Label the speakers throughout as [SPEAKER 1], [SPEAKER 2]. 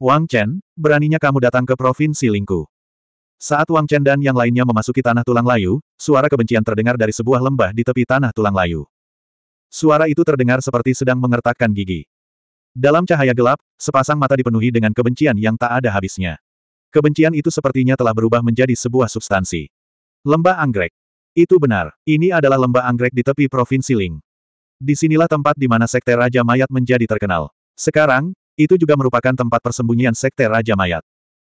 [SPEAKER 1] Wang Chen, beraninya kamu datang ke Provinsi Lingku. Saat Wang Chen dan yang lainnya memasuki tanah tulang layu, suara kebencian terdengar dari sebuah lembah di tepi tanah tulang layu. Suara itu terdengar seperti sedang mengertakkan gigi. Dalam cahaya gelap, sepasang mata dipenuhi dengan kebencian yang tak ada habisnya. Kebencian itu sepertinya telah berubah menjadi sebuah substansi. Lembah Anggrek. Itu benar, ini adalah lembah anggrek di tepi Provinsi Ling. Disinilah tempat di mana Sekte Raja Mayat menjadi terkenal. Sekarang, itu juga merupakan tempat persembunyian Sekte Raja Mayat.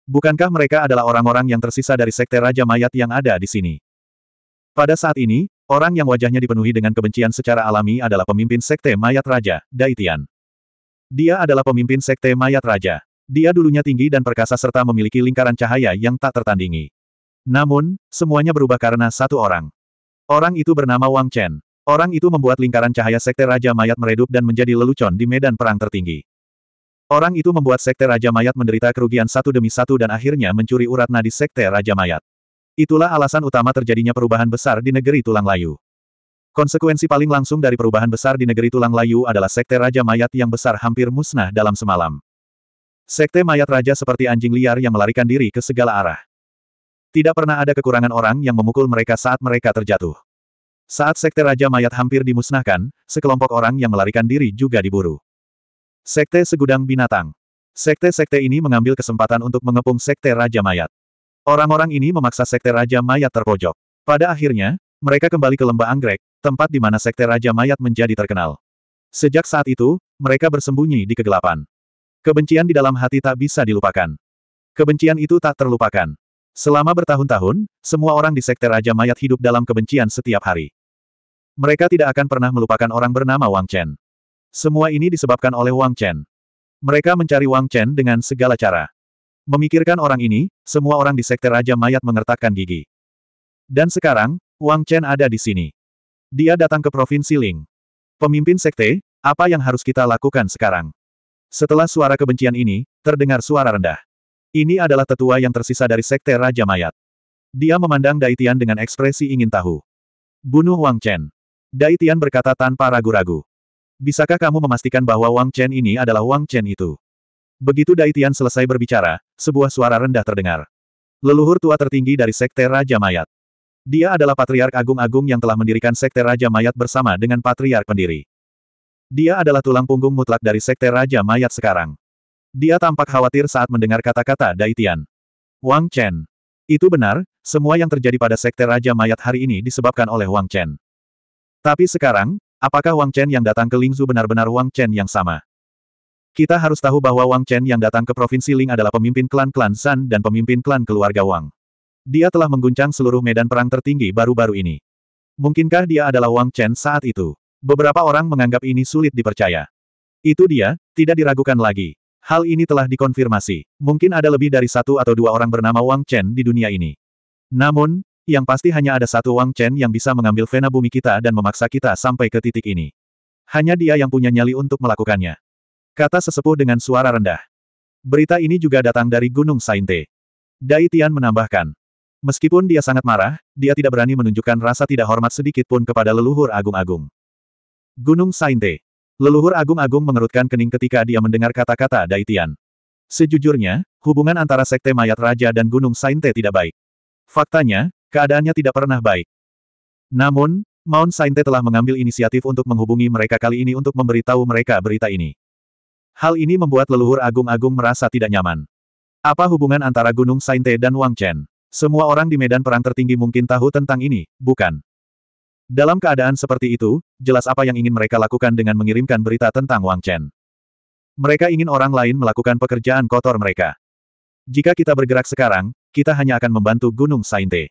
[SPEAKER 1] Bukankah mereka adalah orang-orang yang tersisa dari Sekte Raja Mayat yang ada di sini? Pada saat ini, orang yang wajahnya dipenuhi dengan kebencian secara alami adalah pemimpin Sekte Mayat Raja, Daitian. Dia adalah pemimpin Sekte Mayat Raja. Dia dulunya tinggi dan perkasa serta memiliki lingkaran cahaya yang tak tertandingi. Namun, semuanya berubah karena satu orang. Orang itu bernama Wang Chen. Orang itu membuat lingkaran cahaya Sekte Raja Mayat meredup dan menjadi lelucon di medan perang tertinggi. Orang itu membuat Sekte Raja Mayat menderita kerugian satu demi satu dan akhirnya mencuri urat nadi Sekte Raja Mayat. Itulah alasan utama terjadinya perubahan besar di negeri Tulang Layu. Konsekuensi paling langsung dari perubahan besar di negeri Tulang Layu adalah Sekte Raja Mayat yang besar hampir musnah dalam semalam. Sekte Mayat Raja seperti anjing liar yang melarikan diri ke segala arah. Tidak pernah ada kekurangan orang yang memukul mereka saat mereka terjatuh. Saat Sekte Raja Mayat hampir dimusnahkan, sekelompok orang yang melarikan diri juga diburu. Sekte Segudang Binatang. Sekte-sekte ini mengambil kesempatan untuk mengepung Sekte Raja Mayat. Orang-orang ini memaksa Sekte Raja Mayat terpojok. Pada akhirnya, mereka kembali ke lembah anggrek, tempat di mana Sekte Raja Mayat menjadi terkenal. Sejak saat itu, mereka bersembunyi di kegelapan. Kebencian di dalam hati tak bisa dilupakan. Kebencian itu tak terlupakan. Selama bertahun-tahun, semua orang di Sekte Raja Mayat hidup dalam kebencian setiap hari. Mereka tidak akan pernah melupakan orang bernama Wang Chen. Semua ini disebabkan oleh Wang Chen. Mereka mencari Wang Chen dengan segala cara. Memikirkan orang ini, semua orang di sekte Raja Mayat mengertakkan gigi. Dan sekarang, Wang Chen ada di sini. Dia datang ke Provinsi Ling. Pemimpin sekte, apa yang harus kita lakukan sekarang? Setelah suara kebencian ini, terdengar suara rendah. Ini adalah tetua yang tersisa dari sekte Raja Mayat. Dia memandang Daitian dengan ekspresi ingin tahu. Bunuh Wang Chen. Daitian berkata tanpa ragu-ragu. Bisakah kamu memastikan bahwa Wang Chen ini adalah Wang Chen itu? Begitu Dai Tian selesai berbicara, sebuah suara rendah terdengar. Leluhur tua tertinggi dari Sekte Raja Mayat. Dia adalah Patriark Agung-Agung yang telah mendirikan Sekte Raja Mayat bersama dengan Patriark Pendiri. Dia adalah tulang punggung mutlak dari Sekte Raja Mayat sekarang. Dia tampak khawatir saat mendengar kata-kata Dai Tian. Wang Chen. Itu benar, semua yang terjadi pada Sekte Raja Mayat hari ini disebabkan oleh Wang Chen. Tapi sekarang, Apakah Wang Chen yang datang ke Lingzhou benar-benar Wang Chen yang sama? Kita harus tahu bahwa Wang Chen yang datang ke Provinsi Ling adalah pemimpin klan-klan San dan pemimpin klan keluarga Wang. Dia telah mengguncang seluruh medan perang tertinggi baru-baru ini. Mungkinkah dia adalah Wang Chen saat itu? Beberapa orang menganggap ini sulit dipercaya. Itu dia, tidak diragukan lagi. Hal ini telah dikonfirmasi. Mungkin ada lebih dari satu atau dua orang bernama Wang Chen di dunia ini. Namun, yang pasti hanya ada satu Wang Chen yang bisa mengambil vena bumi kita dan memaksa kita sampai ke titik ini. Hanya dia yang punya nyali untuk melakukannya. Kata sesepuh dengan suara rendah. Berita ini juga datang dari Gunung Sainte. Dai Tian menambahkan. Meskipun dia sangat marah, dia tidak berani menunjukkan rasa tidak hormat sedikit pun kepada leluhur agung-agung. Gunung Sainte. Leluhur agung-agung mengerutkan kening ketika dia mendengar kata-kata Dai Tian. Sejujurnya, hubungan antara Sekte Mayat Raja dan Gunung Sainte tidak baik. Faktanya, Keadaannya tidak pernah baik. Namun, Mount Sainte telah mengambil inisiatif untuk menghubungi mereka kali ini untuk memberitahu mereka berita ini. Hal ini membuat leluhur agung-agung merasa tidak nyaman. Apa hubungan antara Gunung Sainte dan Wang Chen? Semua orang di medan perang tertinggi mungkin tahu tentang ini, bukan? Dalam keadaan seperti itu, jelas apa yang ingin mereka lakukan dengan mengirimkan berita tentang Wang Chen. Mereka ingin orang lain melakukan pekerjaan kotor mereka. Jika kita bergerak sekarang, kita hanya akan membantu Gunung Sainte.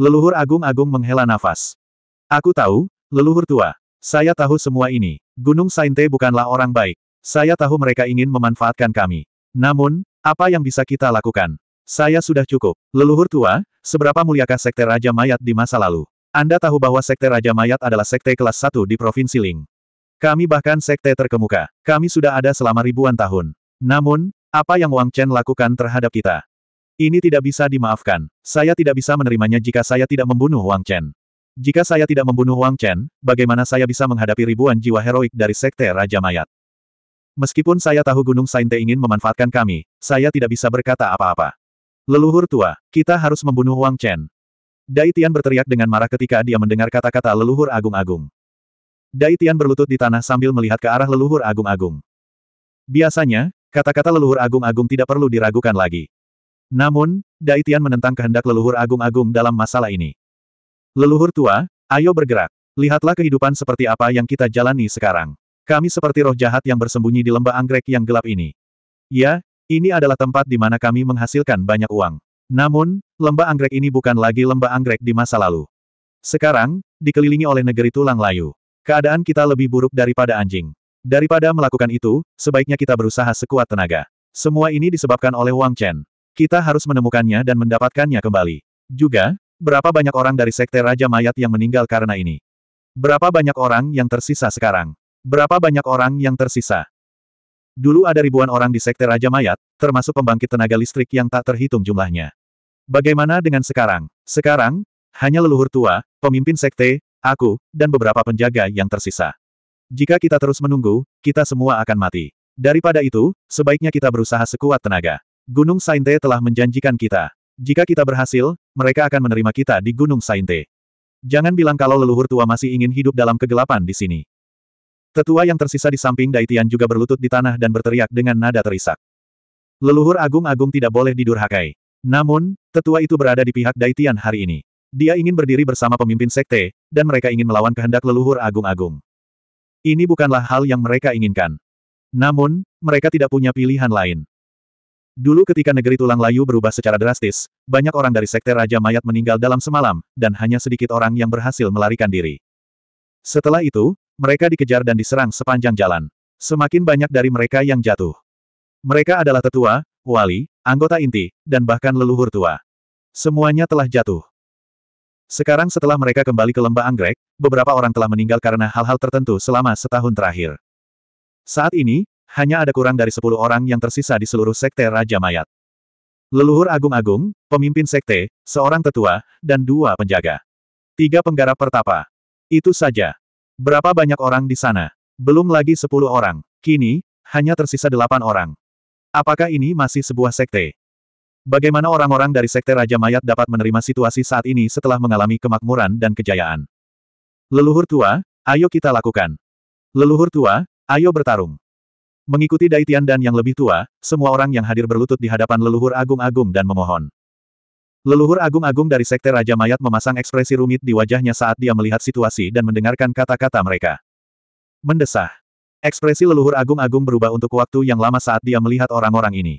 [SPEAKER 1] Leluhur agung-agung menghela nafas. Aku tahu, leluhur tua. Saya tahu semua ini. Gunung Sainte bukanlah orang baik. Saya tahu mereka ingin memanfaatkan kami. Namun, apa yang bisa kita lakukan? Saya sudah cukup. Leluhur tua, seberapa muliakah Sekte Raja Mayat di masa lalu? Anda tahu bahwa Sekte Raja Mayat adalah Sekte kelas 1 di Provinsi Ling. Kami bahkan Sekte terkemuka. Kami sudah ada selama ribuan tahun. Namun, apa yang Wang Chen lakukan terhadap kita? Ini tidak bisa dimaafkan. Saya tidak bisa menerimanya jika saya tidak membunuh Wang Chen. Jika saya tidak membunuh Wang Chen, bagaimana saya bisa menghadapi ribuan jiwa heroik dari Sekte Raja Mayat? Meskipun saya tahu Gunung Sainte ingin memanfaatkan kami, saya tidak bisa berkata apa-apa. Leluhur tua, kita harus membunuh Wang Chen. Dai Tian berteriak dengan marah ketika dia mendengar kata-kata leluhur agung-agung. Dai Tian berlutut di tanah sambil melihat ke arah leluhur agung-agung. Biasanya, kata-kata leluhur agung-agung tidak perlu diragukan lagi. Namun, Daitian menentang kehendak leluhur agung-agung dalam masalah ini. Leluhur tua, ayo bergerak. Lihatlah kehidupan seperti apa yang kita jalani sekarang. Kami seperti roh jahat yang bersembunyi di lembah anggrek yang gelap ini. Ya, ini adalah tempat di mana kami menghasilkan banyak uang. Namun, lembah anggrek ini bukan lagi lembah anggrek di masa lalu. Sekarang, dikelilingi oleh negeri tulang layu. Keadaan kita lebih buruk daripada anjing. Daripada melakukan itu, sebaiknya kita berusaha sekuat tenaga. Semua ini disebabkan oleh Wang Chen. Kita harus menemukannya dan mendapatkannya kembali. Juga, berapa banyak orang dari Sekte Raja Mayat yang meninggal karena ini? Berapa banyak orang yang tersisa sekarang? Berapa banyak orang yang tersisa? Dulu ada ribuan orang di Sekte Raja Mayat, termasuk pembangkit tenaga listrik yang tak terhitung jumlahnya. Bagaimana dengan sekarang? Sekarang, hanya leluhur tua, pemimpin Sekte, aku, dan beberapa penjaga yang tersisa. Jika kita terus menunggu, kita semua akan mati. Daripada itu, sebaiknya kita berusaha sekuat tenaga. Gunung Sainte telah menjanjikan kita. Jika kita berhasil, mereka akan menerima kita di Gunung Sainte. Jangan bilang kalau leluhur tua masih ingin hidup dalam kegelapan di sini. Tetua yang tersisa di samping Daitian juga berlutut di tanah dan berteriak dengan nada terisak. Leluhur agung-agung tidak boleh didurhakai. Namun, tetua itu berada di pihak Daitian hari ini. Dia ingin berdiri bersama pemimpin sekte, dan mereka ingin melawan kehendak leluhur agung-agung. Ini bukanlah hal yang mereka inginkan. Namun, mereka tidak punya pilihan lain. Dulu ketika negeri tulang layu berubah secara drastis, banyak orang dari sekte Raja Mayat meninggal dalam semalam, dan hanya sedikit orang yang berhasil melarikan diri. Setelah itu, mereka dikejar dan diserang sepanjang jalan. Semakin banyak dari mereka yang jatuh. Mereka adalah tetua, wali, anggota inti, dan bahkan leluhur tua. Semuanya telah jatuh. Sekarang setelah mereka kembali ke lembah anggrek, beberapa orang telah meninggal karena hal-hal tertentu selama setahun terakhir. Saat ini, hanya ada kurang dari sepuluh orang yang tersisa di seluruh sekte Raja Mayat. Leluhur Agung-Agung, pemimpin sekte, seorang tetua, dan dua penjaga. Tiga penggarap pertapa. Itu saja. Berapa banyak orang di sana? Belum lagi sepuluh orang. Kini, hanya tersisa delapan orang. Apakah ini masih sebuah sekte? Bagaimana orang-orang dari sekte Raja Mayat dapat menerima situasi saat ini setelah mengalami kemakmuran dan kejayaan? Leluhur tua, ayo kita lakukan. Leluhur tua, ayo bertarung. Mengikuti Daitian dan yang lebih tua, semua orang yang hadir berlutut di hadapan leluhur agung-agung dan memohon. Leluhur agung-agung dari Sekte Raja Mayat memasang ekspresi rumit di wajahnya saat dia melihat situasi dan mendengarkan kata-kata mereka. Mendesah. Ekspresi leluhur agung-agung berubah untuk waktu yang lama saat dia melihat orang-orang ini.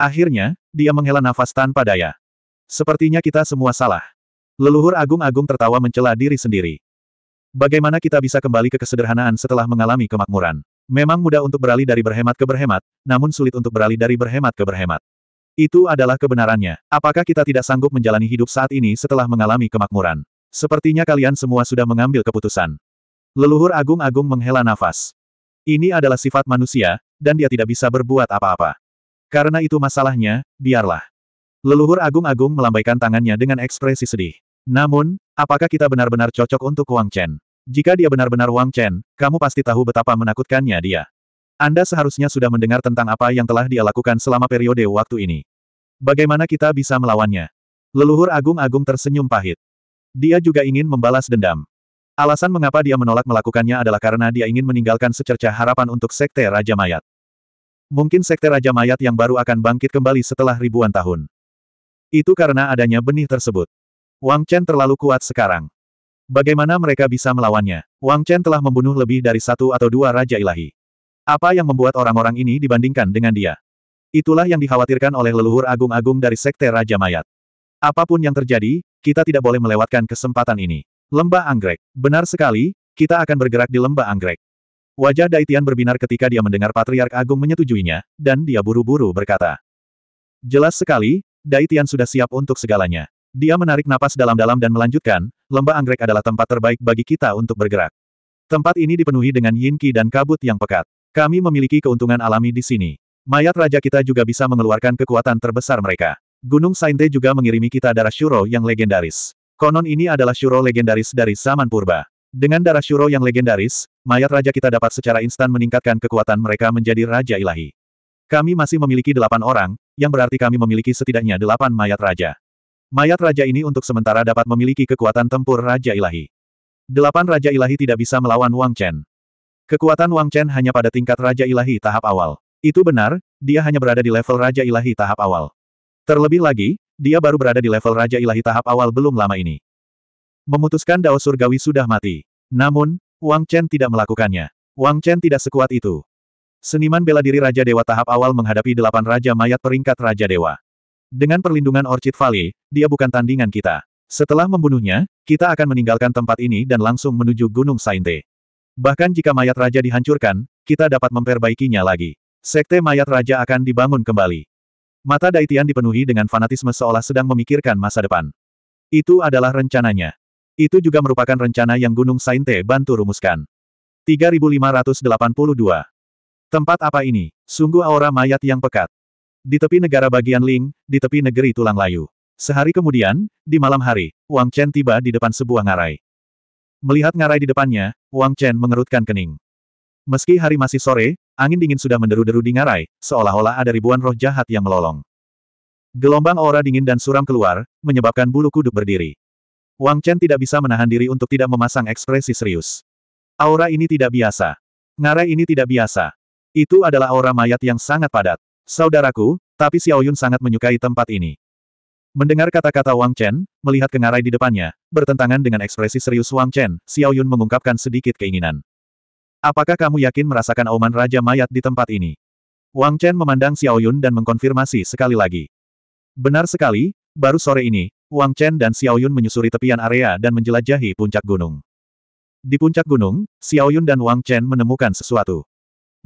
[SPEAKER 1] Akhirnya, dia menghela nafas tanpa daya. Sepertinya kita semua salah. Leluhur agung-agung tertawa mencela diri sendiri. Bagaimana kita bisa kembali ke kesederhanaan setelah mengalami kemakmuran? Memang mudah untuk beralih dari berhemat ke berhemat, namun sulit untuk beralih dari berhemat ke berhemat. Itu adalah kebenarannya. Apakah kita tidak sanggup menjalani hidup saat ini setelah mengalami kemakmuran? Sepertinya kalian semua sudah mengambil keputusan. Leluhur agung-agung menghela nafas. Ini adalah sifat manusia, dan dia tidak bisa berbuat apa-apa. Karena itu masalahnya, biarlah. Leluhur agung-agung melambaikan tangannya dengan ekspresi sedih. Namun, apakah kita benar-benar cocok untuk Wang Chen? Jika dia benar-benar Wang Chen, kamu pasti tahu betapa menakutkannya dia. Anda seharusnya sudah mendengar tentang apa yang telah dia lakukan selama periode waktu ini. Bagaimana kita bisa melawannya? Leluhur agung-agung tersenyum pahit. Dia juga ingin membalas dendam. Alasan mengapa dia menolak melakukannya adalah karena dia ingin meninggalkan secerca harapan untuk Sekte Raja Mayat. Mungkin Sekte Raja Mayat yang baru akan bangkit kembali setelah ribuan tahun. Itu karena adanya benih tersebut. Wang Chen terlalu kuat sekarang. Bagaimana mereka bisa melawannya? Wang Chen telah membunuh lebih dari satu atau dua Raja Ilahi. Apa yang membuat orang-orang ini dibandingkan dengan dia? Itulah yang dikhawatirkan oleh leluhur agung-agung dari Sekte Raja Mayat. Apapun yang terjadi, kita tidak boleh melewatkan kesempatan ini. Lembah Anggrek. Benar sekali, kita akan bergerak di Lembah Anggrek. Wajah Daitian berbinar ketika dia mendengar Patriark Agung menyetujuinya, dan dia buru-buru berkata. Jelas sekali, Daitian sudah siap untuk segalanya. Dia menarik napas dalam-dalam dan melanjutkan, lembah anggrek adalah tempat terbaik bagi kita untuk bergerak. Tempat ini dipenuhi dengan yin qi dan kabut yang pekat. Kami memiliki keuntungan alami di sini. Mayat raja kita juga bisa mengeluarkan kekuatan terbesar mereka. Gunung Sainte juga mengirimi kita darah Shuro yang legendaris. Konon ini adalah Shuro legendaris dari zaman purba. Dengan darah Shuro yang legendaris, mayat raja kita dapat secara instan meningkatkan kekuatan mereka menjadi raja ilahi. Kami masih memiliki delapan orang, yang berarti kami memiliki setidaknya delapan mayat raja. Mayat Raja ini untuk sementara dapat memiliki kekuatan tempur Raja Ilahi. Delapan Raja Ilahi tidak bisa melawan Wang Chen. Kekuatan Wang Chen hanya pada tingkat Raja Ilahi tahap awal. Itu benar, dia hanya berada di level Raja Ilahi tahap awal. Terlebih lagi, dia baru berada di level Raja Ilahi tahap awal belum lama ini. Memutuskan Dao Surgawi sudah mati. Namun, Wang Chen tidak melakukannya. Wang Chen tidak sekuat itu. Seniman bela diri Raja Dewa tahap awal menghadapi delapan Raja Mayat peringkat Raja Dewa. Dengan perlindungan Orchid Valley, dia bukan tandingan kita. Setelah membunuhnya, kita akan meninggalkan tempat ini dan langsung menuju Gunung Sainte. Bahkan jika mayat raja dihancurkan, kita dapat memperbaikinya lagi. Sekte mayat raja akan dibangun kembali. Mata Daitian dipenuhi dengan fanatisme seolah sedang memikirkan masa depan. Itu adalah rencananya. Itu juga merupakan rencana yang Gunung Sainte bantu rumuskan. 3582. Tempat apa ini? Sungguh aura mayat yang pekat. Di tepi negara bagian Ling, di tepi negeri tulang layu. Sehari kemudian, di malam hari, Wang Chen tiba di depan sebuah ngarai. Melihat ngarai di depannya, Wang Chen mengerutkan kening. Meski hari masih sore, angin dingin sudah menderu-deru di ngarai, seolah-olah ada ribuan roh jahat yang melolong. Gelombang aura dingin dan suram keluar, menyebabkan bulu kuduk berdiri. Wang Chen tidak bisa menahan diri untuk tidak memasang ekspresi serius. Aura ini tidak biasa. Ngarai ini tidak biasa. Itu adalah aura mayat yang sangat padat. Saudaraku, tapi Xiao Yun sangat menyukai tempat ini. Mendengar kata-kata Wang Chen, melihat kengarai di depannya, bertentangan dengan ekspresi serius Wang Chen, Xiao Yun mengungkapkan sedikit keinginan. Apakah kamu yakin merasakan auman Raja Mayat di tempat ini? Wang Chen memandang Xiao Yun dan mengkonfirmasi sekali lagi. Benar sekali, baru sore ini, Wang Chen dan Xiao Yun menyusuri tepian area dan menjelajahi puncak gunung. Di puncak gunung, Xiao Yun dan Wang Chen menemukan sesuatu.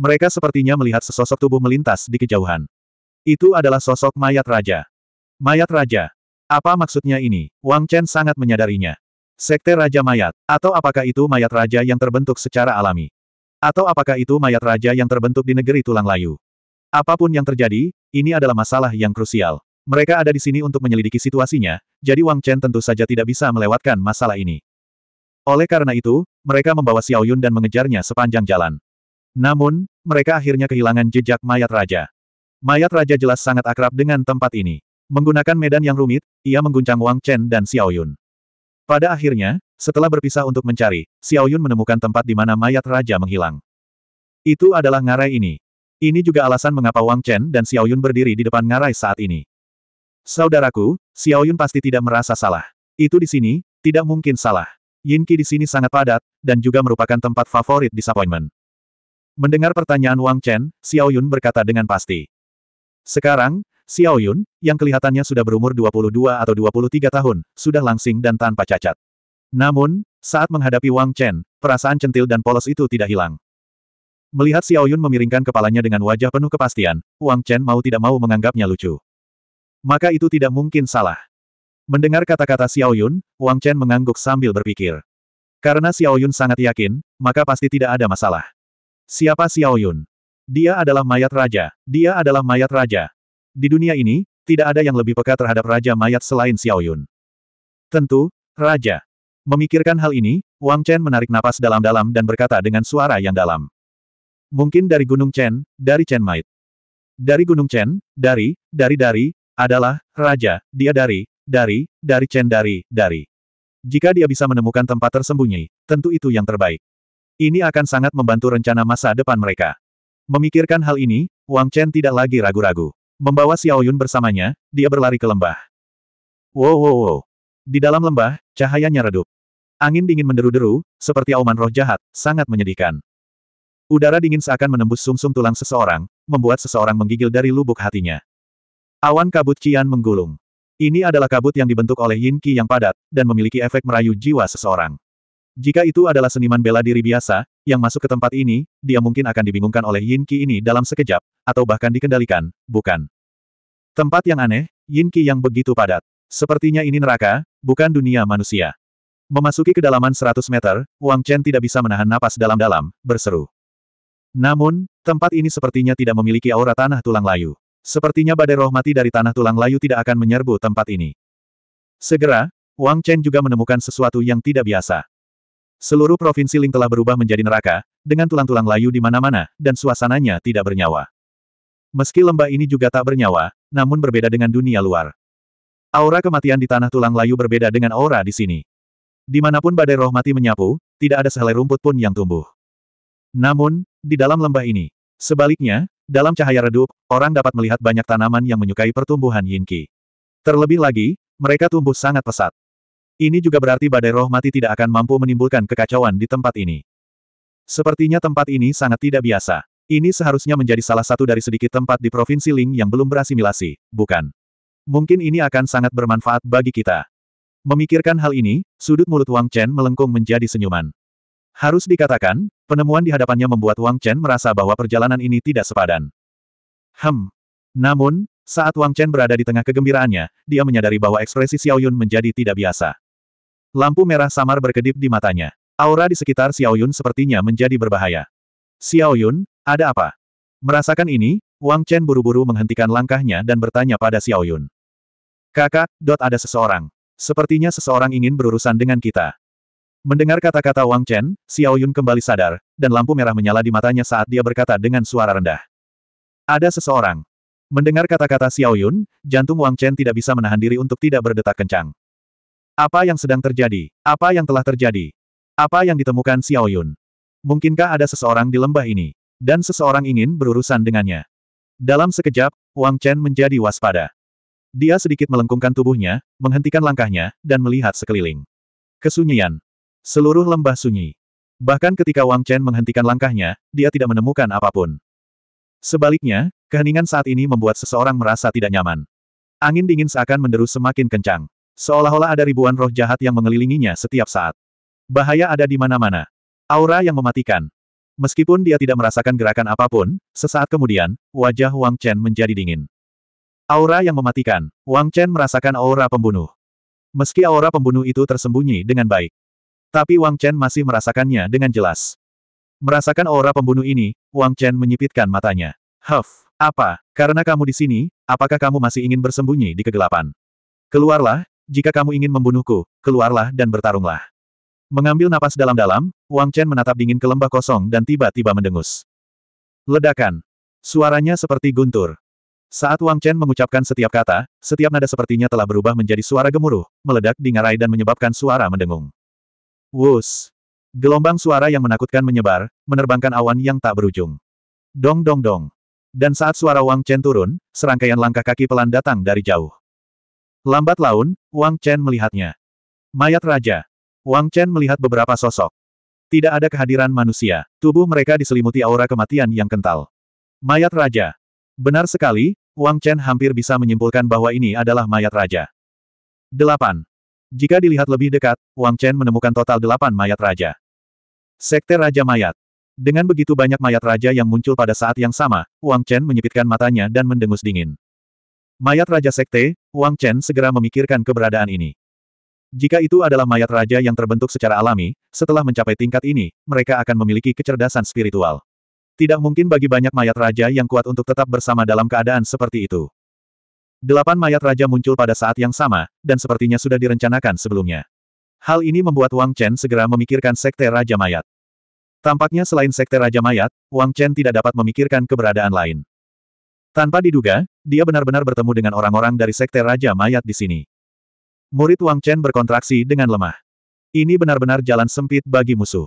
[SPEAKER 1] Mereka sepertinya melihat sesosok tubuh melintas di kejauhan. Itu adalah sosok mayat raja. Mayat raja. Apa maksudnya ini? Wang Chen sangat menyadarinya. Sekte Raja Mayat, atau apakah itu mayat raja yang terbentuk secara alami? Atau apakah itu mayat raja yang terbentuk di negeri tulang layu? Apapun yang terjadi, ini adalah masalah yang krusial. Mereka ada di sini untuk menyelidiki situasinya, jadi Wang Chen tentu saja tidak bisa melewatkan masalah ini. Oleh karena itu, mereka membawa Xiao Yun dan mengejarnya sepanjang jalan. Namun, mereka akhirnya kehilangan jejak mayat raja. Mayat raja jelas sangat akrab dengan tempat ini. Menggunakan medan yang rumit, ia mengguncang Wang Chen dan Xiao Yun. Pada akhirnya, setelah berpisah untuk mencari, Xiao Yun menemukan tempat di mana mayat raja menghilang. Itu adalah ngarai ini. Ini juga alasan mengapa Wang Chen dan Xiao Yun berdiri di depan ngarai saat ini. Saudaraku, Xiao Yun pasti tidak merasa salah. Itu di sini, tidak mungkin salah. Yin Qi di sini sangat padat, dan juga merupakan tempat favorit disappointment. Mendengar pertanyaan Wang Chen, Xiao Yun berkata dengan pasti. Sekarang, Xiao Yun, yang kelihatannya sudah berumur 22 atau 23 tahun, sudah langsing dan tanpa cacat. Namun, saat menghadapi Wang Chen, perasaan centil dan polos itu tidak hilang. Melihat Xiao Yun memiringkan kepalanya dengan wajah penuh kepastian, Wang Chen mau tidak mau menganggapnya lucu. Maka itu tidak mungkin salah. Mendengar kata-kata Xiao Yun, Wang Chen mengangguk sambil berpikir. Karena Xiao Yun sangat yakin, maka pasti tidak ada masalah. Siapa Xiaoyun? Dia adalah mayat raja, dia adalah mayat raja. Di dunia ini, tidak ada yang lebih peka terhadap raja mayat selain Xiaoyun. Tentu, raja. Memikirkan hal ini, Wang Chen menarik napas dalam-dalam dan berkata dengan suara yang dalam. Mungkin dari Gunung Chen, dari Chen Mait. Dari Gunung Chen, dari, dari dari, adalah, raja, dia dari, dari, dari Chen dari, dari. Jika dia bisa menemukan tempat tersembunyi, tentu itu yang terbaik. Ini akan sangat membantu rencana masa depan mereka. Memikirkan hal ini, Wang Chen tidak lagi ragu-ragu. Membawa Xiao Yun bersamanya, dia berlari ke lembah. Wow wow wow. Di dalam lembah, cahayanya redup. Angin dingin menderu-deru, seperti auman roh jahat, sangat menyedihkan. Udara dingin seakan menembus sumsum -sum tulang seseorang, membuat seseorang menggigil dari lubuk hatinya. Awan kabut Cian menggulung. Ini adalah kabut yang dibentuk oleh Yin Qi yang padat, dan memiliki efek merayu jiwa seseorang. Jika itu adalah seniman bela diri biasa, yang masuk ke tempat ini, dia mungkin akan dibingungkan oleh Yin Qi ini dalam sekejap, atau bahkan dikendalikan, bukan. Tempat yang aneh, Yin Qi yang begitu padat. Sepertinya ini neraka, bukan dunia manusia. Memasuki kedalaman 100 meter, Wang Chen tidak bisa menahan napas dalam-dalam, berseru. Namun, tempat ini sepertinya tidak memiliki aura tanah tulang layu. Sepertinya badai roh mati dari tanah tulang layu tidak akan menyerbu tempat ini. Segera, Wang Chen juga menemukan sesuatu yang tidak biasa. Seluruh provinsi Ling telah berubah menjadi neraka, dengan tulang-tulang layu di mana-mana, dan suasananya tidak bernyawa. Meski lembah ini juga tak bernyawa, namun berbeda dengan dunia luar. Aura kematian di tanah tulang layu berbeda dengan aura di sini. Dimanapun badai roh mati menyapu, tidak ada sehelai rumput pun yang tumbuh. Namun, di dalam lembah ini, sebaliknya, dalam cahaya redup, orang dapat melihat banyak tanaman yang menyukai pertumbuhan yinki. Terlebih lagi, mereka tumbuh sangat pesat. Ini juga berarti badai roh mati tidak akan mampu menimbulkan kekacauan di tempat ini. Sepertinya tempat ini sangat tidak biasa. Ini seharusnya menjadi salah satu dari sedikit tempat di Provinsi Ling yang belum berasimilasi, bukan? Mungkin ini akan sangat bermanfaat bagi kita. Memikirkan hal ini, sudut mulut Wang Chen melengkung menjadi senyuman. Harus dikatakan, penemuan di hadapannya membuat Wang Chen merasa bahwa perjalanan ini tidak sepadan. Hem. Namun, saat Wang Chen berada di tengah kegembiraannya, dia menyadari bahwa ekspresi Xiao Yun menjadi tidak biasa. Lampu merah samar berkedip di matanya. Aura di sekitar Xiao Yun sepertinya menjadi berbahaya. Xiao Yun, ada apa? Merasakan ini, Wang Chen buru-buru menghentikan langkahnya dan bertanya pada Xiao Yun. Kakak, dot ada seseorang. Sepertinya seseorang ingin berurusan dengan kita. Mendengar kata-kata Wang Chen, Xiao Yun kembali sadar, dan lampu merah menyala di matanya saat dia berkata dengan suara rendah. Ada seseorang. Mendengar kata-kata Xiao Yun, jantung Wang Chen tidak bisa menahan diri untuk tidak berdetak kencang. Apa yang sedang terjadi? Apa yang telah terjadi? Apa yang ditemukan Xiao Yun? Mungkinkah ada seseorang di lembah ini? Dan seseorang ingin berurusan dengannya. Dalam sekejap, Wang Chen menjadi waspada. Dia sedikit melengkungkan tubuhnya, menghentikan langkahnya, dan melihat sekeliling. Kesunyian. Seluruh lembah sunyi. Bahkan ketika Wang Chen menghentikan langkahnya, dia tidak menemukan apapun. Sebaliknya, keheningan saat ini membuat seseorang merasa tidak nyaman. Angin dingin seakan menderu semakin kencang. Seolah-olah ada ribuan roh jahat yang mengelilinginya setiap saat. Bahaya ada di mana-mana. Aura yang mematikan. Meskipun dia tidak merasakan gerakan apapun, sesaat kemudian, wajah Wang Chen menjadi dingin. Aura yang mematikan. Wang Chen merasakan aura pembunuh. Meski aura pembunuh itu tersembunyi dengan baik. Tapi Wang Chen masih merasakannya dengan jelas. Merasakan aura pembunuh ini, Wang Chen menyipitkan matanya. Huff, apa, karena kamu di sini, apakah kamu masih ingin bersembunyi di kegelapan? Keluarlah, jika kamu ingin membunuhku, keluarlah dan bertarunglah. Mengambil napas dalam-dalam, Wang Chen menatap dingin ke lembah kosong dan tiba-tiba mendengus. Ledakan. Suaranya seperti guntur. Saat Wang Chen mengucapkan setiap kata, setiap nada sepertinya telah berubah menjadi suara gemuruh, meledak di ngarai dan menyebabkan suara mendengung. Wus. Gelombang suara yang menakutkan menyebar, menerbangkan awan yang tak berujung. Dong dong dong. Dan saat suara Wang Chen turun, serangkaian langkah kaki pelan datang dari jauh. Lambat laun, Wang Chen melihatnya. Mayat raja. Wang Chen melihat beberapa sosok. Tidak ada kehadiran manusia, tubuh mereka diselimuti aura kematian yang kental. Mayat raja. Benar sekali, Wang Chen hampir bisa menyimpulkan bahwa ini adalah mayat raja. 8. Jika dilihat lebih dekat, Wang Chen menemukan total 8 mayat raja. Sekte Raja Mayat. Dengan begitu banyak mayat raja yang muncul pada saat yang sama, Wang Chen menyipitkan matanya dan mendengus dingin. Mayat Raja Sekte, Wang Chen segera memikirkan keberadaan ini. Jika itu adalah mayat raja yang terbentuk secara alami, setelah mencapai tingkat ini, mereka akan memiliki kecerdasan spiritual. Tidak mungkin bagi banyak mayat raja yang kuat untuk tetap bersama dalam keadaan seperti itu. Delapan mayat raja muncul pada saat yang sama, dan sepertinya sudah direncanakan sebelumnya. Hal ini membuat Wang Chen segera memikirkan Sekte Raja Mayat. Tampaknya selain Sekte Raja Mayat, Wang Chen tidak dapat memikirkan keberadaan lain. Tanpa diduga, dia benar-benar bertemu dengan orang-orang dari Sekte Raja Mayat di sini. Murid Wang Chen berkontraksi dengan lemah. Ini benar-benar jalan sempit bagi musuh.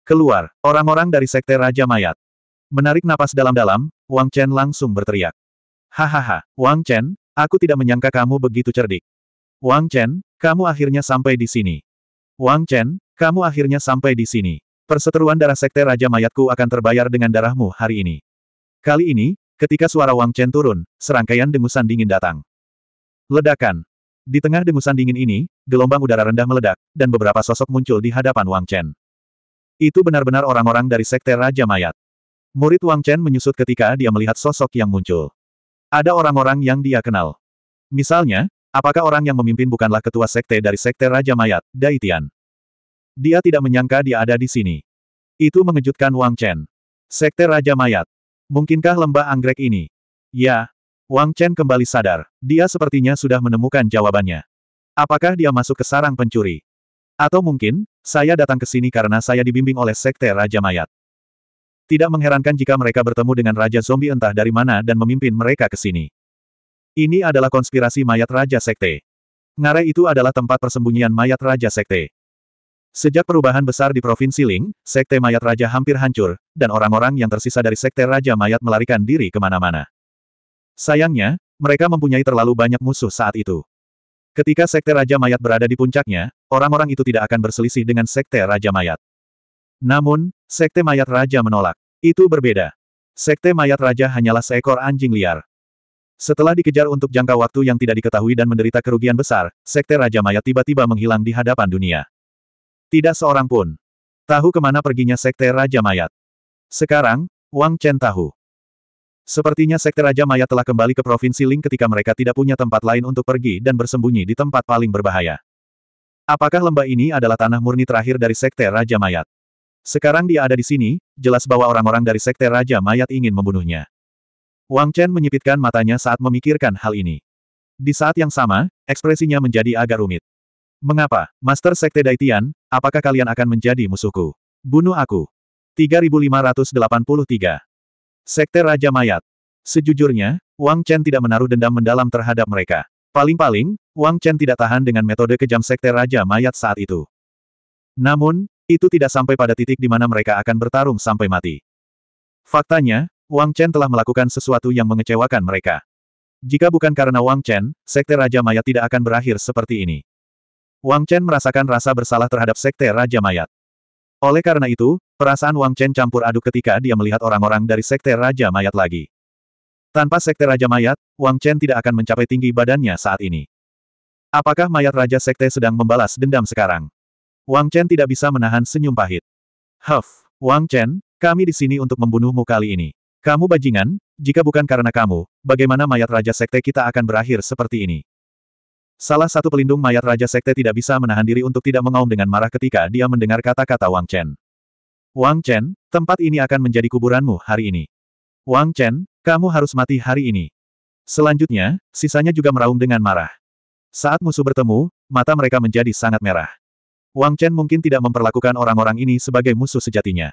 [SPEAKER 1] Keluar, orang-orang dari Sekte Raja Mayat. Menarik napas dalam-dalam, Wang Chen langsung berteriak. Hahaha, Wang Chen, aku tidak menyangka kamu begitu cerdik. Wang Chen, kamu akhirnya sampai di sini. Wang Chen, kamu akhirnya sampai di sini. Perseteruan darah Sekte Raja Mayatku akan terbayar dengan darahmu hari ini. Kali ini, Ketika suara Wang Chen turun, serangkaian dengusan dingin datang. Ledakan. Di tengah dengusan dingin ini, gelombang udara rendah meledak, dan beberapa sosok muncul di hadapan Wang Chen. Itu benar-benar orang-orang dari Sekte Raja Mayat. Murid Wang Chen menyusut ketika dia melihat sosok yang muncul. Ada orang-orang yang dia kenal. Misalnya, apakah orang yang memimpin bukanlah ketua sekte dari Sekte Raja Mayat, Dai Tian? Dia tidak menyangka dia ada di sini. Itu mengejutkan Wang Chen. Sekte Raja Mayat, Mungkinkah lembah anggrek ini? Ya. Wang Chen kembali sadar. Dia sepertinya sudah menemukan jawabannya. Apakah dia masuk ke sarang pencuri? Atau mungkin, saya datang ke sini karena saya dibimbing oleh Sekte Raja Mayat. Tidak mengherankan jika mereka bertemu dengan Raja Zombie entah dari mana dan memimpin mereka ke sini. Ini adalah konspirasi mayat Raja Sekte. Ngare itu adalah tempat persembunyian mayat Raja Sekte. Sejak perubahan besar di Provinsi Ling, Sekte Mayat Raja hampir hancur, dan orang-orang yang tersisa dari Sekte Raja Mayat melarikan diri kemana-mana. Sayangnya, mereka mempunyai terlalu banyak musuh saat itu. Ketika Sekte Raja Mayat berada di puncaknya, orang-orang itu tidak akan berselisih dengan Sekte Raja Mayat. Namun, Sekte Mayat Raja menolak. Itu berbeda. Sekte Mayat Raja hanyalah seekor anjing liar. Setelah dikejar untuk jangka waktu yang tidak diketahui dan menderita kerugian besar, Sekte Raja Mayat tiba-tiba menghilang di hadapan dunia. Tidak seorang pun. Tahu kemana perginya Sekte Raja Mayat. Sekarang, Wang Chen tahu. Sepertinya Sekte Raja Mayat telah kembali ke Provinsi Ling ketika mereka tidak punya tempat lain untuk pergi dan bersembunyi di tempat paling berbahaya. Apakah lembah ini adalah tanah murni terakhir dari Sekte Raja Mayat? Sekarang dia ada di sini, jelas bahwa orang-orang dari Sekte Raja Mayat ingin membunuhnya. Wang Chen menyipitkan matanya saat memikirkan hal ini. Di saat yang sama, ekspresinya menjadi agak rumit. Mengapa, Master Sekte Daitian, Apakah kalian akan menjadi musuhku? Bunuh aku. 3583. Sekte Raja Mayat. Sejujurnya, Wang Chen tidak menaruh dendam mendalam terhadap mereka. Paling-paling, Wang Chen tidak tahan dengan metode kejam Sekte Raja Mayat saat itu. Namun, itu tidak sampai pada titik di mana mereka akan bertarung sampai mati. Faktanya, Wang Chen telah melakukan sesuatu yang mengecewakan mereka. Jika bukan karena Wang Chen, Sekte Raja Mayat tidak akan berakhir seperti ini. Wang Chen merasakan rasa bersalah terhadap sekte Raja Mayat. Oleh karena itu, perasaan Wang Chen campur aduk ketika dia melihat orang-orang dari sekte Raja Mayat lagi. Tanpa sekte Raja Mayat, Wang Chen tidak akan mencapai tinggi badannya saat ini. Apakah mayat Raja Sekte sedang membalas dendam sekarang? Wang Chen tidak bisa menahan senyum pahit. Huff, Wang Chen, kami di sini untuk membunuhmu kali ini. Kamu bajingan, jika bukan karena kamu, bagaimana mayat Raja Sekte kita akan berakhir seperti ini? Salah satu pelindung mayat Raja Sekte tidak bisa menahan diri untuk tidak mengaum dengan marah ketika dia mendengar kata-kata Wang Chen. Wang Chen, tempat ini akan menjadi kuburanmu hari ini. Wang Chen, kamu harus mati hari ini. Selanjutnya, sisanya juga meraung dengan marah. Saat musuh bertemu, mata mereka menjadi sangat merah. Wang Chen mungkin tidak memperlakukan orang-orang ini sebagai musuh sejatinya.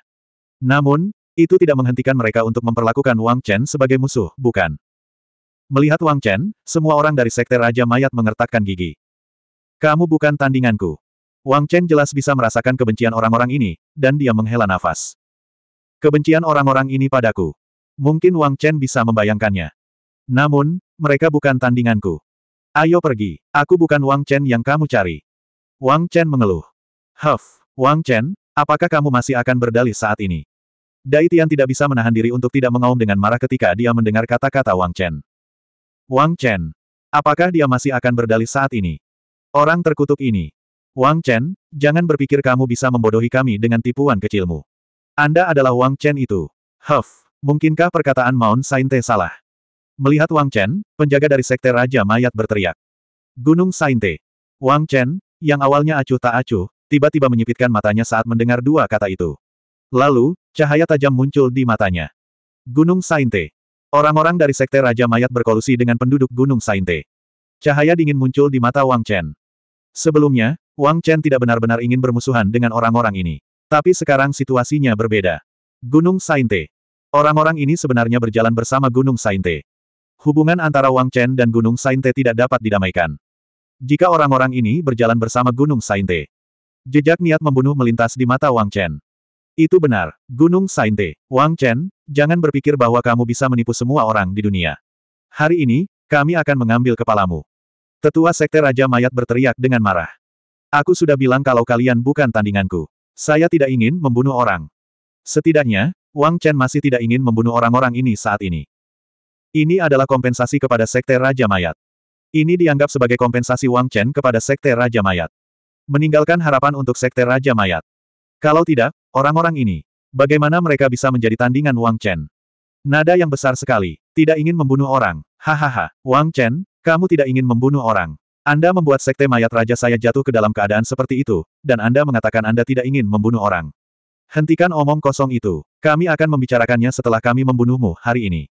[SPEAKER 1] Namun, itu tidak menghentikan mereka untuk memperlakukan Wang Chen sebagai musuh, bukan? Melihat Wang Chen, semua orang dari Sekte Raja Mayat mengertakkan gigi. Kamu bukan tandinganku. Wang Chen jelas bisa merasakan kebencian orang-orang ini, dan dia menghela nafas. Kebencian orang-orang ini padaku. Mungkin Wang Chen bisa membayangkannya. Namun, mereka bukan tandinganku. Ayo pergi, aku bukan Wang Chen yang kamu cari. Wang Chen mengeluh. Huff, Wang Chen, apakah kamu masih akan berdalih saat ini? Dai Tian tidak bisa menahan diri untuk tidak mengaum dengan marah ketika dia mendengar kata-kata Wang Chen. Wang Chen. Apakah dia masih akan berdalih saat ini? Orang terkutuk ini. Wang Chen, jangan berpikir kamu bisa membodohi kami dengan tipuan kecilmu. Anda adalah Wang Chen itu. Huff, mungkinkah perkataan Mount Sainte salah? Melihat Wang Chen, penjaga dari Sekte Raja Mayat berteriak. Gunung Sainte. Wang Chen, yang awalnya acuh tak acuh, tiba-tiba menyipitkan matanya saat mendengar dua kata itu. Lalu, cahaya tajam muncul di matanya. Gunung Sainte. Orang-orang dari Sekte Raja Mayat berkolusi dengan penduduk Gunung Sainte. Cahaya dingin muncul di mata Wang Chen. Sebelumnya, Wang Chen tidak benar-benar ingin bermusuhan dengan orang-orang ini. Tapi sekarang situasinya berbeda. Gunung Sainte. Orang-orang ini sebenarnya berjalan bersama Gunung Sainte. Hubungan antara Wang Chen dan Gunung Sainte tidak dapat didamaikan. Jika orang-orang ini berjalan bersama Gunung Sainte, jejak niat membunuh melintas di mata Wang Chen. Itu benar, Gunung Sainte, Wang Chen, jangan berpikir bahwa kamu bisa menipu semua orang di dunia. Hari ini, kami akan mengambil kepalamu. Tetua Sekte Raja Mayat berteriak dengan marah. Aku sudah bilang kalau kalian bukan tandinganku. Saya tidak ingin membunuh orang. Setidaknya, Wang Chen masih tidak ingin membunuh orang-orang ini saat ini. Ini adalah kompensasi kepada Sekte Raja Mayat. Ini dianggap sebagai kompensasi Wang Chen kepada Sekte Raja Mayat. Meninggalkan harapan untuk Sekte Raja Mayat. Kalau tidak, orang-orang ini Bagaimana mereka bisa menjadi tandingan Wang Chen? Nada yang besar sekali. Tidak ingin membunuh orang. Hahaha, Wang Chen, kamu tidak ingin membunuh orang. Anda membuat sekte mayat raja saya jatuh ke dalam keadaan seperti itu, dan Anda mengatakan Anda tidak ingin membunuh orang. Hentikan omong kosong itu. Kami akan membicarakannya setelah kami membunuhmu hari ini.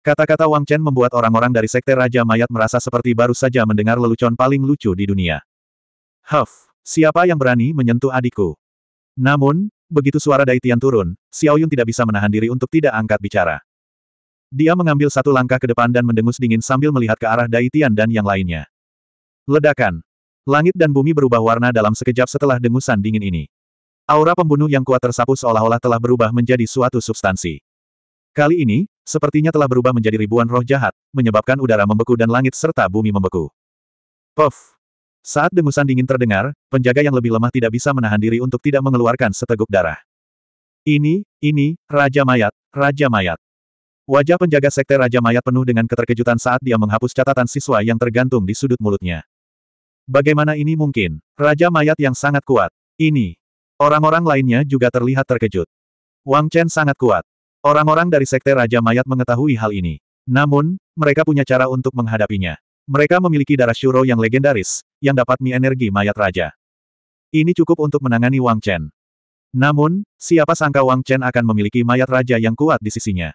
[SPEAKER 1] Kata-kata Wang Chen membuat orang-orang dari sekte Raja Mayat merasa seperti baru saja mendengar lelucon paling lucu di dunia. Huff, siapa yang berani menyentuh adikku? Namun, Begitu suara Dai Tian turun, Xiao Yun tidak bisa menahan diri untuk tidak angkat bicara. Dia mengambil satu langkah ke depan dan mendengus dingin sambil melihat ke arah Dai Tian dan yang lainnya. Ledakan. Langit dan bumi berubah warna dalam sekejap setelah dengusan dingin ini. Aura pembunuh yang kuat tersapu seolah-olah telah berubah menjadi suatu substansi. Kali ini, sepertinya telah berubah menjadi ribuan roh jahat, menyebabkan udara membeku dan langit serta bumi membeku. Puff! Saat dengusan dingin terdengar, penjaga yang lebih lemah tidak bisa menahan diri untuk tidak mengeluarkan seteguk darah. Ini, ini, Raja Mayat, Raja Mayat. Wajah penjaga sekte Raja Mayat penuh dengan keterkejutan saat dia menghapus catatan siswa yang tergantung di sudut mulutnya. Bagaimana ini mungkin? Raja Mayat yang sangat kuat. Ini. Orang-orang lainnya juga terlihat terkejut. Wang Chen sangat kuat. Orang-orang dari sekte Raja Mayat mengetahui hal ini. Namun, mereka punya cara untuk menghadapinya. Mereka memiliki darah Shuro yang legendaris, yang dapat mie energi mayat raja. Ini cukup untuk menangani Wang Chen. Namun, siapa sangka Wang Chen akan memiliki mayat raja yang kuat di sisinya.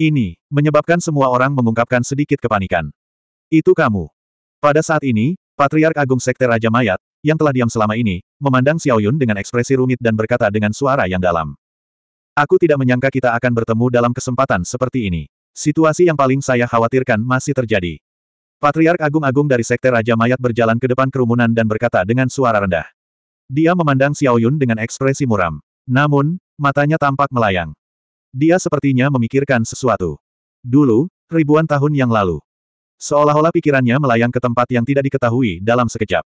[SPEAKER 1] Ini, menyebabkan semua orang mengungkapkan sedikit kepanikan. Itu kamu. Pada saat ini, Patriark Agung Sekte Raja Mayat, yang telah diam selama ini, memandang Xiaoyun dengan ekspresi rumit dan berkata dengan suara yang dalam. Aku tidak menyangka kita akan bertemu dalam kesempatan seperti ini. Situasi yang paling saya khawatirkan masih terjadi. Patriark Agung-Agung dari Sekte Raja Mayat berjalan ke depan kerumunan dan berkata dengan suara rendah. Dia memandang Xiao Yun dengan ekspresi muram. Namun, matanya tampak melayang. Dia sepertinya memikirkan sesuatu. Dulu, ribuan tahun yang lalu. Seolah-olah pikirannya melayang ke tempat yang tidak diketahui dalam sekejap.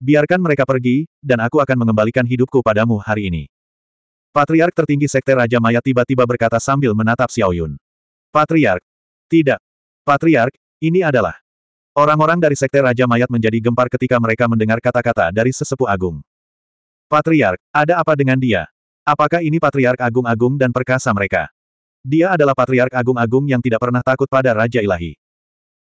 [SPEAKER 1] Biarkan mereka pergi, dan aku akan mengembalikan hidupku padamu hari ini. Patriark tertinggi Sekte Raja Mayat tiba-tiba berkata sambil menatap Xiao Yun. Patriark. Tidak. Patriark, ini adalah Orang-orang dari Sekte Raja Mayat menjadi gempar ketika mereka mendengar kata-kata dari Sesepuh Agung. Patriark, ada apa dengan dia? Apakah ini Patriark Agung-Agung dan perkasa mereka? Dia adalah Patriark Agung-Agung yang tidak pernah takut pada Raja Ilahi.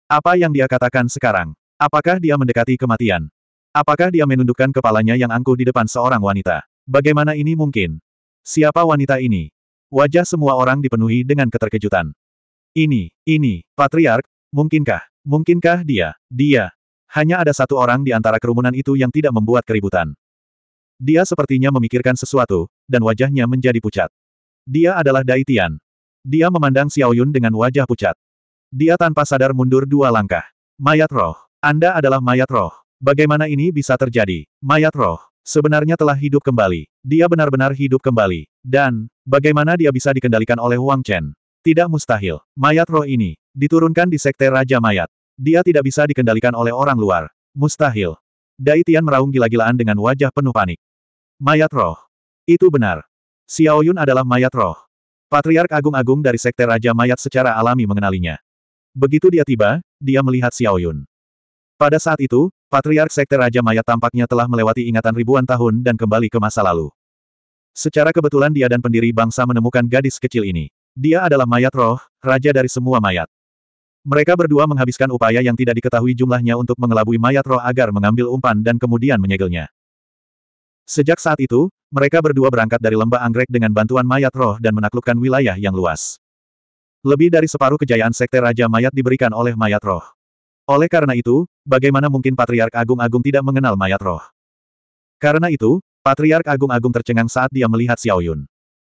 [SPEAKER 1] Apa yang dia katakan sekarang? Apakah dia mendekati kematian? Apakah dia menundukkan kepalanya yang angkuh di depan seorang wanita? Bagaimana ini mungkin? Siapa wanita ini? Wajah semua orang dipenuhi dengan keterkejutan. Ini, ini, Patriark, mungkinkah? Mungkinkah dia, dia, hanya ada satu orang di antara kerumunan itu yang tidak membuat keributan. Dia sepertinya memikirkan sesuatu, dan wajahnya menjadi pucat. Dia adalah Dai Tian. Dia memandang Xiao Yun dengan wajah pucat. Dia tanpa sadar mundur dua langkah. Mayat roh. Anda adalah mayat roh. Bagaimana ini bisa terjadi? Mayat roh. Sebenarnya telah hidup kembali. Dia benar-benar hidup kembali. Dan, bagaimana dia bisa dikendalikan oleh Wang Chen? Tidak mustahil. Mayat roh ini, diturunkan di Sekte Raja Mayat. Dia tidak bisa dikendalikan oleh orang luar. Mustahil. Dai Tian meraung gila-gilaan dengan wajah penuh panik. Mayat roh. Itu benar. Xiao Yun adalah mayat roh. Patriark Agung-Agung dari Sekte Raja Mayat secara alami mengenalinya. Begitu dia tiba, dia melihat Xiao Yun. Pada saat itu, Patriark Sekte Raja Mayat tampaknya telah melewati ingatan ribuan tahun dan kembali ke masa lalu. Secara kebetulan dia dan pendiri bangsa menemukan gadis kecil ini. Dia adalah mayat roh, raja dari semua mayat. Mereka berdua menghabiskan upaya yang tidak diketahui jumlahnya untuk mengelabui mayat roh agar mengambil umpan dan kemudian menyegelnya. Sejak saat itu, mereka berdua berangkat dari lembah anggrek dengan bantuan mayat roh dan menaklukkan wilayah yang luas. Lebih dari separuh kejayaan sekte Raja Mayat diberikan oleh mayat roh. Oleh karena itu, bagaimana mungkin Patriark Agung Agung tidak mengenal mayat roh? Karena itu, Patriark Agung Agung tercengang saat dia melihat Xiaoyun.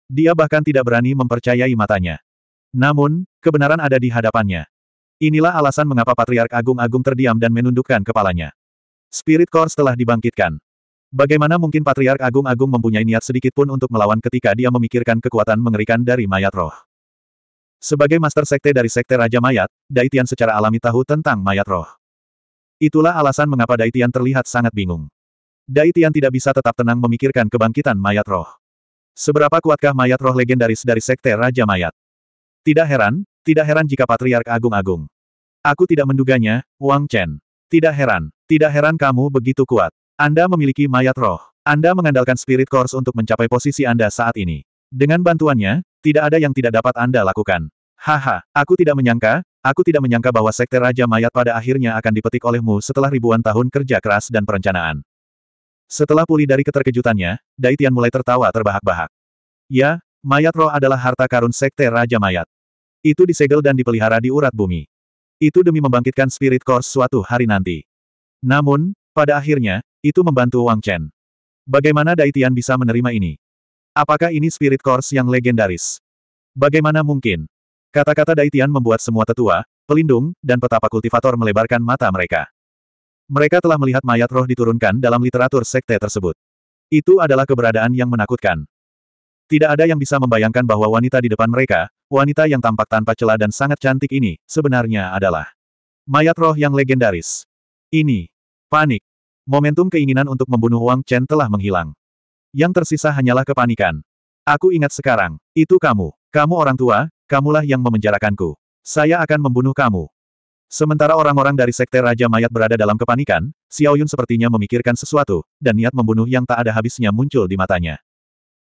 [SPEAKER 1] Dia bahkan tidak berani mempercayai matanya. Namun, kebenaran ada di hadapannya. Inilah alasan mengapa Patriark Agung-Agung terdiam dan menundukkan kepalanya. Spirit Core telah dibangkitkan. Bagaimana mungkin Patriark Agung-Agung mempunyai niat sedikit pun untuk melawan ketika dia memikirkan kekuatan mengerikan dari mayat roh? Sebagai master sekte dari sekte Raja Mayat, Daitian secara alami tahu tentang mayat roh. Itulah alasan mengapa Daitian terlihat sangat bingung. Daitian tidak bisa tetap tenang memikirkan kebangkitan mayat roh. Seberapa kuatkah mayat roh legendaris dari sekte Raja Mayat? Tidak heran, tidak heran jika Patriark Agung-Agung Aku tidak menduganya, Wang Chen. Tidak heran. Tidak heran kamu begitu kuat. Anda memiliki mayat roh. Anda mengandalkan spirit course untuk mencapai posisi Anda saat ini. Dengan bantuannya, tidak ada yang tidak dapat Anda lakukan. Haha, aku tidak menyangka, aku tidak menyangka bahwa sekte Raja Mayat pada akhirnya akan dipetik olehmu setelah ribuan tahun kerja keras dan perencanaan. Setelah pulih dari keterkejutannya, Daitian mulai tertawa terbahak-bahak. Ya, mayat roh adalah harta karun sekte Raja Mayat. Itu disegel dan dipelihara di urat bumi. Itu demi membangkitkan spirit core suatu hari nanti. Namun, pada akhirnya, itu membantu Wang Chen. Bagaimana Daitian bisa menerima ini? Apakah ini spirit core yang legendaris? Bagaimana mungkin? Kata-kata Daitian membuat semua tetua, pelindung, dan petapa kultivator melebarkan mata mereka. Mereka telah melihat mayat roh diturunkan dalam literatur sekte tersebut. Itu adalah keberadaan yang menakutkan. Tidak ada yang bisa membayangkan bahwa wanita di depan mereka, wanita yang tampak tanpa celah dan sangat cantik ini, sebenarnya adalah mayat roh yang legendaris. Ini, panik. Momentum keinginan untuk membunuh Wang Chen telah menghilang. Yang tersisa hanyalah kepanikan. Aku ingat sekarang, itu kamu. Kamu orang tua, kamulah yang memenjarakanku. Saya akan membunuh kamu. Sementara orang-orang dari Sekte Raja Mayat berada dalam kepanikan, Xiao Yun sepertinya memikirkan sesuatu, dan niat membunuh yang tak ada habisnya muncul di matanya.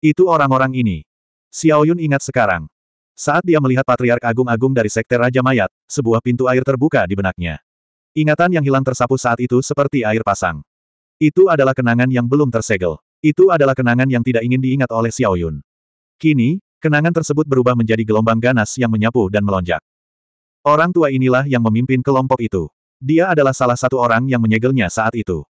[SPEAKER 1] Itu orang-orang ini. Xiao Yun ingat sekarang. Saat dia melihat Patriark Agung-Agung dari Sekte Raja Mayat, sebuah pintu air terbuka di benaknya. Ingatan yang hilang tersapu saat itu seperti air pasang. Itu adalah kenangan yang belum tersegel. Itu adalah kenangan yang tidak ingin diingat oleh Xiao Yun. Kini, kenangan tersebut berubah menjadi gelombang ganas yang menyapu dan melonjak. Orang tua inilah yang memimpin kelompok itu. Dia adalah salah satu orang yang menyegelnya saat itu.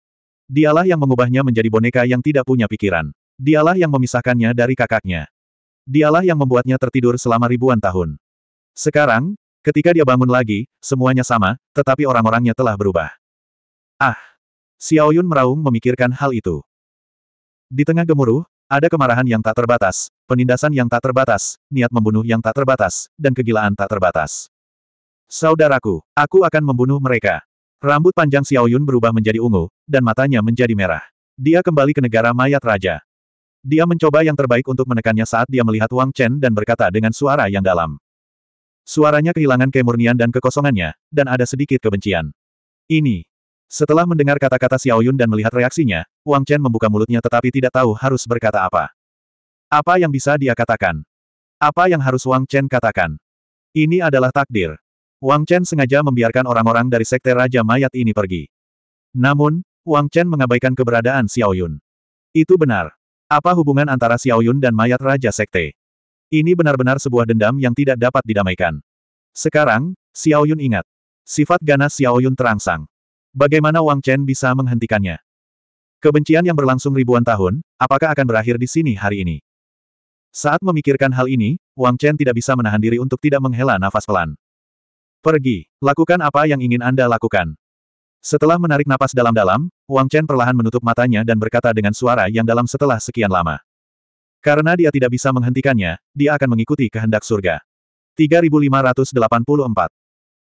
[SPEAKER 1] Dialah yang mengubahnya menjadi boneka yang tidak punya pikiran. Dialah yang memisahkannya dari kakaknya. Dialah yang membuatnya tertidur selama ribuan tahun. Sekarang, ketika dia bangun lagi, semuanya sama, tetapi orang-orangnya telah berubah. Ah! Xiaoyun meraung memikirkan hal itu. Di tengah gemuruh, ada kemarahan yang tak terbatas, penindasan yang tak terbatas, niat membunuh yang tak terbatas, dan kegilaan tak terbatas. Saudaraku, aku akan membunuh mereka. Rambut panjang Xiaoyun berubah menjadi ungu, dan matanya menjadi merah. Dia kembali ke negara mayat raja. Dia mencoba yang terbaik untuk menekannya saat dia melihat Wang Chen dan berkata dengan suara yang dalam. Suaranya kehilangan kemurnian dan kekosongannya, dan ada sedikit kebencian. Ini. Setelah mendengar kata-kata Xiao Yun dan melihat reaksinya, Wang Chen membuka mulutnya tetapi tidak tahu harus berkata apa. Apa yang bisa dia katakan? Apa yang harus Wang Chen katakan? Ini adalah takdir. Wang Chen sengaja membiarkan orang-orang dari sekte Raja Mayat ini pergi. Namun, Wang Chen mengabaikan keberadaan Xiao Yun. Itu benar. Apa hubungan antara Xiaoyun dan mayat Raja Sekte? Ini benar-benar sebuah dendam yang tidak dapat didamaikan. Sekarang, Xiaoyun ingat. Sifat ganas Xiaoyun terangsang. Bagaimana Wang Chen bisa menghentikannya? Kebencian yang berlangsung ribuan tahun, apakah akan berakhir di sini hari ini? Saat memikirkan hal ini, Wang Chen tidak bisa menahan diri untuk tidak menghela nafas pelan. Pergi, lakukan apa yang ingin Anda lakukan. Setelah menarik napas dalam-dalam, Wang Chen perlahan menutup matanya dan berkata dengan suara yang dalam setelah sekian lama. Karena dia tidak bisa menghentikannya, dia akan mengikuti kehendak surga. 3584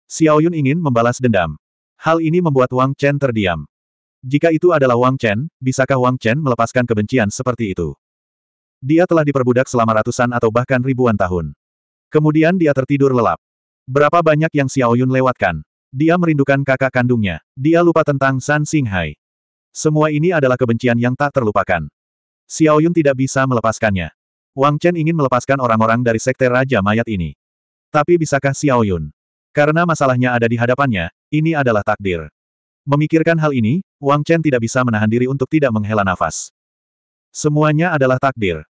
[SPEAKER 1] Xiao Yun ingin membalas dendam. Hal ini membuat Wang Chen terdiam. Jika itu adalah Wang Chen, bisakah Wang Chen melepaskan kebencian seperti itu? Dia telah diperbudak selama ratusan atau bahkan ribuan tahun. Kemudian dia tertidur lelap. Berapa banyak yang Xiao Yun lewatkan? Dia merindukan kakak kandungnya. Dia lupa tentang San Singhai. Semua ini adalah kebencian yang tak terlupakan. Xiao Yun tidak bisa melepaskannya. Wang Chen ingin melepaskan orang-orang dari sekte Raja Mayat ini. Tapi bisakah Xiao Yun? Karena masalahnya ada di hadapannya, ini adalah takdir. Memikirkan hal ini, Wang Chen tidak bisa menahan diri untuk tidak menghela nafas. Semuanya adalah takdir.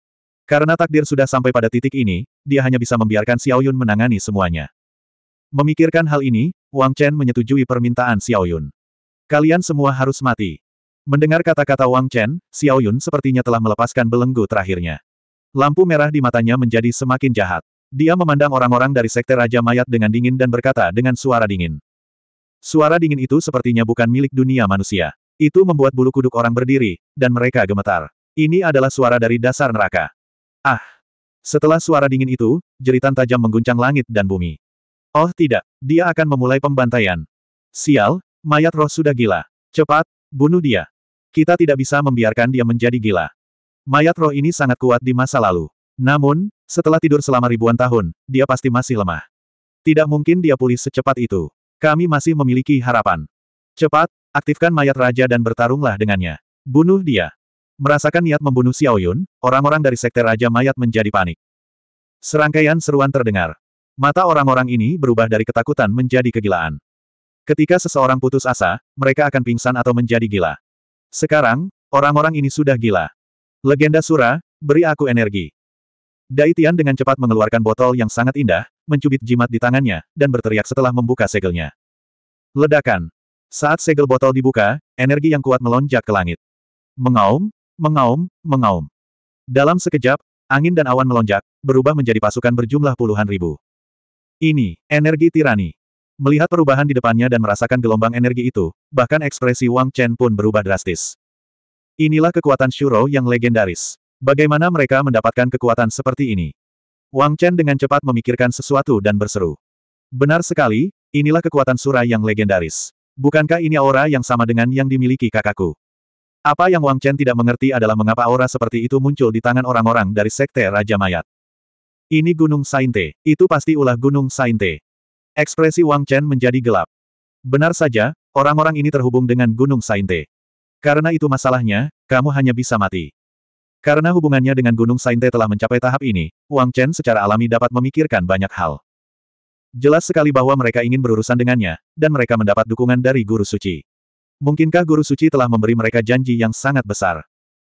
[SPEAKER 1] Karena takdir sudah sampai pada titik ini, dia hanya bisa membiarkan Xiao Yun menangani semuanya. Memikirkan hal ini, Wang Chen menyetujui permintaan Xiao Yun. Kalian semua harus mati. Mendengar kata-kata Wang Chen, Xiao Yun sepertinya telah melepaskan belenggu terakhirnya. Lampu merah di matanya menjadi semakin jahat. Dia memandang orang-orang dari Sekte Raja Mayat dengan dingin dan berkata dengan suara dingin. Suara dingin itu sepertinya bukan milik dunia manusia. Itu membuat bulu kuduk orang berdiri, dan mereka gemetar. Ini adalah suara dari dasar neraka. Ah! Setelah suara dingin itu, jeritan tajam mengguncang langit dan bumi. Oh tidak, dia akan memulai pembantaian. Sial, mayat roh sudah gila. Cepat, bunuh dia. Kita tidak bisa membiarkan dia menjadi gila. Mayat roh ini sangat kuat di masa lalu. Namun, setelah tidur selama ribuan tahun, dia pasti masih lemah. Tidak mungkin dia pulih secepat itu. Kami masih memiliki harapan. Cepat, aktifkan mayat raja dan bertarunglah dengannya. Bunuh dia. Merasakan niat membunuh Xiaoyun, orang-orang dari sekte raja mayat menjadi panik. Serangkaian seruan terdengar. Mata orang-orang ini berubah dari ketakutan menjadi kegilaan. Ketika seseorang putus asa, mereka akan pingsan atau menjadi gila. Sekarang, orang-orang ini sudah gila. Legenda Sura, beri aku energi. Daitian dengan cepat mengeluarkan botol yang sangat indah, mencubit jimat di tangannya, dan berteriak setelah membuka segelnya. Ledakan. Saat segel botol dibuka, energi yang kuat melonjak ke langit. Mengaum, mengaum, mengaum. Dalam sekejap, angin dan awan melonjak, berubah menjadi pasukan berjumlah puluhan ribu. Ini, energi tirani. Melihat perubahan di depannya dan merasakan gelombang energi itu, bahkan ekspresi Wang Chen pun berubah drastis. Inilah kekuatan Shuro yang legendaris. Bagaimana mereka mendapatkan kekuatan seperti ini? Wang Chen dengan cepat memikirkan sesuatu dan berseru. Benar sekali, inilah kekuatan Sura yang legendaris. Bukankah ini aura yang sama dengan yang dimiliki kakakku? Apa yang Wang Chen tidak mengerti adalah mengapa aura seperti itu muncul di tangan orang-orang dari Sekte Raja Mayat. Ini Gunung Sainte, itu pasti ulah Gunung Sainte. Ekspresi Wang Chen menjadi gelap. Benar saja, orang-orang ini terhubung dengan Gunung Sainte. Karena itu masalahnya, kamu hanya bisa mati. Karena hubungannya dengan Gunung Sainte telah mencapai tahap ini, Wang Chen secara alami dapat memikirkan banyak hal. Jelas sekali bahwa mereka ingin berurusan dengannya, dan mereka mendapat dukungan dari Guru Suci. Mungkinkah Guru Suci telah memberi mereka janji yang sangat besar?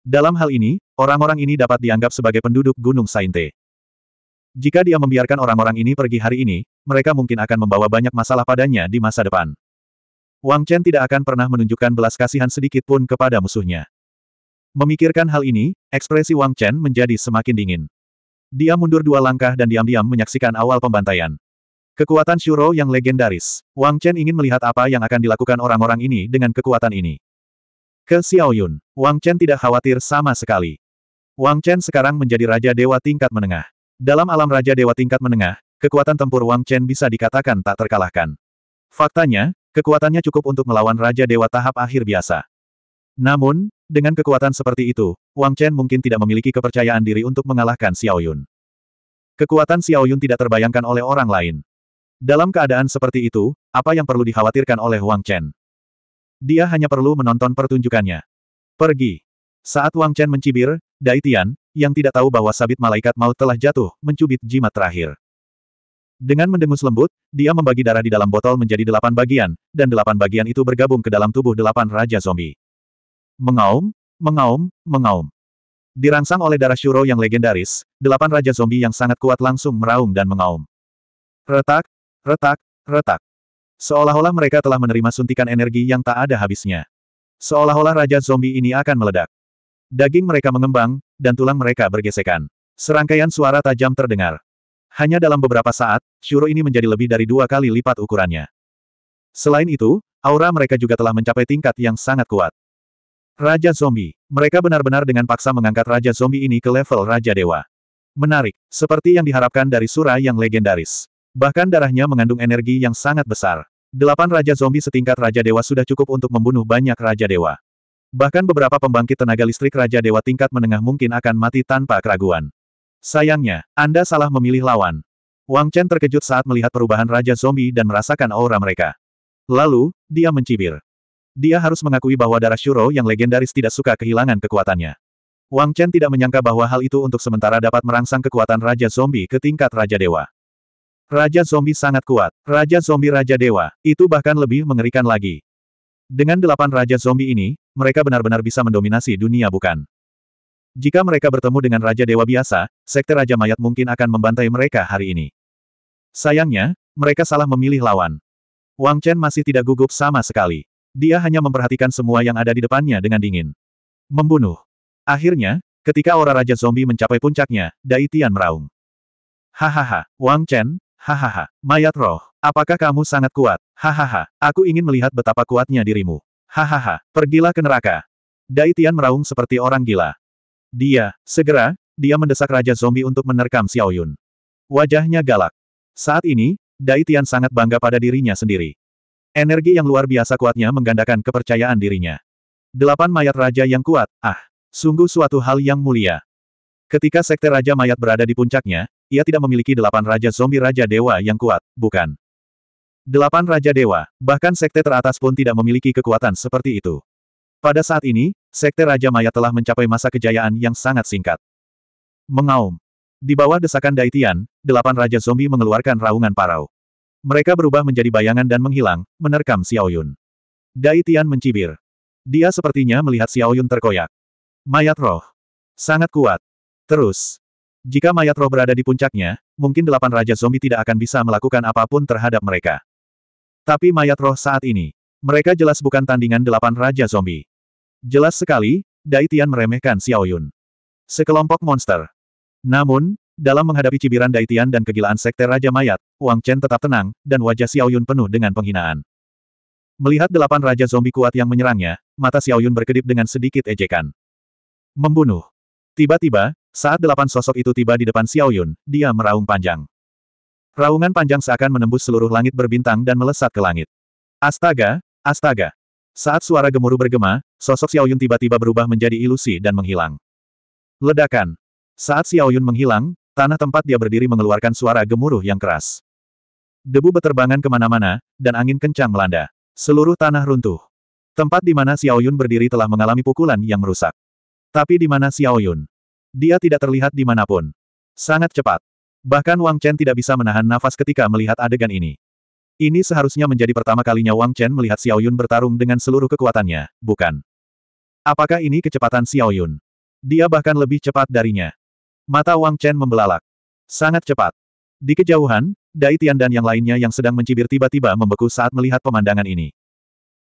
[SPEAKER 1] Dalam hal ini, orang-orang ini dapat dianggap sebagai penduduk Gunung Sainte. Jika dia membiarkan orang-orang ini pergi hari ini, mereka mungkin akan membawa banyak masalah padanya di masa depan. Wang Chen tidak akan pernah menunjukkan belas kasihan sedikit pun kepada musuhnya. Memikirkan hal ini, ekspresi Wang Chen menjadi semakin dingin. Dia mundur dua langkah dan diam-diam menyaksikan awal pembantaian. Kekuatan Shuro yang legendaris. Wang Chen ingin melihat apa yang akan dilakukan orang-orang ini dengan kekuatan ini. Ke Xiaoyun, Wang Chen tidak khawatir sama sekali. Wang Chen sekarang menjadi Raja Dewa tingkat menengah. Dalam alam Raja Dewa tingkat menengah, kekuatan tempur Wang Chen bisa dikatakan tak terkalahkan. Faktanya, kekuatannya cukup untuk melawan Raja Dewa tahap akhir biasa. Namun, dengan kekuatan seperti itu, Wang Chen mungkin tidak memiliki kepercayaan diri untuk mengalahkan Xiao Yun. Kekuatan Xiao Yun tidak terbayangkan oleh orang lain. Dalam keadaan seperti itu, apa yang perlu dikhawatirkan oleh Wang Chen? Dia hanya perlu menonton pertunjukannya. Pergi. Saat Wang Chen mencibir, Daitian yang tidak tahu bahwa sabit malaikat maut telah jatuh, mencubit jimat terakhir. Dengan mendengus lembut, dia membagi darah di dalam botol menjadi delapan bagian, dan delapan bagian itu bergabung ke dalam tubuh delapan Raja Zombie. Mengaum, mengaum, mengaum. Dirangsang oleh darah Shuro yang legendaris, delapan Raja Zombie yang sangat kuat langsung meraung dan mengaum. Retak, retak, retak. Seolah-olah mereka telah menerima suntikan energi yang tak ada habisnya. Seolah-olah Raja Zombie ini akan meledak. Daging mereka mengembang, dan tulang mereka bergesekan. Serangkaian suara tajam terdengar. Hanya dalam beberapa saat, Shuro ini menjadi lebih dari dua kali lipat ukurannya. Selain itu, aura mereka juga telah mencapai tingkat yang sangat kuat. Raja Zombie. Mereka benar-benar dengan paksa mengangkat Raja Zombie ini ke level Raja Dewa. Menarik, seperti yang diharapkan dari Sura yang legendaris. Bahkan darahnya mengandung energi yang sangat besar. Delapan Raja Zombie setingkat Raja Dewa sudah cukup untuk membunuh banyak Raja Dewa. Bahkan beberapa pembangkit tenaga listrik Raja Dewa tingkat menengah mungkin akan mati tanpa keraguan. Sayangnya, Anda salah memilih lawan. Wang Chen terkejut saat melihat perubahan Raja Zombie dan merasakan aura mereka. Lalu, dia mencibir. Dia harus mengakui bahwa darah Shuro yang legendaris tidak suka kehilangan kekuatannya. Wang Chen tidak menyangka bahwa hal itu untuk sementara dapat merangsang kekuatan Raja Zombie ke tingkat Raja Dewa. Raja Zombie sangat kuat. Raja Zombie Raja Dewa, itu bahkan lebih mengerikan lagi. Dengan delapan Raja Zombie ini, mereka benar-benar bisa mendominasi dunia bukan? Jika mereka bertemu dengan Raja Dewa biasa, Sekte Raja Mayat mungkin akan membantai mereka hari ini. Sayangnya, mereka salah memilih lawan. Wang Chen masih tidak gugup sama sekali. Dia hanya memperhatikan semua yang ada di depannya dengan dingin. Membunuh. Akhirnya, ketika aura Raja Zombie mencapai puncaknya, Dai Tian meraung. Hahaha, Wang Chen, hahaha, mayat roh, apakah kamu sangat kuat? Hahaha, aku ingin melihat betapa kuatnya dirimu. Hahaha, pergilah ke neraka. Dai Tian meraung seperti orang gila. Dia, segera, dia mendesak Raja Zombie untuk menerkam Xiao Yun. Wajahnya galak. Saat ini, Dai Tian sangat bangga pada dirinya sendiri. Energi yang luar biasa kuatnya menggandakan kepercayaan dirinya. Delapan mayat raja yang kuat, ah, sungguh suatu hal yang mulia. Ketika sekte raja mayat berada di puncaknya, ia tidak memiliki delapan raja zombie raja dewa yang kuat, bukan. Delapan Raja Dewa, bahkan sekte teratas pun tidak memiliki kekuatan seperti itu. Pada saat ini, sekte Raja Maya telah mencapai masa kejayaan yang sangat singkat. Mengaum. Di bawah desakan Daitian, delapan Raja Zombie mengeluarkan raungan parau. Mereka berubah menjadi bayangan dan menghilang, menerkam Xiaoyun. Daitian mencibir. Dia sepertinya melihat Xiaoyun terkoyak. Mayat roh. Sangat kuat. Terus. Jika mayat roh berada di puncaknya, mungkin delapan Raja Zombie tidak akan bisa melakukan apapun terhadap mereka. Tapi mayat roh saat ini. Mereka jelas bukan tandingan delapan Raja Zombie. Jelas sekali, Dai Tian meremehkan Xiao Yun. Sekelompok monster. Namun, dalam menghadapi cibiran Dai Tian dan kegilaan Sekte Raja Mayat, Wang Chen tetap tenang, dan wajah Xiao Yun penuh dengan penghinaan. Melihat delapan Raja Zombie kuat yang menyerangnya, mata Xiao Yun berkedip dengan sedikit ejekan. Membunuh. Tiba-tiba, saat delapan sosok itu tiba di depan Xiao Yun, dia meraung panjang. Raungan panjang seakan menembus seluruh langit berbintang dan melesat ke langit. Astaga, astaga. Saat suara gemuruh bergema, sosok Xiaoyun tiba-tiba berubah menjadi ilusi dan menghilang. Ledakan. Saat Xiaoyun menghilang, tanah tempat dia berdiri mengeluarkan suara gemuruh yang keras. Debu beterbangan kemana-mana, dan angin kencang melanda. Seluruh tanah runtuh. Tempat di mana Xiaoyun berdiri telah mengalami pukulan yang merusak. Tapi di mana Xiaoyun? Dia tidak terlihat di manapun. Sangat cepat. Bahkan Wang Chen tidak bisa menahan nafas ketika melihat adegan ini. Ini seharusnya menjadi pertama kalinya Wang Chen melihat Xiao Yun bertarung dengan seluruh kekuatannya, bukan? Apakah ini kecepatan Xiao Yun? Dia bahkan lebih cepat darinya. Mata Wang Chen membelalak. Sangat cepat. Di kejauhan, Dai Tian dan yang lainnya yang sedang mencibir tiba-tiba membeku saat melihat pemandangan ini.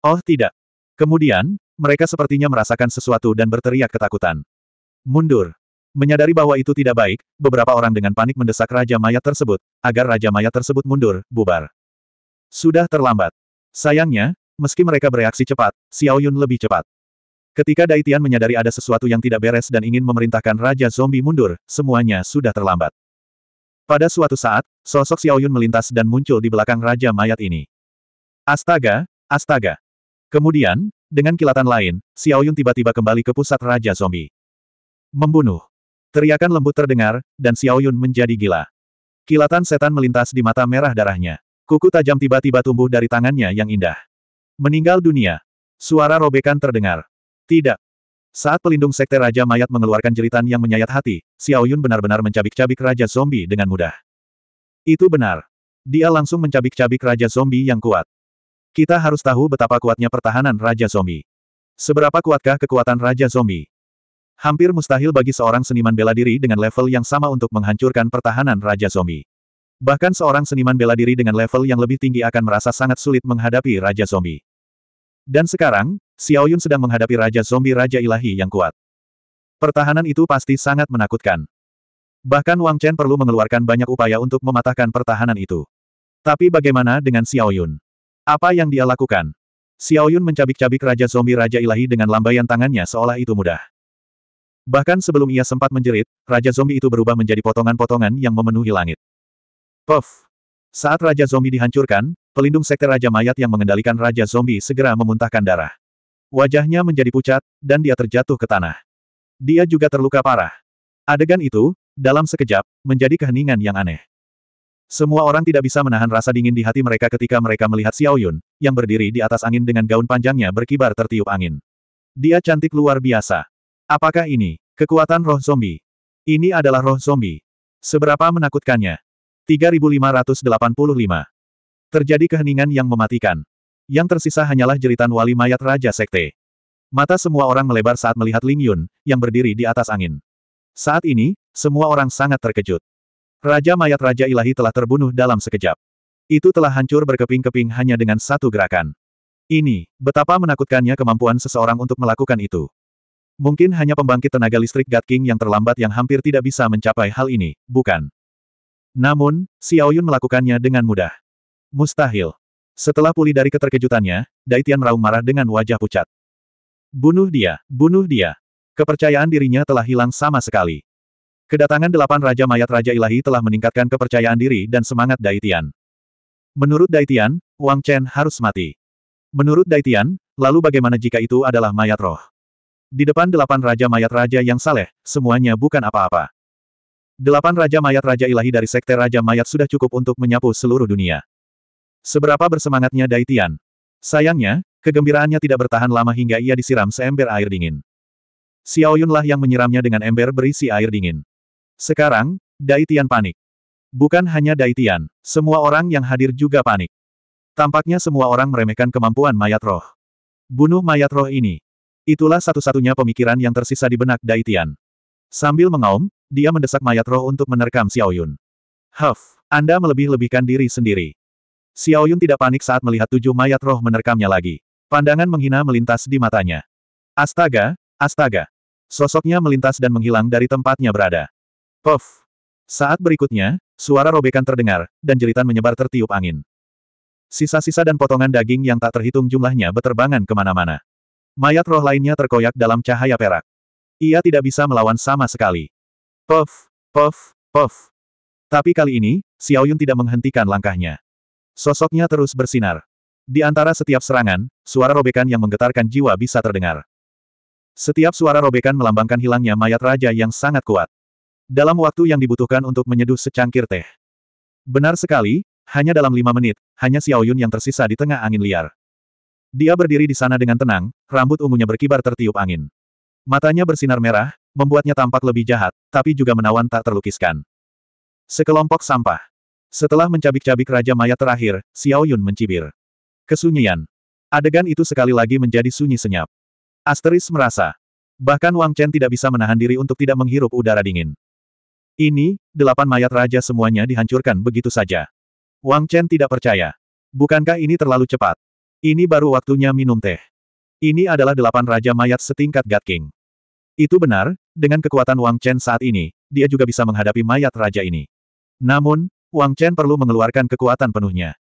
[SPEAKER 1] Oh tidak. Kemudian, mereka sepertinya merasakan sesuatu dan berteriak ketakutan. Mundur. Menyadari bahwa itu tidak baik, beberapa orang dengan panik mendesak Raja Mayat tersebut, agar Raja Mayat tersebut mundur, bubar. Sudah terlambat. Sayangnya, meski mereka bereaksi cepat, Xiao Yun lebih cepat. Ketika Daitian menyadari ada sesuatu yang tidak beres dan ingin memerintahkan Raja Zombie mundur, semuanya sudah terlambat. Pada suatu saat, sosok Xiao Yun melintas dan muncul di belakang Raja Mayat ini. Astaga, astaga. Kemudian, dengan kilatan lain, Xiao Yun tiba-tiba kembali ke pusat Raja Zombie. Membunuh. Teriakan lembut terdengar, dan Xiao Yun menjadi gila. Kilatan setan melintas di mata merah darahnya. Kuku tajam tiba-tiba tumbuh dari tangannya yang indah. Meninggal dunia. Suara robekan terdengar. Tidak. Saat pelindung sekte Raja Mayat mengeluarkan jeritan yang menyayat hati, Xiao Yun benar-benar mencabik-cabik Raja Zombie dengan mudah. Itu benar. Dia langsung mencabik-cabik Raja Zombie yang kuat. Kita harus tahu betapa kuatnya pertahanan Raja Zombie. Seberapa kuatkah kekuatan Raja Zombie? Hampir mustahil bagi seorang seniman bela diri dengan level yang sama untuk menghancurkan pertahanan Raja Zombie. Bahkan seorang seniman bela diri dengan level yang lebih tinggi akan merasa sangat sulit menghadapi Raja Zombie. Dan sekarang, Xiao Yun sedang menghadapi Raja Zombie Raja Ilahi yang kuat. Pertahanan itu pasti sangat menakutkan. Bahkan Wang Chen perlu mengeluarkan banyak upaya untuk mematahkan pertahanan itu. Tapi bagaimana dengan Xiao Yun? Apa yang dia lakukan? Xiao Yun mencabik-cabik Raja Zombie Raja Ilahi dengan lambaian tangannya seolah itu mudah. Bahkan sebelum ia sempat menjerit, Raja Zombie itu berubah menjadi potongan-potongan yang memenuhi langit. Puff! Saat Raja Zombie dihancurkan, pelindung sekte Raja Mayat yang mengendalikan Raja Zombie segera memuntahkan darah. Wajahnya menjadi pucat, dan dia terjatuh ke tanah. Dia juga terluka parah. Adegan itu, dalam sekejap, menjadi keheningan yang aneh. Semua orang tidak bisa menahan rasa dingin di hati mereka ketika mereka melihat Xiao Yun, yang berdiri di atas angin dengan gaun panjangnya berkibar tertiup angin. Dia cantik luar biasa. Apakah ini, kekuatan roh zombie? Ini adalah roh zombie. Seberapa menakutkannya? 3585. Terjadi keheningan yang mematikan. Yang tersisa hanyalah jeritan wali mayat Raja Sekte. Mata semua orang melebar saat melihat Ling Yun, yang berdiri di atas angin. Saat ini, semua orang sangat terkejut. Raja mayat Raja Ilahi telah terbunuh dalam sekejap. Itu telah hancur berkeping-keping hanya dengan satu gerakan. Ini, betapa menakutkannya kemampuan seseorang untuk melakukan itu. Mungkin hanya pembangkit tenaga listrik God King yang terlambat yang hampir tidak bisa mencapai hal ini, bukan? Namun, Xiaoyun melakukannya dengan mudah. Mustahil. Setelah pulih dari keterkejutannya, Daitian meraung marah dengan wajah pucat. Bunuh dia, bunuh dia. Kepercayaan dirinya telah hilang sama sekali. Kedatangan delapan Raja Mayat Raja Ilahi telah meningkatkan kepercayaan diri dan semangat Daitian. Menurut Daitian, Wang Chen harus mati. Menurut Daitian, lalu bagaimana jika itu adalah mayat roh? Di depan delapan raja mayat raja yang saleh, semuanya bukan apa-apa. Delapan raja mayat raja ilahi dari sekte raja mayat sudah cukup untuk menyapu seluruh dunia. Seberapa bersemangatnya Daitian. Sayangnya, kegembiraannya tidak bertahan lama hingga ia disiram seember air dingin. Xiaoyunlah yang menyiramnya dengan ember berisi air dingin. Sekarang, Daitian panik. Bukan hanya Daitian, semua orang yang hadir juga panik. Tampaknya semua orang meremehkan kemampuan mayat roh. Bunuh mayat roh ini, Itulah satu-satunya pemikiran yang tersisa di benak Daitian. Sambil mengaum, dia mendesak mayat roh untuk menerkam Xiaoyun. Yun. Huff, Anda melebih-lebihkan diri sendiri. Xiaoyun tidak panik saat melihat tujuh mayat roh menerkamnya lagi. Pandangan menghina melintas di matanya. Astaga, astaga. Sosoknya melintas dan menghilang dari tempatnya berada. Puff. Saat berikutnya, suara robekan terdengar, dan jeritan menyebar tertiup angin. Sisa-sisa dan potongan daging yang tak terhitung jumlahnya beterbangan kemana-mana. Mayat roh lainnya terkoyak dalam cahaya perak. Ia tidak bisa melawan sama sekali. Puff, puff, puff. Tapi kali ini, Xiao Yun tidak menghentikan langkahnya. Sosoknya terus bersinar. Di antara setiap serangan, suara robekan yang menggetarkan jiwa bisa terdengar. Setiap suara robekan melambangkan hilangnya mayat raja yang sangat kuat. Dalam waktu yang dibutuhkan untuk menyeduh secangkir teh. Benar sekali, hanya dalam lima menit, hanya Xiao Yun yang tersisa di tengah angin liar. Dia berdiri di sana dengan tenang, rambut ungunya berkibar tertiup angin. Matanya bersinar merah, membuatnya tampak lebih jahat, tapi juga menawan tak terlukiskan. Sekelompok sampah. Setelah mencabik-cabik Raja mayat terakhir, Xiao Yun mencibir. Kesunyian. Adegan itu sekali lagi menjadi sunyi senyap. Asteris merasa. Bahkan Wang Chen tidak bisa menahan diri untuk tidak menghirup udara dingin. Ini, delapan mayat raja semuanya dihancurkan begitu saja. Wang Chen tidak percaya. Bukankah ini terlalu cepat? Ini baru waktunya minum teh. Ini adalah delapan raja mayat setingkat God King. Itu benar, dengan kekuatan Wang Chen saat ini, dia juga bisa menghadapi mayat raja ini. Namun, Wang Chen perlu mengeluarkan kekuatan penuhnya.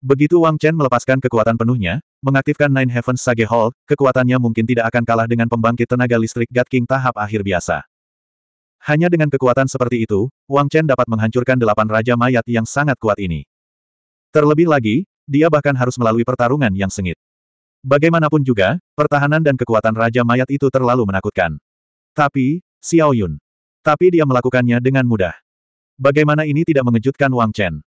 [SPEAKER 1] Begitu Wang Chen melepaskan kekuatan penuhnya, mengaktifkan Nine Heavens Sage Hall, kekuatannya mungkin tidak akan kalah dengan pembangkit tenaga listrik God King tahap akhir biasa. Hanya dengan kekuatan seperti itu, Wang Chen dapat menghancurkan delapan raja mayat yang sangat kuat ini. Terlebih lagi, dia bahkan harus melalui pertarungan yang sengit. Bagaimanapun juga, pertahanan dan kekuatan Raja Mayat itu terlalu menakutkan. Tapi, Xiao Yun. Tapi dia melakukannya dengan mudah. Bagaimana ini tidak mengejutkan Wang Chen?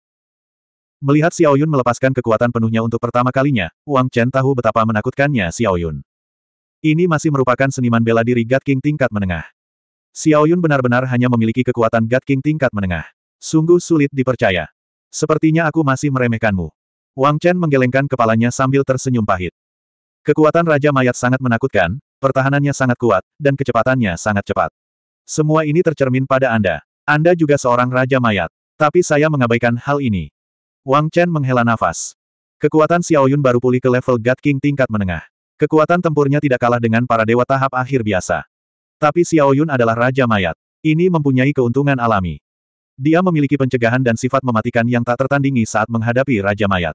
[SPEAKER 1] Melihat Xiao Yun melepaskan kekuatan penuhnya untuk pertama kalinya, Wang Chen tahu betapa menakutkannya Xiao Yun. Ini masih merupakan seniman bela diri God King tingkat menengah. Xiao Yun benar-benar hanya memiliki kekuatan God King tingkat menengah. Sungguh sulit dipercaya. Sepertinya aku masih meremehkanmu. Wang Chen menggelengkan kepalanya sambil tersenyum pahit. Kekuatan Raja Mayat sangat menakutkan, pertahanannya sangat kuat, dan kecepatannya sangat cepat. Semua ini tercermin pada Anda. Anda juga seorang Raja Mayat. Tapi saya mengabaikan hal ini. Wang Chen menghela nafas. Kekuatan Xiaoyun baru pulih ke level God King tingkat menengah. Kekuatan tempurnya tidak kalah dengan para dewa tahap akhir biasa. Tapi Xiaoyun adalah Raja Mayat. Ini mempunyai keuntungan alami. Dia memiliki pencegahan dan sifat mematikan yang tak tertandingi saat menghadapi Raja Mayat.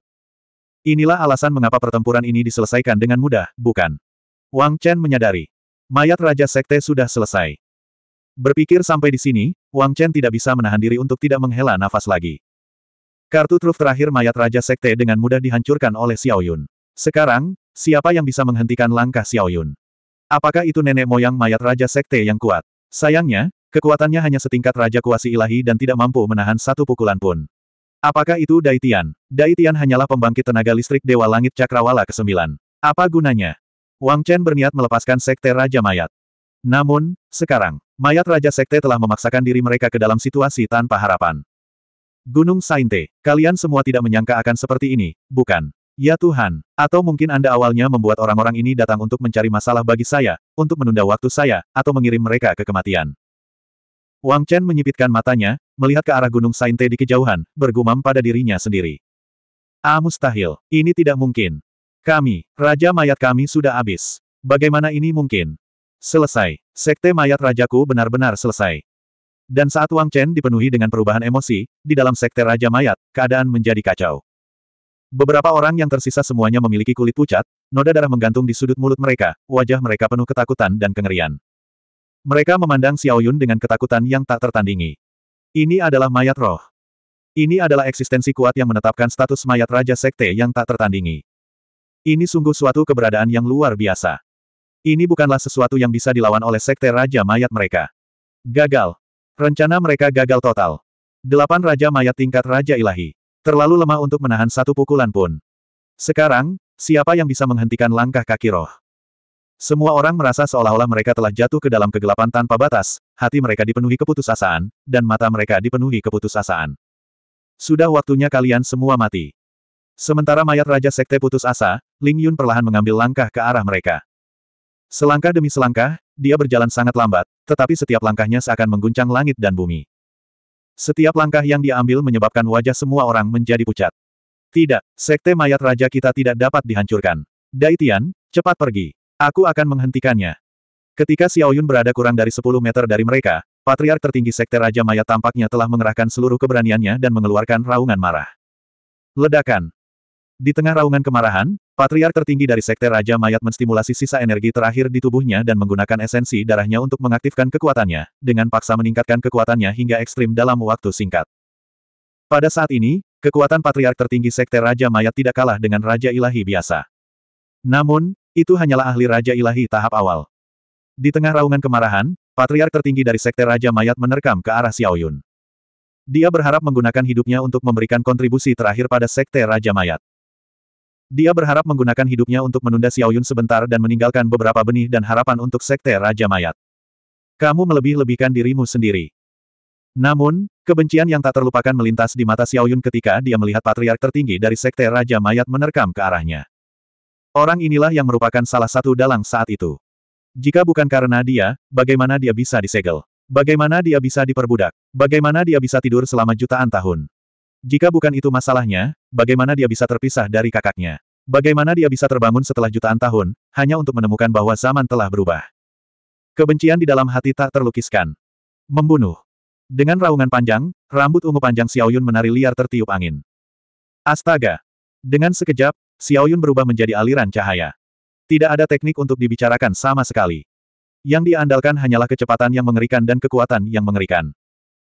[SPEAKER 1] Inilah alasan mengapa pertempuran ini diselesaikan dengan mudah, bukan? Wang Chen menyadari. Mayat Raja Sekte sudah selesai. Berpikir sampai di sini, Wang Chen tidak bisa menahan diri untuk tidak menghela nafas lagi. Kartu truf terakhir mayat Raja Sekte dengan mudah dihancurkan oleh Xiao Yun. Sekarang, siapa yang bisa menghentikan langkah Xiao Yun? Apakah itu nenek moyang mayat Raja Sekte yang kuat? Sayangnya, kekuatannya hanya setingkat Raja Kuasi Ilahi dan tidak mampu menahan satu pukulan pun. Apakah itu Daitian? Daitian hanyalah pembangkit tenaga listrik Dewa Langit Cakrawala ke-9. Apa gunanya? Wang Chen berniat melepaskan Sekte Raja Mayat. Namun, sekarang, mayat Raja Sekte telah memaksakan diri mereka ke dalam situasi tanpa harapan. Gunung Sainte, kalian semua tidak menyangka akan seperti ini, bukan? Ya Tuhan, atau mungkin Anda awalnya membuat orang-orang ini datang untuk mencari masalah bagi saya, untuk menunda waktu saya, atau mengirim mereka ke kematian. Wang Chen menyipitkan matanya, melihat ke arah Gunung Sainte di kejauhan, bergumam pada dirinya sendiri. Ah mustahil, ini tidak mungkin. Kami, Raja Mayat kami sudah habis. Bagaimana ini mungkin? Selesai. Sekte Mayat Rajaku benar-benar selesai. Dan saat Wang Chen dipenuhi dengan perubahan emosi, di dalam Sekte Raja Mayat, keadaan menjadi kacau. Beberapa orang yang tersisa semuanya memiliki kulit pucat, noda darah menggantung di sudut mulut mereka, wajah mereka penuh ketakutan dan kengerian. Mereka memandang Xiao Yun dengan ketakutan yang tak tertandingi. Ini adalah mayat roh. Ini adalah eksistensi kuat yang menetapkan status mayat Raja Sekte yang tak tertandingi. Ini sungguh suatu keberadaan yang luar biasa. Ini bukanlah sesuatu yang bisa dilawan oleh Sekte Raja Mayat mereka. Gagal. Rencana mereka gagal total. Delapan Raja Mayat tingkat Raja Ilahi. Terlalu lemah untuk menahan satu pukulan pun. Sekarang, siapa yang bisa menghentikan langkah kaki roh? Semua orang merasa seolah-olah mereka telah jatuh ke dalam kegelapan tanpa batas, hati mereka dipenuhi keputusasaan, dan mata mereka dipenuhi keputusasaan. Sudah waktunya kalian semua mati. Sementara mayat Raja Sekte putus asa, Ling Yun perlahan mengambil langkah ke arah mereka. Selangkah demi selangkah, dia berjalan sangat lambat, tetapi setiap langkahnya seakan mengguncang langit dan bumi. Setiap langkah yang dia ambil menyebabkan wajah semua orang menjadi pucat. Tidak, sekte mayat raja kita tidak dapat dihancurkan. Daitian, cepat pergi. Aku akan menghentikannya. Ketika Xiao Yun berada kurang dari 10 meter dari mereka, patriark tertinggi Sekte Raja Maya tampaknya telah mengerahkan seluruh keberaniannya dan mengeluarkan raungan marah. Ledakan. Di tengah raungan kemarahan, patriark tertinggi dari Sekte Raja Mayat menstimulasi sisa energi terakhir di tubuhnya dan menggunakan esensi darahnya untuk mengaktifkan kekuatannya, dengan paksa meningkatkan kekuatannya hingga ekstrim dalam waktu singkat. Pada saat ini, kekuatan patriark tertinggi Sekte Raja Mayat tidak kalah dengan Raja Ilahi biasa. Namun, itu hanyalah ahli Raja Ilahi tahap awal. Di tengah raungan kemarahan, patriark tertinggi dari Sekte Raja Mayat menerkam ke arah Xiaoyun. Dia berharap menggunakan hidupnya untuk memberikan kontribusi terakhir pada Sekte Raja Mayat. Dia berharap menggunakan hidupnya untuk menunda Xiaoyun sebentar dan meninggalkan beberapa benih dan harapan untuk Sekte Raja Mayat. Kamu melebih-lebihkan dirimu sendiri. Namun, kebencian yang tak terlupakan melintas di mata Xiaoyun ketika dia melihat patriark tertinggi dari Sekte Raja Mayat menerkam ke arahnya. Orang inilah yang merupakan salah satu dalang saat itu. Jika bukan karena dia, bagaimana dia bisa disegel? Bagaimana dia bisa diperbudak? Bagaimana dia bisa tidur selama jutaan tahun? Jika bukan itu masalahnya, bagaimana dia bisa terpisah dari kakaknya? Bagaimana dia bisa terbangun setelah jutaan tahun, hanya untuk menemukan bahwa zaman telah berubah? Kebencian di dalam hati tak terlukiskan. Membunuh. Dengan raungan panjang, rambut ungu panjang Xiaoyun menari liar tertiup angin. Astaga! Dengan sekejap, Xiaoyun berubah menjadi aliran cahaya. Tidak ada teknik untuk dibicarakan sama sekali. Yang diandalkan hanyalah kecepatan yang mengerikan dan kekuatan yang mengerikan.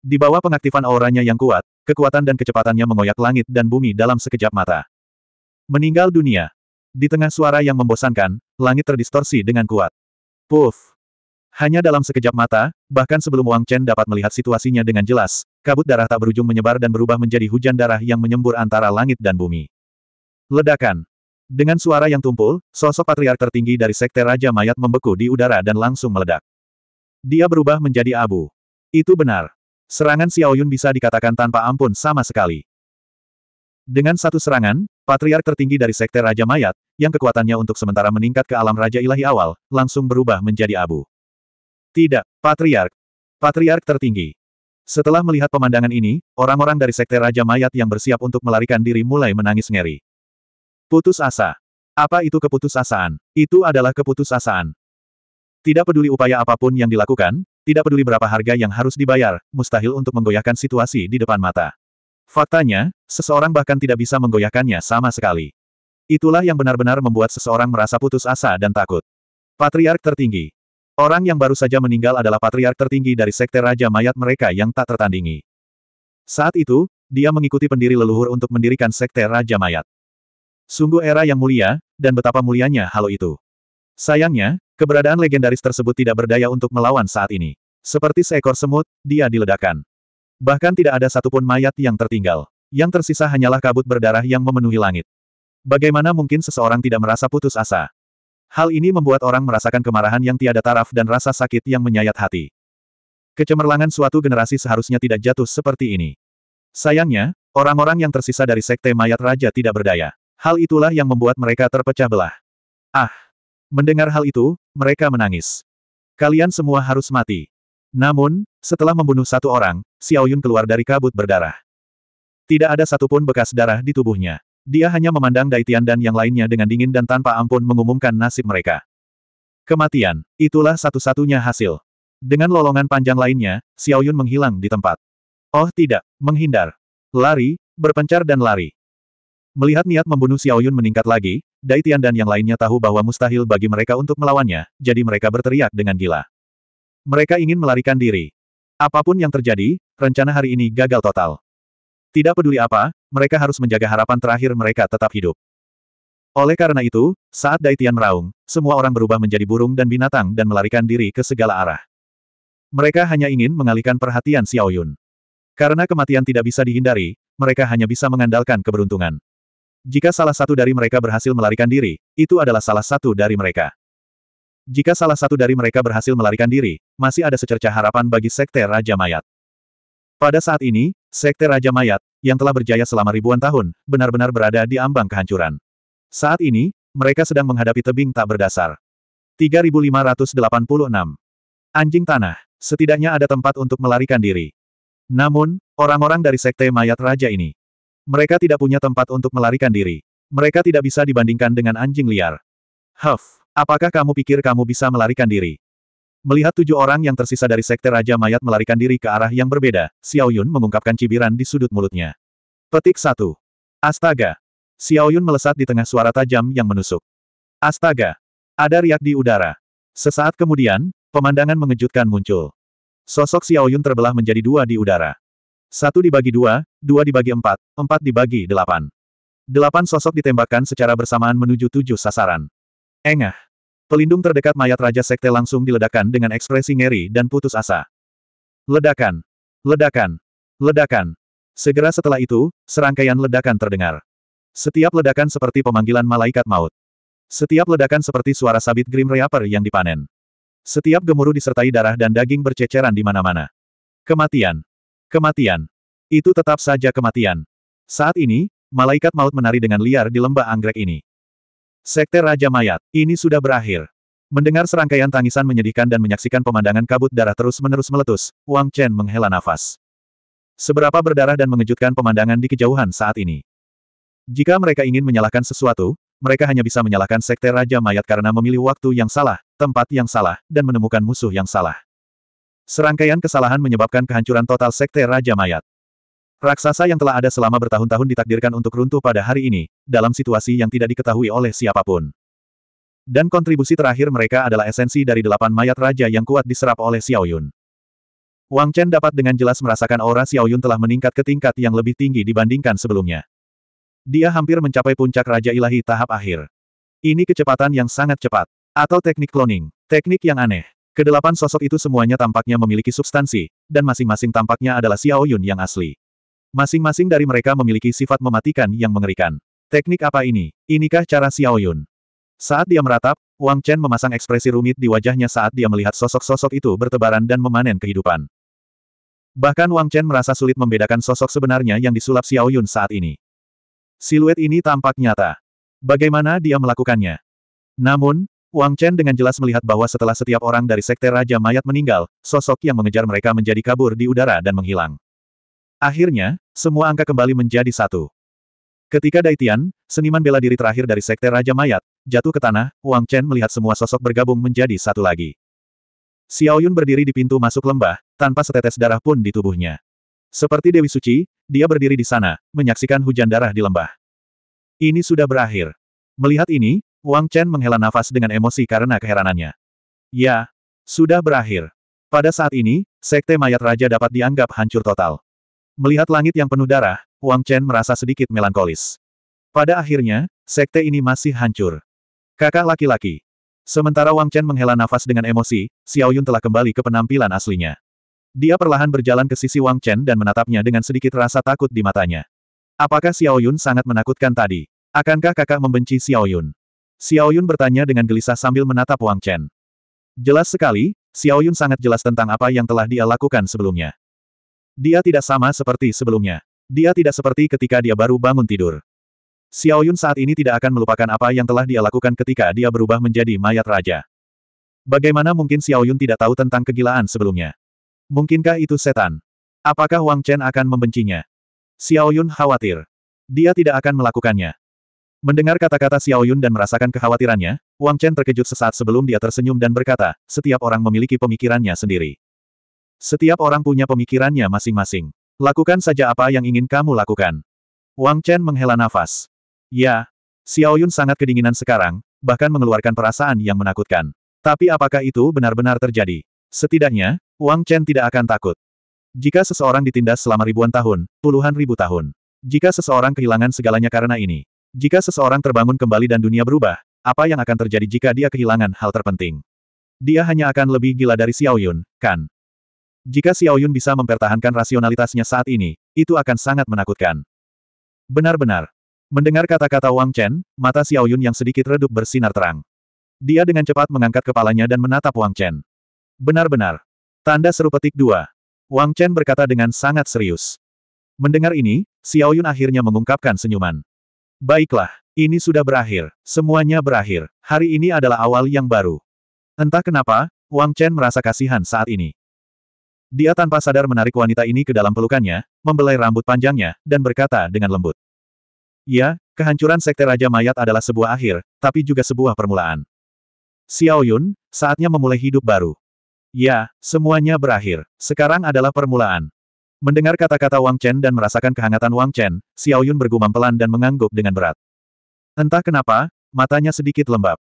[SPEAKER 1] Di bawah pengaktifan auranya yang kuat, kekuatan dan kecepatannya mengoyak langit dan bumi dalam sekejap mata. Meninggal dunia. Di tengah suara yang membosankan, langit terdistorsi dengan kuat. Puff. Hanya dalam sekejap mata, bahkan sebelum Wang Chen dapat melihat situasinya dengan jelas, kabut darah tak berujung menyebar dan berubah menjadi hujan darah yang menyembur antara langit dan bumi. Ledakan. Dengan suara yang tumpul, sosok patriark tertinggi dari sekte Raja Mayat membeku di udara dan langsung meledak. Dia berubah menjadi abu. Itu benar. Serangan Xiaoyun bisa dikatakan tanpa ampun sama sekali. Dengan satu serangan, patriark tertinggi dari sekte Raja Mayat, yang kekuatannya untuk sementara meningkat ke alam Raja Ilahi awal, langsung berubah menjadi abu. Tidak, patriark. Patriark tertinggi. Setelah melihat pemandangan ini, orang-orang dari sekte Raja Mayat yang bersiap untuk melarikan diri mulai menangis ngeri. Putus asa. Apa itu keputusasaan? Itu adalah keputusasaan. Tidak peduli upaya apapun yang dilakukan, tidak peduli berapa harga yang harus dibayar, mustahil untuk menggoyahkan situasi di depan mata. Faktanya, seseorang bahkan tidak bisa menggoyahkannya sama sekali. Itulah yang benar-benar membuat seseorang merasa putus asa dan takut. Patriark tertinggi. Orang yang baru saja meninggal adalah patriark tertinggi dari sekte Raja Mayat mereka yang tak tertandingi. Saat itu, dia mengikuti pendiri leluhur untuk mendirikan sekte Raja Mayat. Sungguh era yang mulia, dan betapa mulianya halo itu. Sayangnya, keberadaan legendaris tersebut tidak berdaya untuk melawan saat ini. Seperti seekor semut, dia diledakkan. Bahkan tidak ada satupun mayat yang tertinggal. Yang tersisa hanyalah kabut berdarah yang memenuhi langit. Bagaimana mungkin seseorang tidak merasa putus asa? Hal ini membuat orang merasakan kemarahan yang tiada taraf dan rasa sakit yang menyayat hati. Kecemerlangan suatu generasi seharusnya tidak jatuh seperti ini. Sayangnya, orang-orang yang tersisa dari Sekte Mayat Raja tidak berdaya. Hal itulah yang membuat mereka terpecah belah. Ah! Mendengar hal itu, mereka menangis. Kalian semua harus mati. Namun, setelah membunuh satu orang, Xiao Yun keluar dari kabut berdarah. Tidak ada satupun bekas darah di tubuhnya. Dia hanya memandang Daitian dan yang lainnya dengan dingin dan tanpa ampun mengumumkan nasib mereka. Kematian, itulah satu-satunya hasil. Dengan lolongan panjang lainnya, Xiao Yun menghilang di tempat. Oh tidak, menghindar. Lari, berpencar dan lari. Melihat niat membunuh Xiao Yun meningkat lagi, Dai Tian dan yang lainnya tahu bahwa mustahil bagi mereka untuk melawannya, jadi mereka berteriak dengan gila. Mereka ingin melarikan diri. Apapun yang terjadi, rencana hari ini gagal total. Tidak peduli apa, mereka harus menjaga harapan terakhir mereka tetap hidup. Oleh karena itu, saat Dai Tian meraung, semua orang berubah menjadi burung dan binatang dan melarikan diri ke segala arah. Mereka hanya ingin mengalihkan perhatian Xiao Yun. Karena kematian tidak bisa dihindari, mereka hanya bisa mengandalkan keberuntungan. Jika salah satu dari mereka berhasil melarikan diri, itu adalah salah satu dari mereka. Jika salah satu dari mereka berhasil melarikan diri, masih ada secerca harapan bagi Sekte Raja Mayat. Pada saat ini, Sekte Raja Mayat, yang telah berjaya selama ribuan tahun, benar-benar berada di ambang kehancuran. Saat ini, mereka sedang menghadapi tebing tak berdasar. 3586. Anjing Tanah. Setidaknya ada tempat untuk melarikan diri. Namun, orang-orang dari Sekte Mayat Raja ini mereka tidak punya tempat untuk melarikan diri. Mereka tidak bisa dibandingkan dengan anjing liar. Huff, apakah kamu pikir kamu bisa melarikan diri? Melihat tujuh orang yang tersisa dari sekte Raja Mayat melarikan diri ke arah yang berbeda, Xiao Yun mengungkapkan cibiran di sudut mulutnya. Petik satu. Astaga. Xiao Yun melesat di tengah suara tajam yang menusuk. Astaga. Ada riak di udara. Sesaat kemudian, pemandangan mengejutkan muncul. Sosok Xiao Yun terbelah menjadi dua di udara. Satu dibagi dua, dua dibagi empat, empat dibagi delapan. Delapan sosok ditembakkan secara bersamaan menuju tujuh sasaran. Engah. Pelindung terdekat mayat Raja Sekte langsung diledakkan dengan ekspresi ngeri dan putus asa. Ledakan. Ledakan. Ledakan. Segera setelah itu, serangkaian ledakan terdengar. Setiap ledakan seperti pemanggilan malaikat maut. Setiap ledakan seperti suara sabit Grim Reaper yang dipanen. Setiap gemuruh disertai darah dan daging berceceran di mana-mana. Kematian. Kematian. Itu tetap saja kematian. Saat ini, malaikat maut menari dengan liar di lembah anggrek ini. Sekte Raja Mayat, ini sudah berakhir. Mendengar serangkaian tangisan menyedihkan dan menyaksikan pemandangan kabut darah terus-menerus meletus, Wang Chen menghela nafas. Seberapa berdarah dan mengejutkan pemandangan di kejauhan saat ini. Jika mereka ingin menyalahkan sesuatu, mereka hanya bisa menyalahkan Sekte Raja Mayat karena memilih waktu yang salah, tempat yang salah, dan menemukan musuh yang salah. Serangkaian kesalahan menyebabkan kehancuran total Sekte Raja Mayat. Raksasa yang telah ada selama bertahun-tahun ditakdirkan untuk runtuh pada hari ini, dalam situasi yang tidak diketahui oleh siapapun. Dan kontribusi terakhir mereka adalah esensi dari delapan mayat raja yang kuat diserap oleh Xiao Yun. Wang Chen dapat dengan jelas merasakan aura Xiao Yun telah meningkat ke tingkat yang lebih tinggi dibandingkan sebelumnya. Dia hampir mencapai puncak Raja Ilahi tahap akhir. Ini kecepatan yang sangat cepat. Atau teknik cloning. Teknik yang aneh. Kedelapan sosok itu semuanya tampaknya memiliki substansi, dan masing-masing tampaknya adalah Xiao Yun yang asli. Masing-masing dari mereka memiliki sifat mematikan yang mengerikan. Teknik apa ini? Inikah cara Xiao Yun? Saat dia meratap, Wang Chen memasang ekspresi rumit di wajahnya saat dia melihat sosok-sosok itu bertebaran dan memanen kehidupan. Bahkan Wang Chen merasa sulit membedakan sosok sebenarnya yang disulap Xiao Yun saat ini. Siluet ini tampak nyata. Bagaimana dia melakukannya? Namun, Wang Chen dengan jelas melihat bahwa setelah setiap orang dari Sekte Raja Mayat meninggal, sosok yang mengejar mereka menjadi kabur di udara dan menghilang. Akhirnya, semua angka kembali menjadi satu. Ketika Daitian, seniman bela diri terakhir dari Sekte Raja Mayat, jatuh ke tanah, Wang Chen melihat semua sosok bergabung menjadi satu lagi. Xiao Yun berdiri di pintu masuk lembah, tanpa setetes darah pun di tubuhnya. Seperti Dewi Suci, dia berdiri di sana, menyaksikan hujan darah di lembah. Ini sudah berakhir. Melihat ini, Wang Chen menghela nafas dengan emosi karena keheranannya. Ya, sudah berakhir. Pada saat ini, sekte mayat raja dapat dianggap hancur total. Melihat langit yang penuh darah, Wang Chen merasa sedikit melankolis. Pada akhirnya, sekte ini masih hancur. Kakak laki-laki. Sementara Wang Chen menghela nafas dengan emosi, Xiao Yun telah kembali ke penampilan aslinya. Dia perlahan berjalan ke sisi Wang Chen dan menatapnya dengan sedikit rasa takut di matanya. Apakah Xiao Yun sangat menakutkan tadi? Akankah kakak membenci Xiao Yun? Xiao Yun bertanya dengan gelisah sambil menatap Wang Chen. Jelas sekali, Xiao Yun sangat jelas tentang apa yang telah dia lakukan sebelumnya. Dia tidak sama seperti sebelumnya. Dia tidak seperti ketika dia baru bangun tidur. Xiao Yun saat ini tidak akan melupakan apa yang telah dia lakukan ketika dia berubah menjadi mayat raja. Bagaimana mungkin Xiao Yun tidak tahu tentang kegilaan sebelumnya? Mungkinkah itu setan? Apakah Wang Chen akan membencinya? Xiao Yun khawatir. Dia tidak akan melakukannya. Mendengar kata-kata Xiao Yun dan merasakan kekhawatirannya, Wang Chen terkejut sesaat sebelum dia tersenyum dan berkata, setiap orang memiliki pemikirannya sendiri. Setiap orang punya pemikirannya masing-masing. Lakukan saja apa yang ingin kamu lakukan. Wang Chen menghela nafas. Ya, Xiao Yun sangat kedinginan sekarang, bahkan mengeluarkan perasaan yang menakutkan. Tapi apakah itu benar-benar terjadi? Setidaknya, Wang Chen tidak akan takut. Jika seseorang ditindas selama ribuan tahun, puluhan ribu tahun. Jika seseorang kehilangan segalanya karena ini, jika seseorang terbangun kembali dan dunia berubah, apa yang akan terjadi jika dia kehilangan hal terpenting? Dia hanya akan lebih gila dari Xiao Yun, kan? Jika Xiao Yun bisa mempertahankan rasionalitasnya saat ini, itu akan sangat menakutkan. Benar-benar. Mendengar kata-kata Wang Chen, mata Xiao Yun yang sedikit redup bersinar terang. Dia dengan cepat mengangkat kepalanya dan menatap Wang Chen. Benar-benar. Tanda seru petik dua. Wang Chen berkata dengan sangat serius. Mendengar ini, Xiao Yun akhirnya mengungkapkan senyuman. Baiklah, ini sudah berakhir, semuanya berakhir, hari ini adalah awal yang baru. Entah kenapa, Wang Chen merasa kasihan saat ini. Dia tanpa sadar menarik wanita ini ke dalam pelukannya, membelai rambut panjangnya, dan berkata dengan lembut. Ya, kehancuran Sekte Raja Mayat adalah sebuah akhir, tapi juga sebuah permulaan. Xiao Yun, saatnya memulai hidup baru. Ya, semuanya berakhir. Sekarang adalah permulaan. Mendengar kata-kata Wang Chen dan merasakan kehangatan Wang Chen, Xiao Yun bergumam pelan dan mengangguk dengan berat. Entah kenapa, matanya sedikit lembab.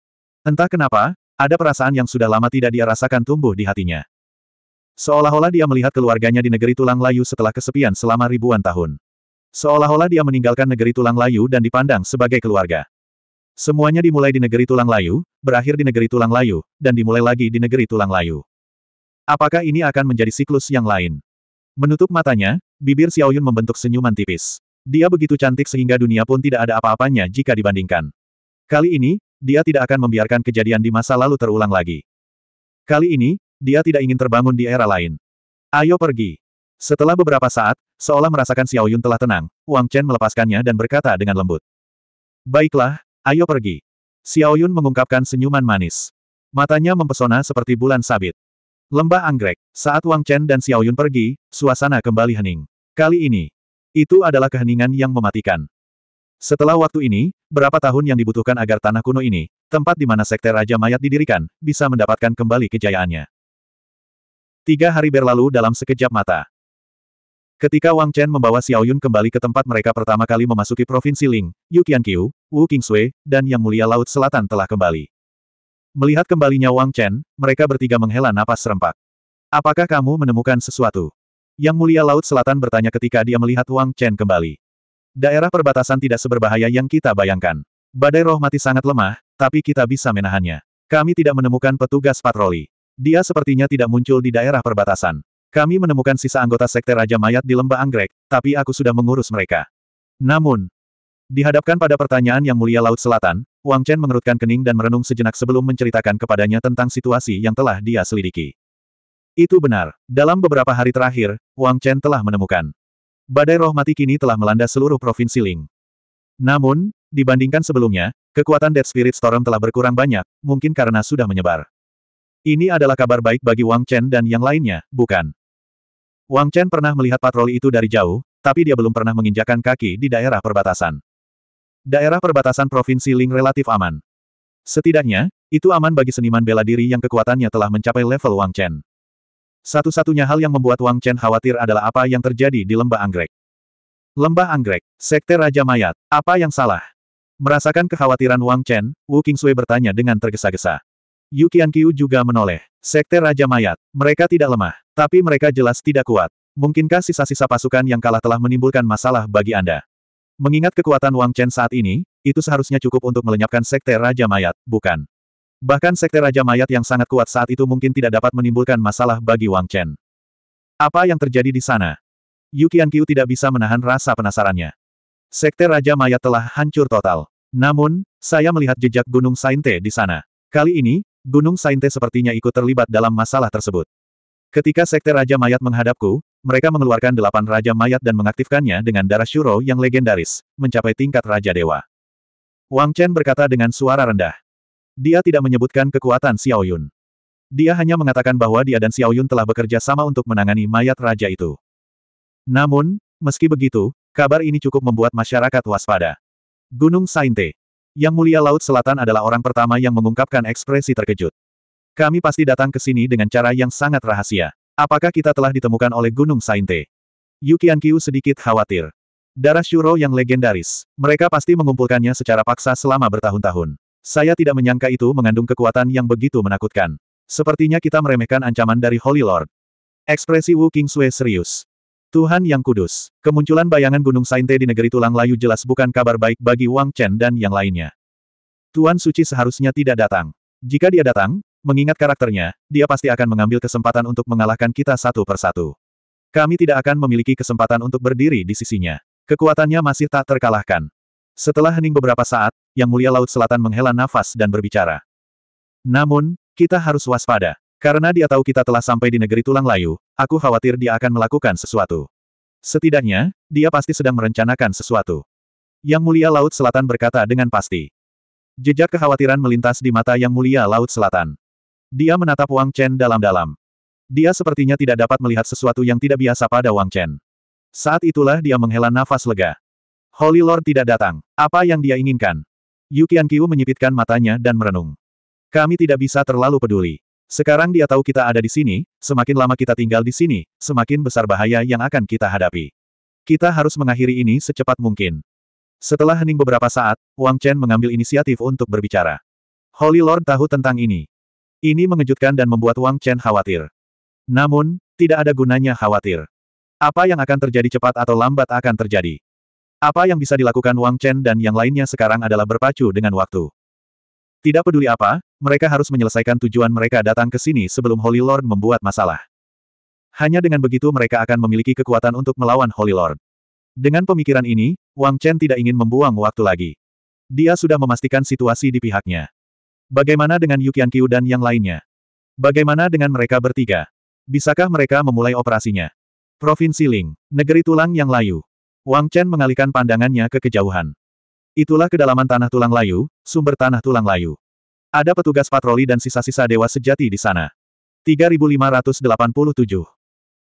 [SPEAKER 1] Entah kenapa, ada perasaan yang sudah lama tidak dia rasakan tumbuh di hatinya. Seolah-olah dia melihat keluarganya di negeri tulang layu setelah kesepian selama ribuan tahun. Seolah-olah dia meninggalkan negeri tulang layu dan dipandang sebagai keluarga. Semuanya dimulai di negeri tulang layu, berakhir di negeri tulang layu, dan dimulai lagi di negeri tulang layu. Apakah ini akan menjadi siklus yang lain? Menutup matanya, bibir Xiao Yun membentuk senyuman tipis. Dia begitu cantik sehingga dunia pun tidak ada apa-apanya jika dibandingkan. Kali ini, dia tidak akan membiarkan kejadian di masa lalu terulang lagi. Kali ini, dia tidak ingin terbangun di era lain. Ayo pergi. Setelah beberapa saat, seolah merasakan Xiao Yun telah tenang, Wang Chen melepaskannya dan berkata dengan lembut. Baiklah, ayo pergi. Xiao Yun mengungkapkan senyuman manis. Matanya mempesona seperti bulan sabit. Lembah anggrek. Saat Wang Chen dan Xiao Yun pergi, suasana kembali hening. Kali ini, itu adalah keheningan yang mematikan. Setelah waktu ini, berapa tahun yang dibutuhkan agar tanah kuno ini, tempat di mana sekte Raja Mayat didirikan, bisa mendapatkan kembali kejayaannya. Tiga hari berlalu dalam sekejap mata. Ketika Wang Chen membawa Xiao Yun kembali ke tempat mereka pertama kali memasuki Provinsi Ling, Yu Qianqiu, Wu Qingxue, dan Yang Mulia Laut Selatan telah kembali. Melihat kembalinya Wang Chen, mereka bertiga menghela napas serempak. Apakah kamu menemukan sesuatu? Yang Mulia Laut Selatan bertanya ketika dia melihat Wang Chen kembali. Daerah perbatasan tidak seberbahaya yang kita bayangkan. Badai roh mati sangat lemah, tapi kita bisa menahannya. Kami tidak menemukan petugas patroli. Dia sepertinya tidak muncul di daerah perbatasan. Kami menemukan sisa anggota Sekte Raja Mayat di Lembah Anggrek, tapi aku sudah mengurus mereka. Namun, Dihadapkan pada pertanyaan yang mulia Laut Selatan, Wang Chen mengerutkan kening dan merenung sejenak sebelum menceritakan kepadanya tentang situasi yang telah dia selidiki. Itu benar, dalam beberapa hari terakhir, Wang Chen telah menemukan. Badai roh mati kini telah melanda seluruh provinsi Ling. Namun, dibandingkan sebelumnya, kekuatan Dead Spirit Storm telah berkurang banyak, mungkin karena sudah menyebar. Ini adalah kabar baik bagi Wang Chen dan yang lainnya, bukan? Wang Chen pernah melihat patroli itu dari jauh, tapi dia belum pernah menginjakan kaki di daerah perbatasan. Daerah perbatasan Provinsi Ling relatif aman. Setidaknya, itu aman bagi seniman bela diri yang kekuatannya telah mencapai level Wang Chen. Satu-satunya hal yang membuat Wang Chen khawatir adalah apa yang terjadi di Lembah Anggrek. Lembah Anggrek, Sekte Raja Mayat, apa yang salah? Merasakan kekhawatiran Wang Chen, Wu Sui bertanya dengan tergesa-gesa. Yu Qianqiu juga menoleh. Sekte Raja Mayat, mereka tidak lemah, tapi mereka jelas tidak kuat. Mungkinkah sisa-sisa pasukan yang kalah telah menimbulkan masalah bagi Anda? Mengingat kekuatan Wang Chen saat ini, itu seharusnya cukup untuk melenyapkan Sekte Raja Mayat, bukan? Bahkan Sekte Raja Mayat yang sangat kuat saat itu mungkin tidak dapat menimbulkan masalah bagi Wang Chen. Apa yang terjadi di sana? Yu Qiu tidak bisa menahan rasa penasarannya. Sekte Raja Mayat telah hancur total. Namun, saya melihat jejak Gunung Sainte di sana. Kali ini, Gunung Sainte sepertinya ikut terlibat dalam masalah tersebut. Ketika sekte Raja Mayat menghadapku, mereka mengeluarkan delapan Raja Mayat dan mengaktifkannya dengan darah Shuro yang legendaris, mencapai tingkat Raja Dewa. Wang Chen berkata dengan suara rendah. Dia tidak menyebutkan kekuatan Xiao Yun. Dia hanya mengatakan bahwa dia dan Xiao Yun telah bekerja sama untuk menangani mayat raja itu. Namun, meski begitu, kabar ini cukup membuat masyarakat waspada. Gunung Sainte. Yang Mulia Laut Selatan adalah orang pertama yang mengungkapkan ekspresi terkejut. Kami pasti datang ke sini dengan cara yang sangat rahasia. Apakah kita telah ditemukan oleh Gunung Sainte? Yukian Kiu sedikit khawatir. Darah Shuro yang legendaris. Mereka pasti mengumpulkannya secara paksa selama bertahun-tahun. Saya tidak menyangka itu mengandung kekuatan yang begitu menakutkan. Sepertinya kita meremehkan ancaman dari Holy Lord. Ekspresi Wu King Sui serius. Tuhan yang kudus. Kemunculan bayangan Gunung Sainte di negeri tulang layu jelas bukan kabar baik bagi Wang Chen dan yang lainnya. Tuan Suci seharusnya tidak datang. Jika dia datang, Mengingat karakternya, dia pasti akan mengambil kesempatan untuk mengalahkan kita satu persatu. Kami tidak akan memiliki kesempatan untuk berdiri di sisinya. Kekuatannya masih tak terkalahkan. Setelah hening beberapa saat, Yang Mulia Laut Selatan menghela nafas dan berbicara. Namun, kita harus waspada. Karena dia tahu kita telah sampai di negeri tulang layu, aku khawatir dia akan melakukan sesuatu. Setidaknya, dia pasti sedang merencanakan sesuatu. Yang Mulia Laut Selatan berkata dengan pasti. Jejak kekhawatiran melintas di mata Yang Mulia Laut Selatan. Dia menatap Wang Chen dalam-dalam. Dia sepertinya tidak dapat melihat sesuatu yang tidak biasa pada Wang Chen. Saat itulah dia menghela nafas lega. Holy Lord tidak datang. Apa yang dia inginkan? Yu Qianqiu menyipitkan matanya dan merenung. Kami tidak bisa terlalu peduli. Sekarang dia tahu kita ada di sini, semakin lama kita tinggal di sini, semakin besar bahaya yang akan kita hadapi. Kita harus mengakhiri ini secepat mungkin. Setelah hening beberapa saat, Wang Chen mengambil inisiatif untuk berbicara. Holy Lord tahu tentang ini. Ini mengejutkan dan membuat Wang Chen khawatir. Namun, tidak ada gunanya khawatir. Apa yang akan terjadi cepat atau lambat akan terjadi. Apa yang bisa dilakukan Wang Chen dan yang lainnya sekarang adalah berpacu dengan waktu. Tidak peduli apa, mereka harus menyelesaikan tujuan mereka datang ke sini sebelum Holy Lord membuat masalah. Hanya dengan begitu mereka akan memiliki kekuatan untuk melawan Holy Lord. Dengan pemikiran ini, Wang Chen tidak ingin membuang waktu lagi. Dia sudah memastikan situasi di pihaknya. Bagaimana dengan Yukian Kiu dan yang lainnya? Bagaimana dengan mereka bertiga? Bisakah mereka memulai operasinya? Provinsi Ling, negeri tulang yang layu. Wang Chen mengalihkan pandangannya ke kejauhan. Itulah kedalaman tanah tulang layu, sumber tanah tulang layu. Ada petugas patroli dan sisa-sisa dewa sejati di sana. 3587.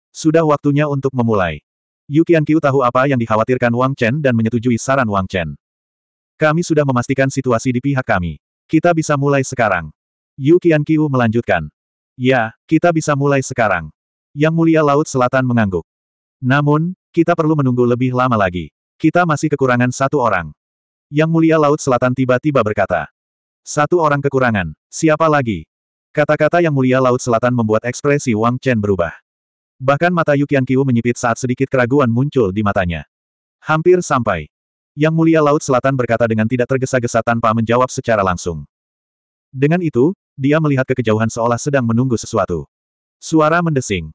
[SPEAKER 1] Sudah waktunya untuk memulai. Yukian Kiu tahu apa yang dikhawatirkan Wang Chen dan menyetujui saran Wang Chen. Kami sudah memastikan situasi di pihak kami. Kita bisa mulai sekarang. Yu Qiu melanjutkan. Ya, kita bisa mulai sekarang. Yang Mulia Laut Selatan mengangguk. Namun, kita perlu menunggu lebih lama lagi. Kita masih kekurangan satu orang. Yang Mulia Laut Selatan tiba-tiba berkata. Satu orang kekurangan, siapa lagi? Kata-kata Yang Mulia Laut Selatan membuat ekspresi Wang Chen berubah. Bahkan mata Yukian Qiu menyipit saat sedikit keraguan muncul di matanya. Hampir sampai. Yang Mulia Laut Selatan berkata dengan tidak tergesa-gesa tanpa menjawab secara langsung. Dengan itu, dia melihat ke kejauhan seolah sedang menunggu sesuatu. Suara mendesing.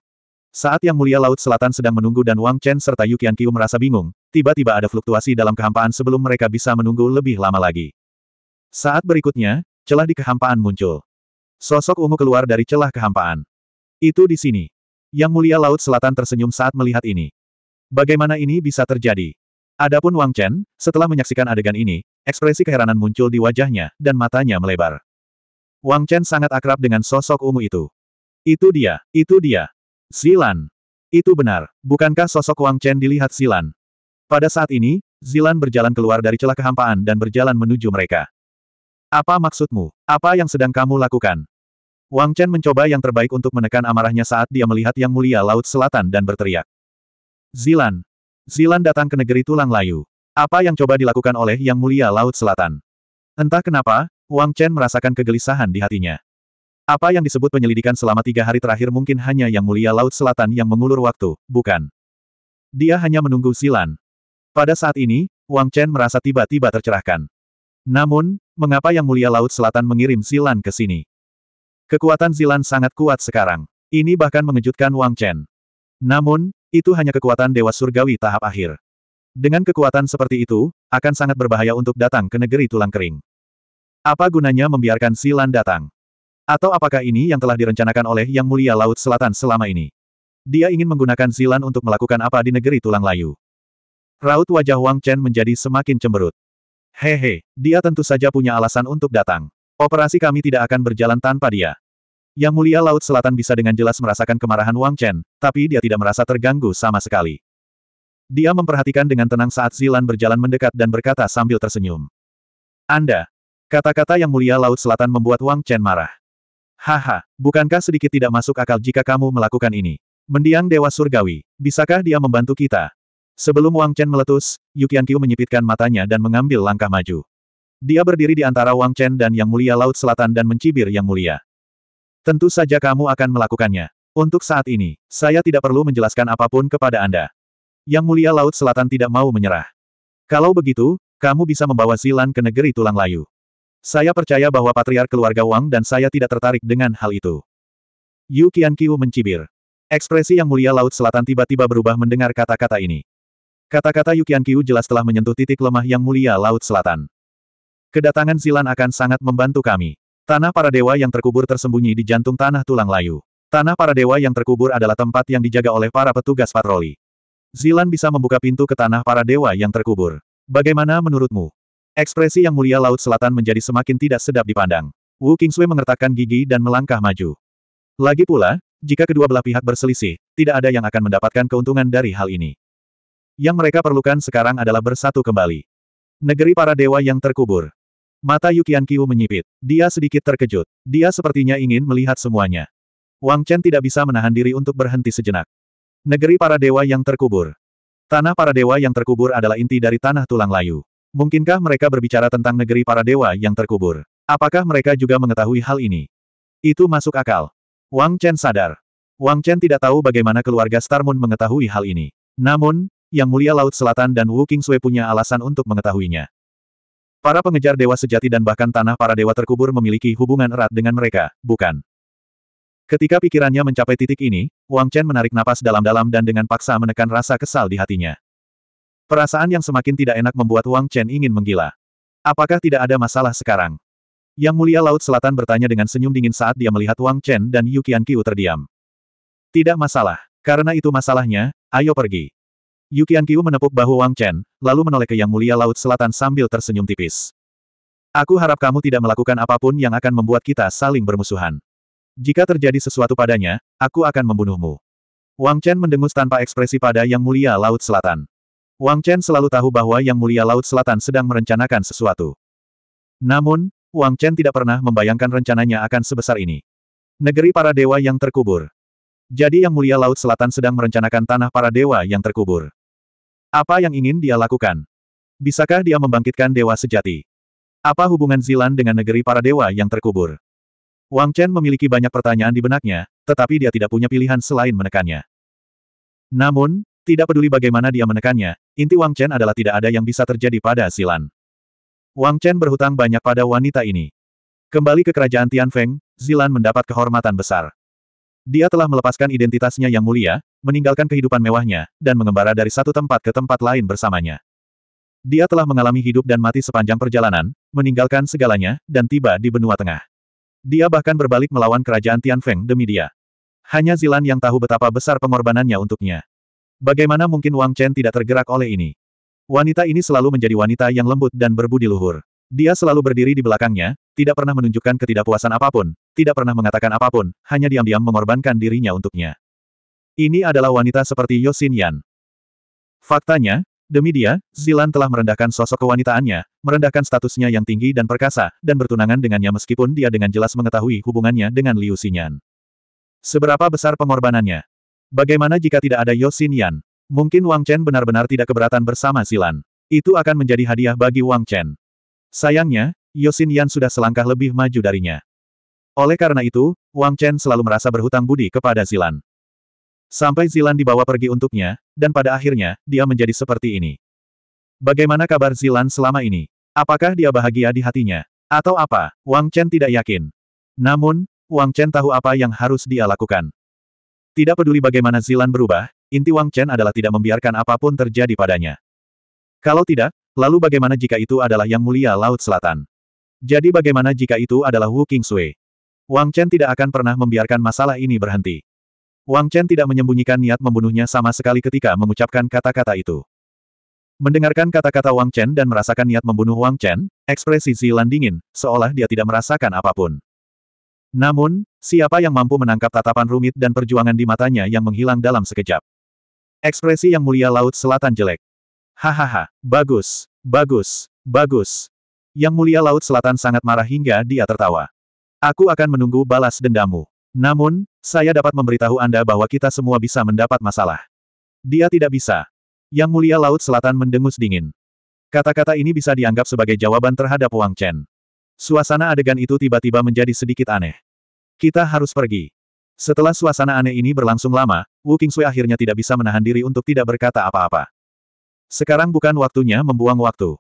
[SPEAKER 1] Saat Yang Mulia Laut Selatan sedang menunggu dan Wang Chen serta Yu Qiankiu merasa bingung, tiba-tiba ada fluktuasi dalam kehampaan sebelum mereka bisa menunggu lebih lama lagi. Saat berikutnya, celah di kehampaan muncul. Sosok ungu keluar dari celah kehampaan. Itu di sini. Yang Mulia Laut Selatan tersenyum saat melihat ini. Bagaimana ini bisa terjadi? Adapun Wang Chen, setelah menyaksikan adegan ini, ekspresi keheranan muncul di wajahnya, dan matanya melebar. Wang Chen sangat akrab dengan sosok ungu itu. Itu dia, itu dia. Zilan. Itu benar, bukankah sosok Wang Chen dilihat Zilan? Pada saat ini, Zilan berjalan keluar dari celah kehampaan dan berjalan menuju mereka. Apa maksudmu? Apa yang sedang kamu lakukan? Wang Chen mencoba yang terbaik untuk menekan amarahnya saat dia melihat Yang Mulia Laut Selatan dan berteriak. Zilan, Zilan datang ke negeri tulang layu. Apa yang coba dilakukan oleh Yang Mulia Laut Selatan? Entah kenapa, Wang Chen merasakan kegelisahan di hatinya. Apa yang disebut penyelidikan selama tiga hari terakhir mungkin hanya Yang Mulia Laut Selatan yang mengulur waktu, bukan? Dia hanya menunggu Zilan. Pada saat ini, Wang Chen merasa tiba-tiba tercerahkan. Namun, mengapa Yang Mulia Laut Selatan mengirim Zilan ke sini? Kekuatan Zilan sangat kuat sekarang. Ini bahkan mengejutkan Wang Chen. Namun, itu hanya kekuatan Dewa Surgawi tahap akhir. Dengan kekuatan seperti itu, akan sangat berbahaya untuk datang ke negeri tulang kering. Apa gunanya membiarkan Silan datang? Atau apakah ini yang telah direncanakan oleh Yang Mulia Laut Selatan selama ini? Dia ingin menggunakan Silan untuk melakukan apa di negeri tulang layu. Raut wajah Wang Chen menjadi semakin cemberut. Hehe, dia tentu saja punya alasan untuk datang. Operasi kami tidak akan berjalan tanpa dia. Yang Mulia Laut Selatan bisa dengan jelas merasakan kemarahan Wang Chen, tapi dia tidak merasa terganggu sama sekali. Dia memperhatikan dengan tenang saat Zilan berjalan mendekat dan berkata sambil tersenyum. Anda. Kata-kata Yang Mulia Laut Selatan membuat Wang Chen marah. Haha, bukankah sedikit tidak masuk akal jika kamu melakukan ini? Mendiang Dewa Surgawi, bisakah dia membantu kita? Sebelum Wang Chen meletus, Yukian Qiu menyipitkan matanya dan mengambil langkah maju. Dia berdiri di antara Wang Chen dan Yang Mulia Laut Selatan dan mencibir Yang Mulia. Tentu saja kamu akan melakukannya. Untuk saat ini, saya tidak perlu menjelaskan apapun kepada Anda. Yang mulia Laut Selatan tidak mau menyerah. Kalau begitu, kamu bisa membawa Zilan ke negeri tulang layu. Saya percaya bahwa patriark keluarga Wang dan saya tidak tertarik dengan hal itu. Yu Qianqiu mencibir. Ekspresi Yang Mulia Laut Selatan tiba-tiba berubah mendengar kata-kata ini. Kata-kata Yu Qianqiu jelas telah menyentuh titik lemah Yang Mulia Laut Selatan. Kedatangan Zilan akan sangat membantu kami. Tanah para dewa yang terkubur tersembunyi di jantung tanah tulang layu. Tanah para dewa yang terkubur adalah tempat yang dijaga oleh para petugas patroli. Zilan bisa membuka pintu ke tanah para dewa yang terkubur. Bagaimana menurutmu? Ekspresi yang mulia Laut Selatan menjadi semakin tidak sedap dipandang. Wu Kingsui mengertakkan gigi dan melangkah maju. Lagi pula, jika kedua belah pihak berselisih, tidak ada yang akan mendapatkan keuntungan dari hal ini. Yang mereka perlukan sekarang adalah bersatu kembali. Negeri para dewa yang terkubur. Mata Yukian Kiu menyipit. Dia sedikit terkejut. Dia sepertinya ingin melihat semuanya. Wang Chen tidak bisa menahan diri untuk berhenti sejenak. Negeri para dewa yang terkubur. Tanah para dewa yang terkubur adalah inti dari tanah tulang layu. Mungkinkah mereka berbicara tentang negeri para dewa yang terkubur? Apakah mereka juga mengetahui hal ini? Itu masuk akal. Wang Chen sadar. Wang Chen tidak tahu bagaimana keluarga Star Moon mengetahui hal ini. Namun, Yang Mulia Laut Selatan dan Wu Qingzue punya alasan untuk mengetahuinya. Para pengejar dewa sejati dan bahkan tanah para dewa terkubur memiliki hubungan erat dengan mereka, bukan? Ketika pikirannya mencapai titik ini, Wang Chen menarik napas dalam-dalam dan dengan paksa menekan rasa kesal di hatinya. Perasaan yang semakin tidak enak membuat Wang Chen ingin menggila. Apakah tidak ada masalah sekarang? Yang Mulia Laut Selatan bertanya dengan senyum dingin saat dia melihat Wang Chen dan Yu Qianqiu terdiam. Tidak masalah. Karena itu masalahnya, ayo pergi. Yu Qiankyu menepuk bahu Wang Chen, lalu menoleh ke Yang Mulia Laut Selatan sambil tersenyum tipis. Aku harap kamu tidak melakukan apapun yang akan membuat kita saling bermusuhan. Jika terjadi sesuatu padanya, aku akan membunuhmu. Wang Chen mendengus tanpa ekspresi pada Yang Mulia Laut Selatan. Wang Chen selalu tahu bahwa Yang Mulia Laut Selatan sedang merencanakan sesuatu. Namun, Wang Chen tidak pernah membayangkan rencananya akan sebesar ini. Negeri para dewa yang terkubur. Jadi Yang Mulia Laut Selatan sedang merencanakan tanah para dewa yang terkubur. Apa yang ingin dia lakukan? Bisakah dia membangkitkan dewa sejati? Apa hubungan Zilan dengan negeri para dewa yang terkubur? Wang Chen memiliki banyak pertanyaan di benaknya, tetapi dia tidak punya pilihan selain menekannya. Namun, tidak peduli bagaimana dia menekannya, inti Wang Chen adalah tidak ada yang bisa terjadi pada Zilan. Wang Chen berhutang banyak pada wanita ini. Kembali ke kerajaan Tian Feng, Zilan mendapat kehormatan besar. Dia telah melepaskan identitasnya yang mulia, meninggalkan kehidupan mewahnya, dan mengembara dari satu tempat ke tempat lain bersamanya. Dia telah mengalami hidup dan mati sepanjang perjalanan, meninggalkan segalanya, dan tiba di benua tengah. Dia bahkan berbalik melawan kerajaan Tian Feng demi dia. Hanya Zilan yang tahu betapa besar pengorbanannya untuknya. Bagaimana mungkin Wang Chen tidak tergerak oleh ini? Wanita ini selalu menjadi wanita yang lembut dan berbudi luhur. Dia selalu berdiri di belakangnya, tidak pernah menunjukkan ketidakpuasan apapun, tidak pernah mengatakan apapun, hanya diam-diam mengorbankan dirinya untuknya. Ini adalah wanita seperti Yosin Yan. Faktanya, demi dia, Zilan telah merendahkan sosok kewanitaannya, merendahkan statusnya yang tinggi dan perkasa, dan bertunangan dengannya meskipun dia dengan jelas mengetahui hubungannya dengan Liu Xinyan. Seberapa besar pengorbanannya? Bagaimana jika tidak ada Yosin Yan? Mungkin Wang Chen benar-benar tidak keberatan bersama Zilan. Itu akan menjadi hadiah bagi Wang Chen. Sayangnya, Yosin Yan sudah selangkah lebih maju darinya. Oleh karena itu, Wang Chen selalu merasa berhutang budi kepada Zilan. Sampai Zilan dibawa pergi untuknya, dan pada akhirnya, dia menjadi seperti ini. Bagaimana kabar Zilan selama ini? Apakah dia bahagia di hatinya? Atau apa? Wang Chen tidak yakin. Namun, Wang Chen tahu apa yang harus dia lakukan. Tidak peduli bagaimana Zilan berubah, inti Wang Chen adalah tidak membiarkan apapun terjadi padanya. Kalau tidak, Lalu bagaimana jika itu adalah Yang Mulia Laut Selatan? Jadi bagaimana jika itu adalah Wu Qingsui? Wang Chen tidak akan pernah membiarkan masalah ini berhenti. Wang Chen tidak menyembunyikan niat membunuhnya sama sekali ketika mengucapkan kata-kata itu. Mendengarkan kata-kata Wang Chen dan merasakan niat membunuh Wang Chen, ekspresi Zilan dingin, seolah dia tidak merasakan apapun. Namun, siapa yang mampu menangkap tatapan rumit dan perjuangan di matanya yang menghilang dalam sekejap? Ekspresi yang mulia Laut Selatan jelek. Hahaha, bagus, bagus, bagus. Yang mulia Laut Selatan sangat marah hingga dia tertawa. Aku akan menunggu balas dendammu. Namun, saya dapat memberitahu Anda bahwa kita semua bisa mendapat masalah. Dia tidak bisa. Yang mulia Laut Selatan mendengus dingin. Kata-kata ini bisa dianggap sebagai jawaban terhadap Wang Chen. Suasana adegan itu tiba-tiba menjadi sedikit aneh. Kita harus pergi. Setelah suasana aneh ini berlangsung lama, Wu Qingsui akhirnya tidak bisa menahan diri untuk tidak berkata apa-apa. Sekarang bukan waktunya membuang waktu.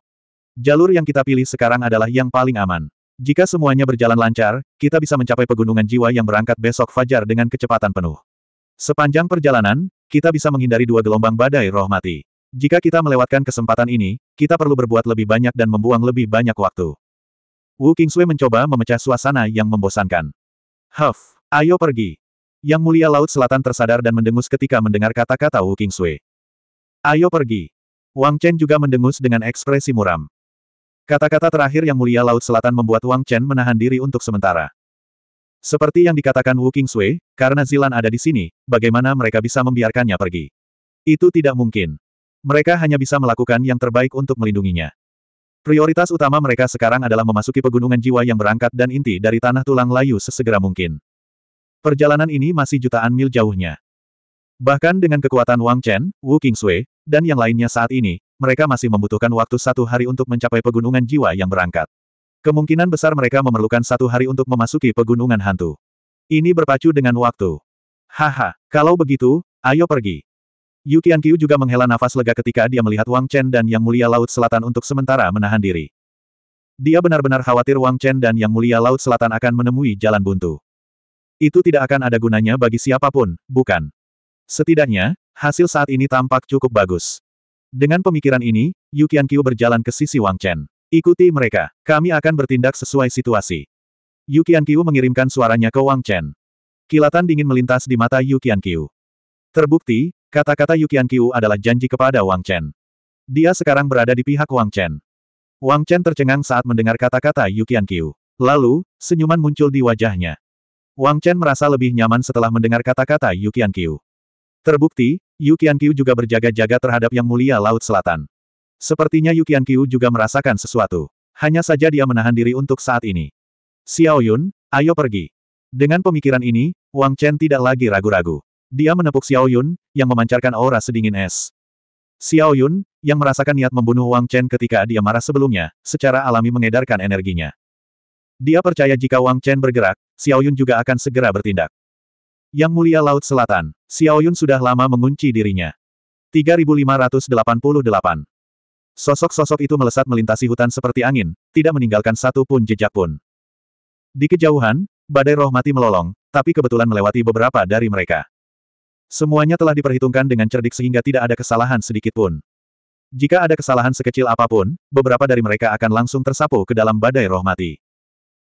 [SPEAKER 1] Jalur yang kita pilih sekarang adalah yang paling aman. Jika semuanya berjalan lancar, kita bisa mencapai pegunungan jiwa yang berangkat besok fajar dengan kecepatan penuh. Sepanjang perjalanan, kita bisa menghindari dua gelombang badai roh mati. Jika kita melewatkan kesempatan ini, kita perlu berbuat lebih banyak dan membuang lebih banyak waktu. Wu Kingsui mencoba memecah suasana yang membosankan. Huff, ayo pergi. Yang mulia Laut Selatan tersadar dan mendengus ketika mendengar kata-kata Wu Kingsui. Ayo pergi. Wang Chen juga mendengus dengan ekspresi muram. Kata-kata terakhir yang mulia Laut Selatan membuat Wang Chen menahan diri untuk sementara. Seperti yang dikatakan Wu Kingsui, karena Zilan ada di sini, bagaimana mereka bisa membiarkannya pergi? Itu tidak mungkin. Mereka hanya bisa melakukan yang terbaik untuk melindunginya. Prioritas utama mereka sekarang adalah memasuki pegunungan jiwa yang berangkat dan inti dari tanah tulang layu sesegera mungkin. Perjalanan ini masih jutaan mil jauhnya. Bahkan dengan kekuatan Wang Chen, Wu Qingshui, dan yang lainnya saat ini, mereka masih membutuhkan waktu satu hari untuk mencapai pegunungan jiwa yang berangkat. Kemungkinan besar mereka memerlukan satu hari untuk memasuki pegunungan hantu. Ini berpacu dengan waktu. Haha, kalau begitu, ayo pergi. Yukian Qiu juga menghela nafas lega ketika dia melihat Wang Chen dan Yang Mulia Laut Selatan untuk sementara menahan diri. Dia benar-benar khawatir Wang Chen dan Yang Mulia Laut Selatan akan menemui jalan buntu. Itu tidak akan ada gunanya bagi siapapun, bukan? Setidaknya, Hasil saat ini tampak cukup bagus. Dengan pemikiran ini, Yu Qiu berjalan ke sisi Wang Chen. Ikuti mereka. Kami akan bertindak sesuai situasi. Yu Qiu mengirimkan suaranya ke Wang Chen. Kilatan dingin melintas di mata Yu Qiu. Terbukti, kata-kata Yu Qiu adalah janji kepada Wang Chen. Dia sekarang berada di pihak Wang Chen. Wang Chen tercengang saat mendengar kata-kata Yu Qiu. Lalu, senyuman muncul di wajahnya. Wang Chen merasa lebih nyaman setelah mendengar kata-kata Yu Qiu. Terbukti, Yu Qianqiu juga berjaga-jaga terhadap Yang Mulia Laut Selatan. Sepertinya Yu Qianqiu juga merasakan sesuatu. Hanya saja dia menahan diri untuk saat ini. Xiao Yun, ayo pergi. Dengan pemikiran ini, Wang Chen tidak lagi ragu-ragu. Dia menepuk Xiao Yun, yang memancarkan aura sedingin es. Xiao Yun, yang merasakan niat membunuh Wang Chen ketika dia marah sebelumnya, secara alami mengedarkan energinya. Dia percaya jika Wang Chen bergerak, Xiao Yun juga akan segera bertindak. Yang Mulia Laut Selatan, Xiaoyun sudah lama mengunci dirinya. 3588. Sosok-sosok itu melesat melintasi hutan seperti angin, tidak meninggalkan satu pun jejak pun. Di kejauhan, badai roh mati melolong, tapi kebetulan melewati beberapa dari mereka. Semuanya telah diperhitungkan dengan cerdik sehingga tidak ada kesalahan sedikit pun. Jika ada kesalahan sekecil apapun, beberapa dari mereka akan langsung tersapu ke dalam badai roh mati.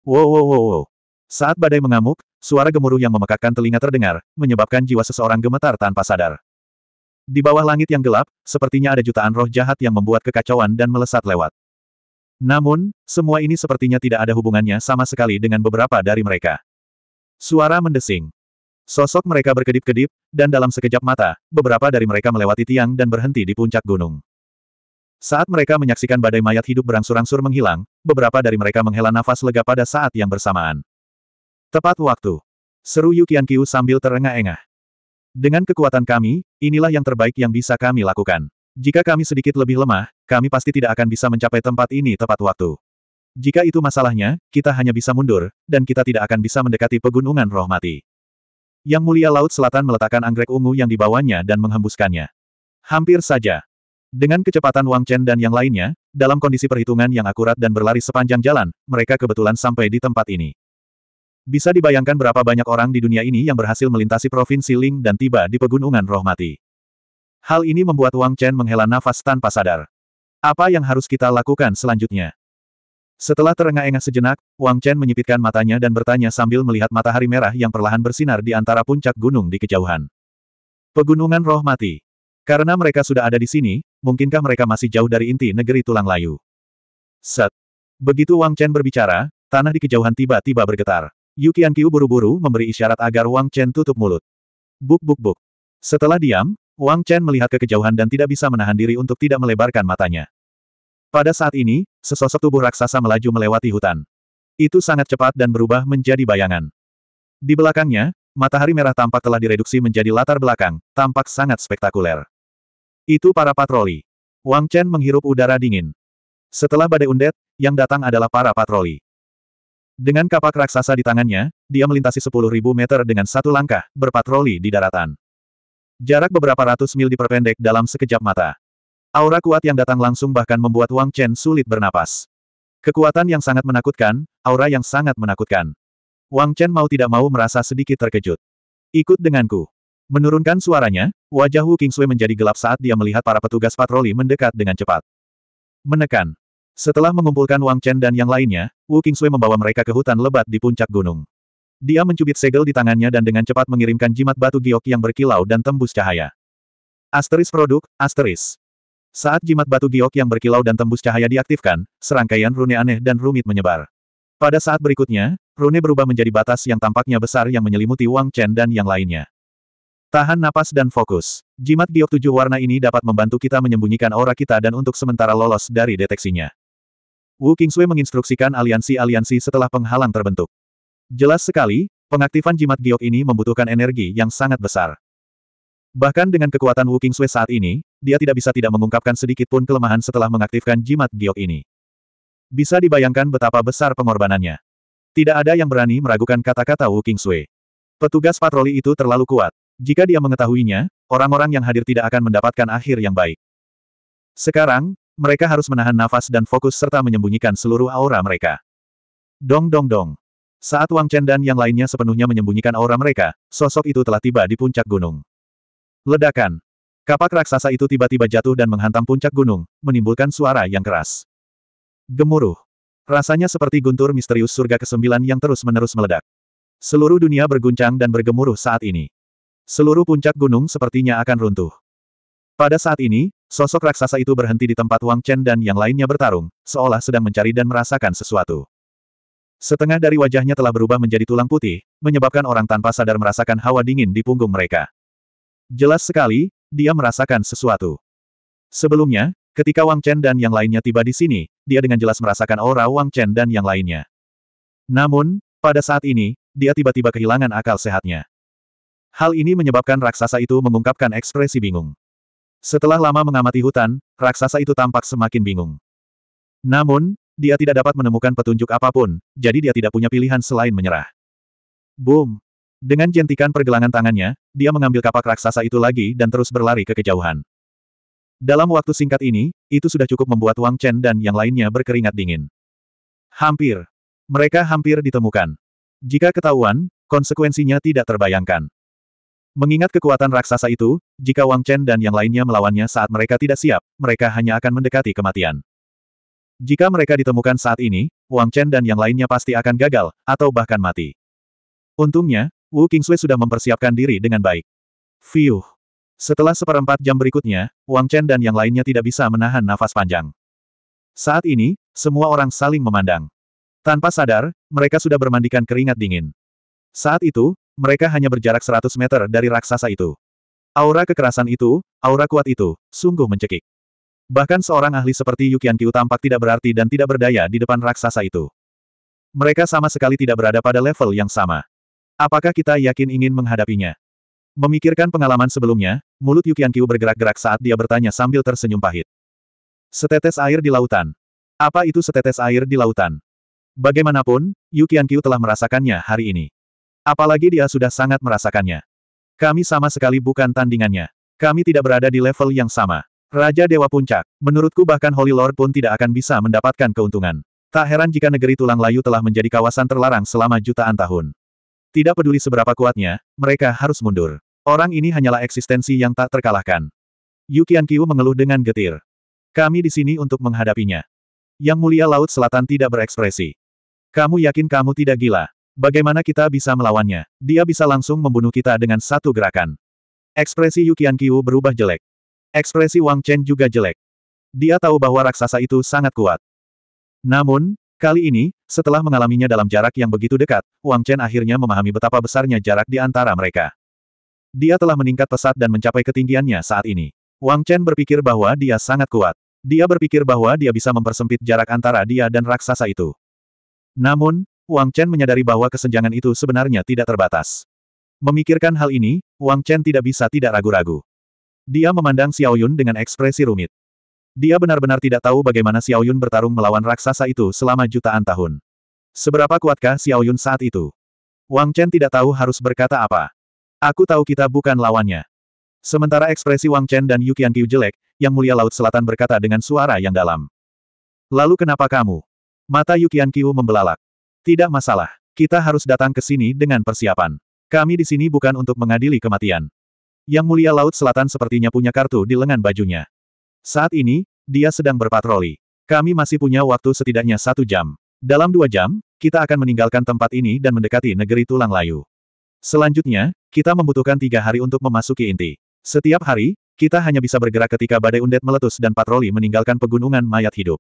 [SPEAKER 1] Wow wow wow wow. Saat badai mengamuk, Suara gemuruh yang memekakkan telinga terdengar, menyebabkan jiwa seseorang gemetar tanpa sadar. Di bawah langit yang gelap, sepertinya ada jutaan roh jahat yang membuat kekacauan dan melesat lewat. Namun, semua ini sepertinya tidak ada hubungannya sama sekali dengan beberapa dari mereka. Suara mendesing. Sosok mereka berkedip-kedip, dan dalam sekejap mata, beberapa dari mereka melewati tiang dan berhenti di puncak gunung. Saat mereka menyaksikan badai mayat hidup berangsur-angsur menghilang, beberapa dari mereka menghela nafas lega pada saat yang bersamaan. Tepat waktu. Seru Yukian Kiu sambil terengah-engah. Dengan kekuatan kami, inilah yang terbaik yang bisa kami lakukan. Jika kami sedikit lebih lemah, kami pasti tidak akan bisa mencapai tempat ini tepat waktu. Jika itu masalahnya, kita hanya bisa mundur, dan kita tidak akan bisa mendekati pegunungan roh mati. Yang mulia Laut Selatan meletakkan anggrek ungu yang dibawanya dan menghembuskannya. Hampir saja. Dengan kecepatan Wang Chen dan yang lainnya, dalam kondisi perhitungan yang akurat dan berlari sepanjang jalan, mereka kebetulan sampai di tempat ini. Bisa dibayangkan berapa banyak orang di dunia ini yang berhasil melintasi provinsi Ling dan tiba di pegunungan roh mati. Hal ini membuat Wang Chen menghela nafas tanpa sadar. Apa yang harus kita lakukan selanjutnya? Setelah terengah-engah sejenak, Wang Chen menyipitkan matanya dan bertanya sambil melihat matahari merah yang perlahan bersinar di antara puncak gunung di kejauhan. Pegunungan roh mati. Karena mereka sudah ada di sini, mungkinkah mereka masih jauh dari inti negeri tulang layu? Set. Begitu Wang Chen berbicara, tanah di kejauhan tiba-tiba bergetar. Yu Qianqiu buru-buru memberi isyarat agar Wang Chen tutup mulut. Buk buk buk. Setelah diam, Wang Chen melihat ke kejauhan dan tidak bisa menahan diri untuk tidak melebarkan matanya. Pada saat ini, sesosok tubuh raksasa melaju melewati hutan. Itu sangat cepat dan berubah menjadi bayangan. Di belakangnya, matahari merah tampak telah direduksi menjadi latar belakang, tampak sangat spektakuler. Itu para patroli. Wang Chen menghirup udara dingin. Setelah badai undet, yang datang adalah para patroli. Dengan kapak raksasa di tangannya, dia melintasi 10.000 meter dengan satu langkah, berpatroli di daratan. Jarak beberapa ratus mil diperpendek dalam sekejap mata. Aura kuat yang datang langsung bahkan membuat Wang Chen sulit bernapas. Kekuatan yang sangat menakutkan, aura yang sangat menakutkan. Wang Chen mau tidak mau merasa sedikit terkejut. Ikut denganku. Menurunkan suaranya, wajah Wu Kingsui menjadi gelap saat dia melihat para petugas patroli mendekat dengan cepat. Menekan. Setelah mengumpulkan Wang Chen dan yang lainnya, Wu Qingsui membawa mereka ke hutan lebat di puncak gunung. Dia mencubit segel di tangannya dan dengan cepat mengirimkan jimat batu giok yang berkilau dan tembus cahaya. Asteris produk, asteris. Saat jimat batu giok yang berkilau dan tembus cahaya diaktifkan, serangkaian rune aneh dan rumit menyebar. Pada saat berikutnya, rune berubah menjadi batas yang tampaknya besar yang menyelimuti Wang Chen dan yang lainnya. Tahan napas dan fokus. Jimat giok tujuh warna ini dapat membantu kita menyembunyikan aura kita dan untuk sementara lolos dari deteksinya. Wu Qingsui menginstruksikan aliansi-aliansi setelah penghalang terbentuk. Jelas sekali, pengaktifan jimat giok ini membutuhkan energi yang sangat besar. Bahkan dengan kekuatan Wu Qingsui saat ini, dia tidak bisa tidak mengungkapkan sedikit pun kelemahan setelah mengaktifkan jimat giok ini. Bisa dibayangkan betapa besar pengorbanannya. Tidak ada yang berani meragukan kata-kata Wu Qingsui. Petugas patroli itu terlalu kuat. Jika dia mengetahuinya, orang-orang yang hadir tidak akan mendapatkan akhir yang baik. Sekarang, mereka harus menahan nafas dan fokus serta menyembunyikan seluruh aura mereka. Dong dong dong. Saat Wang Chen dan yang lainnya sepenuhnya menyembunyikan aura mereka, sosok itu telah tiba di puncak gunung. Ledakan. Kapak raksasa itu tiba-tiba jatuh dan menghantam puncak gunung, menimbulkan suara yang keras. Gemuruh. Rasanya seperti guntur misterius surga kesembilan yang terus-menerus meledak. Seluruh dunia berguncang dan bergemuruh saat ini. Seluruh puncak gunung sepertinya akan runtuh. Pada saat ini, sosok raksasa itu berhenti di tempat Wang Chen dan yang lainnya bertarung, seolah sedang mencari dan merasakan sesuatu. Setengah dari wajahnya telah berubah menjadi tulang putih, menyebabkan orang tanpa sadar merasakan hawa dingin di punggung mereka. Jelas sekali, dia merasakan sesuatu. Sebelumnya, ketika Wang Chen dan yang lainnya tiba di sini, dia dengan jelas merasakan aura Wang Chen dan yang lainnya. Namun, pada saat ini, dia tiba-tiba kehilangan akal sehatnya. Hal ini menyebabkan raksasa itu mengungkapkan ekspresi bingung. Setelah lama mengamati hutan, raksasa itu tampak semakin bingung. Namun, dia tidak dapat menemukan petunjuk apapun, jadi dia tidak punya pilihan selain menyerah. Boom! Dengan jentikan pergelangan tangannya, dia mengambil kapak raksasa itu lagi dan terus berlari ke kejauhan. Dalam waktu singkat ini, itu sudah cukup membuat Wang Chen dan yang lainnya berkeringat dingin. Hampir. Mereka hampir ditemukan. Jika ketahuan, konsekuensinya tidak terbayangkan. Mengingat kekuatan raksasa itu, jika Wang Chen dan yang lainnya melawannya saat mereka tidak siap, mereka hanya akan mendekati kematian. Jika mereka ditemukan saat ini, Wang Chen dan yang lainnya pasti akan gagal, atau bahkan mati. Untungnya, Wu Sui sudah mempersiapkan diri dengan baik. Fiuh! Setelah seperempat jam berikutnya, Wang Chen dan yang lainnya tidak bisa menahan nafas panjang. Saat ini, semua orang saling memandang. Tanpa sadar, mereka sudah bermandikan keringat dingin. Saat itu, mereka hanya berjarak 100 meter dari raksasa itu. Aura kekerasan itu, aura kuat itu, sungguh mencekik. Bahkan seorang ahli seperti Yukian Kiu tampak tidak berarti dan tidak berdaya di depan raksasa itu. Mereka sama sekali tidak berada pada level yang sama. Apakah kita yakin ingin menghadapinya? Memikirkan pengalaman sebelumnya, mulut Yukian Kiu bergerak-gerak saat dia bertanya sambil tersenyum pahit. Setetes air di lautan. Apa itu setetes air di lautan? Bagaimanapun, Yukian Kiu telah merasakannya hari ini. Apalagi dia sudah sangat merasakannya. Kami sama sekali bukan tandingannya. Kami tidak berada di level yang sama. Raja Dewa Puncak, menurutku bahkan Holy Lord pun tidak akan bisa mendapatkan keuntungan. Tak heran jika negeri tulang layu telah menjadi kawasan terlarang selama jutaan tahun. Tidak peduli seberapa kuatnya, mereka harus mundur. Orang ini hanyalah eksistensi yang tak terkalahkan. Yukian Kiu mengeluh dengan getir. Kami di sini untuk menghadapinya. Yang mulia Laut Selatan tidak berekspresi. Kamu yakin kamu tidak gila? Bagaimana kita bisa melawannya? Dia bisa langsung membunuh kita dengan satu gerakan. Ekspresi Yukian Qiu berubah jelek. Ekspresi Wang Chen juga jelek. Dia tahu bahwa raksasa itu sangat kuat. Namun, kali ini, setelah mengalaminya dalam jarak yang begitu dekat, Wang Chen akhirnya memahami betapa besarnya jarak di antara mereka. Dia telah meningkat pesat dan mencapai ketinggiannya saat ini. Wang Chen berpikir bahwa dia sangat kuat. Dia berpikir bahwa dia bisa mempersempit jarak antara dia dan raksasa itu. Namun, Wang Chen menyadari bahwa kesenjangan itu sebenarnya tidak terbatas. Memikirkan hal ini, Wang Chen tidak bisa tidak ragu-ragu. Dia memandang Xiao Yun dengan ekspresi rumit. Dia benar-benar tidak tahu bagaimana Xiao Yun bertarung melawan raksasa itu selama jutaan tahun. Seberapa kuatkah Xiao Yun saat itu? Wang Chen tidak tahu harus berkata apa. Aku tahu kita bukan lawannya. Sementara ekspresi Wang Chen dan Yu Qiu jelek, Yang Mulia Laut Selatan berkata dengan suara yang dalam. Lalu kenapa kamu? Mata Yu Qiu membelalak. Tidak masalah. Kita harus datang ke sini dengan persiapan. Kami di sini bukan untuk mengadili kematian. Yang mulia Laut Selatan sepertinya punya kartu di lengan bajunya. Saat ini, dia sedang berpatroli. Kami masih punya waktu setidaknya satu jam. Dalam dua jam, kita akan meninggalkan tempat ini dan mendekati negeri tulang layu. Selanjutnya, kita membutuhkan tiga hari untuk memasuki inti. Setiap hari, kita hanya bisa bergerak ketika badai undet meletus dan patroli meninggalkan pegunungan mayat hidup.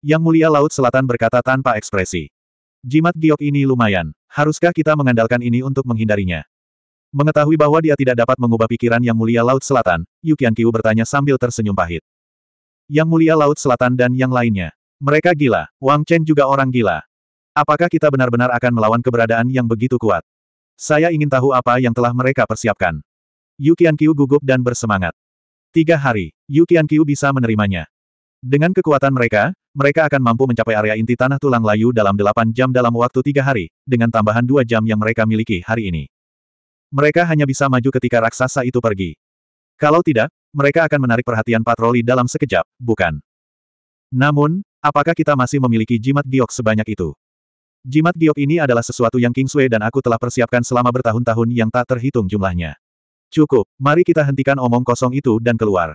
[SPEAKER 1] Yang Mulia Laut Selatan berkata tanpa ekspresi. Jimat giok ini lumayan. Haruskah kita mengandalkan ini untuk menghindarinya? Mengetahui bahwa dia tidak dapat mengubah pikiran Yang Mulia Laut Selatan, Yukian Kiu bertanya sambil tersenyum pahit. Yang Mulia Laut Selatan dan yang lainnya. Mereka gila, Wang Chen juga orang gila. Apakah kita benar-benar akan melawan keberadaan yang begitu kuat? Saya ingin tahu apa yang telah mereka persiapkan. Yukian Kiu gugup dan bersemangat. Tiga hari, Yukian Kiu bisa menerimanya. Dengan kekuatan mereka, mereka akan mampu mencapai area inti tanah tulang layu dalam 8 jam dalam waktu tiga hari, dengan tambahan dua jam yang mereka miliki hari ini. Mereka hanya bisa maju ketika raksasa itu pergi. Kalau tidak, mereka akan menarik perhatian patroli dalam sekejap, bukan? Namun, apakah kita masih memiliki jimat giok sebanyak itu? Jimat giok ini adalah sesuatu yang King Sui dan aku telah persiapkan selama bertahun-tahun yang tak terhitung jumlahnya. Cukup, mari kita hentikan omong kosong itu dan keluar.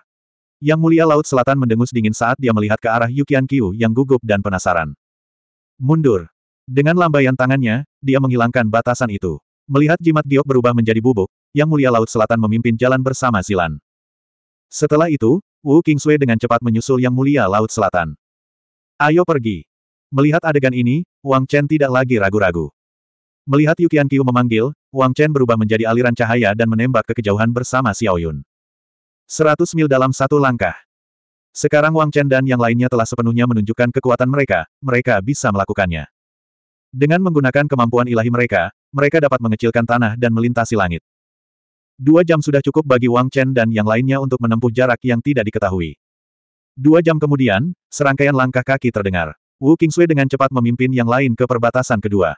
[SPEAKER 1] Yang mulia Laut Selatan mendengus dingin saat dia melihat ke arah Yukian Qiu yang gugup dan penasaran. Mundur. Dengan lambaian tangannya, dia menghilangkan batasan itu. Melihat jimat giok berubah menjadi bubuk, Yang Mulia Laut Selatan memimpin jalan bersama Zilan. Setelah itu, Wu Kingsui dengan cepat menyusul Yang Mulia Laut Selatan. Ayo pergi. Melihat adegan ini, Wang Chen tidak lagi ragu-ragu. Melihat Yukian Qiu memanggil, Wang Chen berubah menjadi aliran cahaya dan menembak ke kejauhan bersama Xiao Yun. 100 mil dalam satu langkah. Sekarang Wang Chen dan yang lainnya telah sepenuhnya menunjukkan kekuatan mereka, mereka bisa melakukannya. Dengan menggunakan kemampuan ilahi mereka, mereka dapat mengecilkan tanah dan melintasi langit. Dua jam sudah cukup bagi Wang Chen dan yang lainnya untuk menempuh jarak yang tidak diketahui. Dua jam kemudian, serangkaian langkah kaki terdengar. Wu Qingsui dengan cepat memimpin yang lain ke perbatasan kedua.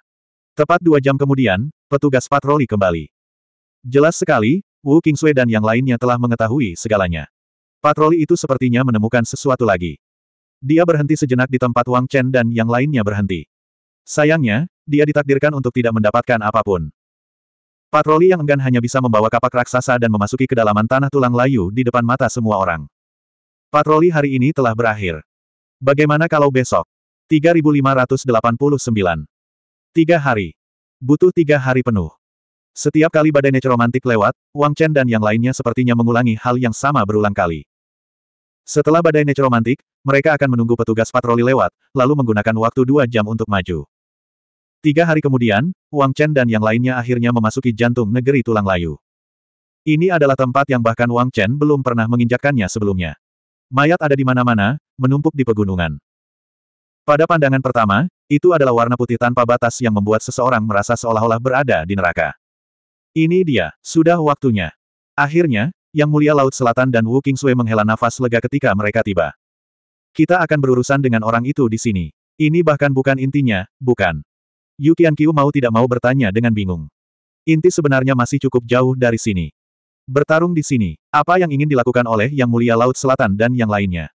[SPEAKER 1] Tepat dua jam kemudian, petugas patroli kembali. Jelas sekali, Wu Qingsui dan yang lainnya telah mengetahui segalanya. Patroli itu sepertinya menemukan sesuatu lagi. Dia berhenti sejenak di tempat Wang Chen dan yang lainnya berhenti. Sayangnya, dia ditakdirkan untuk tidak mendapatkan apapun. Patroli yang enggan hanya bisa membawa kapak raksasa dan memasuki kedalaman tanah tulang layu di depan mata semua orang. Patroli hari ini telah berakhir. Bagaimana kalau besok? 3589. Tiga hari. Butuh tiga hari penuh. Setiap kali badai necromantik lewat, Wang Chen dan yang lainnya sepertinya mengulangi hal yang sama berulang kali. Setelah badai necromantik, mereka akan menunggu petugas patroli lewat, lalu menggunakan waktu dua jam untuk maju. Tiga hari kemudian, Wang Chen dan yang lainnya akhirnya memasuki jantung negeri tulang layu. Ini adalah tempat yang bahkan Wang Chen belum pernah menginjakkannya sebelumnya. Mayat ada di mana-mana, menumpuk di pegunungan. Pada pandangan pertama, itu adalah warna putih tanpa batas yang membuat seseorang merasa seolah-olah berada di neraka. Ini dia, sudah waktunya. Akhirnya, Yang Mulia Laut Selatan dan Wu Qingsui menghela nafas lega ketika mereka tiba. Kita akan berurusan dengan orang itu di sini. Ini bahkan bukan intinya, bukan. Yu Qianqiu mau tidak mau bertanya dengan bingung. Inti sebenarnya masih cukup jauh dari sini. Bertarung di sini, apa yang ingin dilakukan oleh Yang Mulia Laut Selatan dan yang lainnya?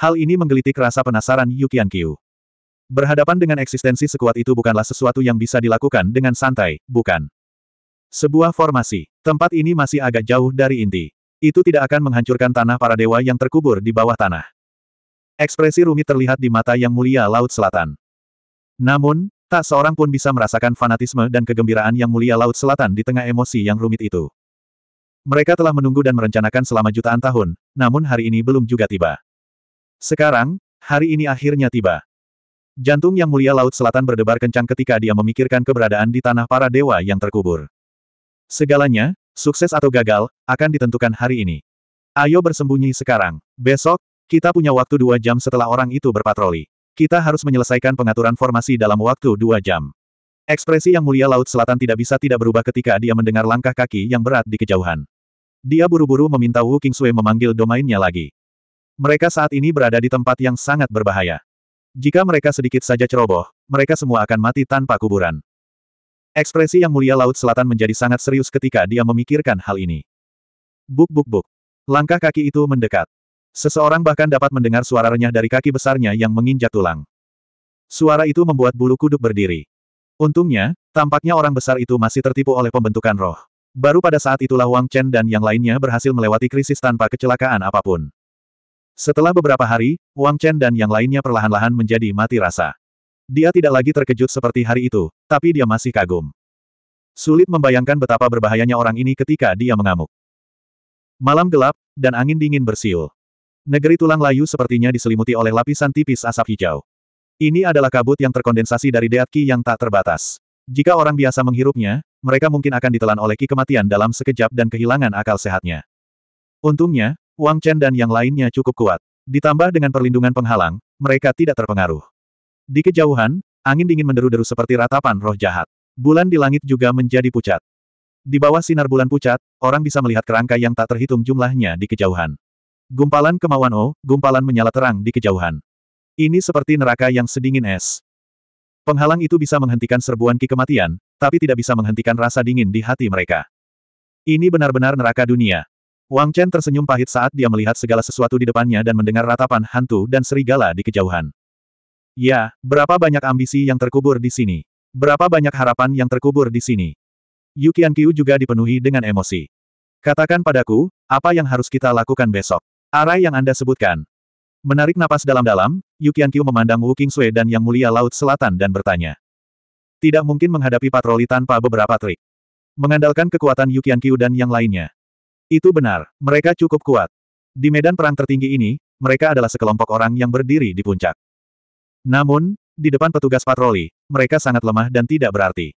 [SPEAKER 1] Hal ini menggelitik rasa penasaran Yu Qianqiu. Berhadapan dengan eksistensi sekuat itu bukanlah sesuatu yang bisa dilakukan dengan santai, bukan. Sebuah formasi. Tempat ini masih agak jauh dari inti. Itu tidak akan menghancurkan tanah para dewa yang terkubur di bawah tanah. Ekspresi rumit terlihat di mata yang mulia Laut Selatan. Namun, tak seorang pun bisa merasakan fanatisme dan kegembiraan yang mulia Laut Selatan di tengah emosi yang rumit itu. Mereka telah menunggu dan merencanakan selama jutaan tahun, namun hari ini belum juga tiba. Sekarang, hari ini akhirnya tiba. Jantung yang mulia Laut Selatan berdebar kencang ketika dia memikirkan keberadaan di tanah para dewa yang terkubur. Segalanya, sukses atau gagal, akan ditentukan hari ini. Ayo bersembunyi sekarang. Besok, kita punya waktu dua jam setelah orang itu berpatroli. Kita harus menyelesaikan pengaturan formasi dalam waktu dua jam. Ekspresi yang mulia Laut Selatan tidak bisa tidak berubah ketika dia mendengar langkah kaki yang berat di kejauhan. Dia buru-buru meminta Wu King Sui memanggil domainnya lagi. Mereka saat ini berada di tempat yang sangat berbahaya. Jika mereka sedikit saja ceroboh, mereka semua akan mati tanpa kuburan. Ekspresi Yang Mulia Laut Selatan menjadi sangat serius ketika dia memikirkan hal ini. Buk buk buk. Langkah kaki itu mendekat. Seseorang bahkan dapat mendengar suara renyah dari kaki besarnya yang menginjak tulang. Suara itu membuat bulu kuduk berdiri. Untungnya, tampaknya orang besar itu masih tertipu oleh pembentukan roh. Baru pada saat itulah Wang Chen dan yang lainnya berhasil melewati krisis tanpa kecelakaan apapun. Setelah beberapa hari, Wang Chen dan yang lainnya perlahan-lahan menjadi mati rasa. Dia tidak lagi terkejut seperti hari itu, tapi dia masih kagum. Sulit membayangkan betapa berbahayanya orang ini ketika dia mengamuk. Malam gelap, dan angin dingin bersiul. Negeri tulang layu sepertinya diselimuti oleh lapisan tipis asap hijau. Ini adalah kabut yang terkondensasi dari Deat Ki yang tak terbatas. Jika orang biasa menghirupnya, mereka mungkin akan ditelan oleh Ki kematian dalam sekejap dan kehilangan akal sehatnya. Untungnya, Wang Chen dan yang lainnya cukup kuat. Ditambah dengan perlindungan penghalang, mereka tidak terpengaruh. Di kejauhan, angin dingin menderu-deru seperti ratapan roh jahat. Bulan di langit juga menjadi pucat. Di bawah sinar bulan pucat, orang bisa melihat kerangka yang tak terhitung jumlahnya di kejauhan. Gumpalan kemauan O, oh, gumpalan menyala terang di kejauhan. Ini seperti neraka yang sedingin es. Penghalang itu bisa menghentikan serbuan ki kematian, tapi tidak bisa menghentikan rasa dingin di hati mereka. Ini benar-benar neraka dunia. Wang Chen tersenyum pahit saat dia melihat segala sesuatu di depannya dan mendengar ratapan hantu dan serigala di kejauhan. Ya, berapa banyak ambisi yang terkubur di sini? Berapa banyak harapan yang terkubur di sini? Yukian Qiu juga dipenuhi dengan emosi. Katakan padaku, apa yang harus kita lakukan besok? Arai yang Anda sebutkan. Menarik napas dalam-dalam, Yukian Qiu memandang Wu Sui dan Yang Mulia Laut Selatan dan bertanya. Tidak mungkin menghadapi patroli tanpa beberapa trik. Mengandalkan kekuatan Yukian Qiu dan yang lainnya. Itu benar, mereka cukup kuat. Di medan perang tertinggi ini, mereka adalah sekelompok orang yang berdiri di puncak. Namun, di depan petugas patroli, mereka sangat lemah dan tidak berarti.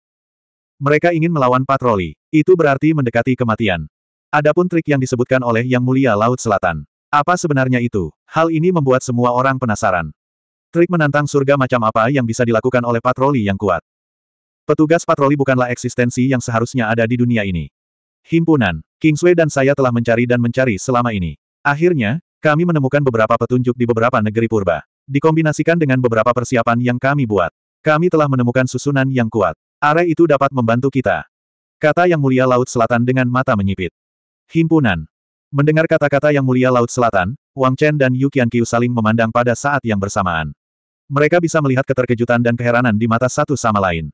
[SPEAKER 1] Mereka ingin melawan patroli. Itu berarti mendekati kematian. Adapun trik yang disebutkan oleh Yang Mulia Laut Selatan. Apa sebenarnya itu? Hal ini membuat semua orang penasaran. Trik menantang surga macam apa yang bisa dilakukan oleh patroli yang kuat? Petugas patroli bukanlah eksistensi yang seharusnya ada di dunia ini. Himpunan, King Kingsway dan saya telah mencari dan mencari selama ini. Akhirnya, kami menemukan beberapa petunjuk di beberapa negeri purba. Dikombinasikan dengan beberapa persiapan yang kami buat. Kami telah menemukan susunan yang kuat. Are itu dapat membantu kita. Kata Yang Mulia Laut Selatan dengan mata menyipit. Himpunan. Mendengar kata-kata Yang Mulia Laut Selatan, Wang Chen dan Yu Qianqiu saling memandang pada saat yang bersamaan. Mereka bisa melihat keterkejutan dan keheranan di mata satu sama lain.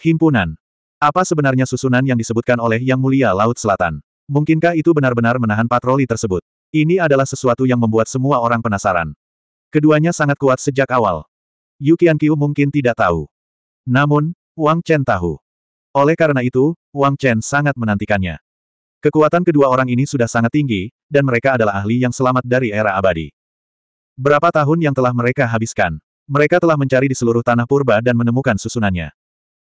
[SPEAKER 1] Himpunan. Apa sebenarnya susunan yang disebutkan oleh Yang Mulia Laut Selatan? Mungkinkah itu benar-benar menahan patroli tersebut? Ini adalah sesuatu yang membuat semua orang penasaran. Keduanya sangat kuat sejak awal. Yu Qianqiu mungkin tidak tahu. Namun, Wang Chen tahu. Oleh karena itu, Wang Chen sangat menantikannya. Kekuatan kedua orang ini sudah sangat tinggi, dan mereka adalah ahli yang selamat dari era abadi. Berapa tahun yang telah mereka habiskan? Mereka telah mencari di seluruh tanah purba dan menemukan susunannya.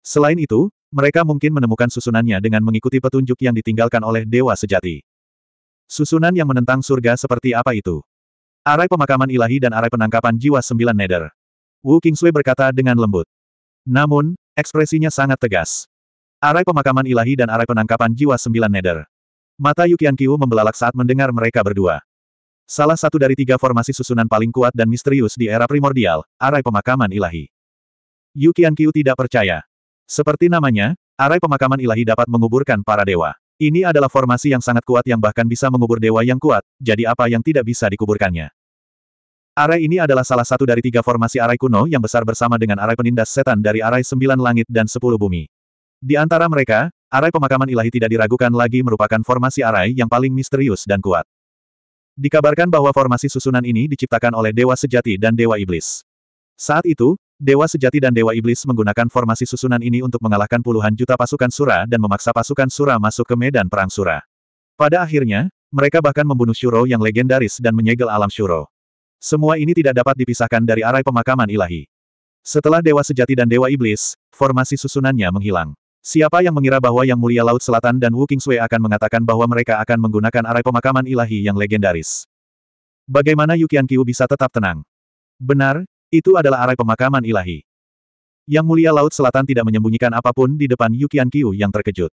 [SPEAKER 1] Selain itu, mereka mungkin menemukan susunannya dengan mengikuti petunjuk yang ditinggalkan oleh Dewa Sejati. Susunan yang menentang surga seperti apa itu? Arai pemakaman ilahi dan arai penangkapan jiwa sembilan nether. Wu Kingsui berkata dengan lembut. Namun, ekspresinya sangat tegas. Arai pemakaman ilahi dan arai penangkapan jiwa sembilan nether. Mata Yukian Kiu membelalak saat mendengar mereka berdua. Salah satu dari tiga formasi susunan paling kuat dan misterius di era primordial, arai pemakaman ilahi. Yukian Kiu tidak percaya. Seperti namanya, arai pemakaman ilahi dapat menguburkan para dewa. Ini adalah formasi yang sangat kuat yang bahkan bisa mengubur dewa yang kuat, jadi apa yang tidak bisa dikuburkannya. Arai ini adalah salah satu dari tiga formasi arai kuno yang besar bersama dengan arai penindas setan dari arai sembilan langit dan sepuluh bumi. Di antara mereka, arai pemakaman ilahi tidak diragukan lagi merupakan formasi arai yang paling misterius dan kuat. Dikabarkan bahwa formasi susunan ini diciptakan oleh Dewa Sejati dan Dewa Iblis. Saat itu, Dewa Sejati dan Dewa Iblis menggunakan formasi susunan ini untuk mengalahkan puluhan juta pasukan Sura dan memaksa pasukan Sura masuk ke medan perang Sura. Pada akhirnya, mereka bahkan membunuh Shuro yang legendaris dan menyegel alam Shuro. Semua ini tidak dapat dipisahkan dari arai pemakaman ilahi. Setelah Dewa Sejati dan Dewa Iblis, formasi susunannya menghilang. Siapa yang mengira bahwa Yang Mulia Laut Selatan dan Wu Kingsui akan mengatakan bahwa mereka akan menggunakan arai pemakaman ilahi yang legendaris? Bagaimana Yu Qiankiu bisa tetap tenang? Benar, itu adalah arai pemakaman ilahi. Yang mulia Laut Selatan tidak menyembunyikan apapun di depan Yukian Qiu yang terkejut.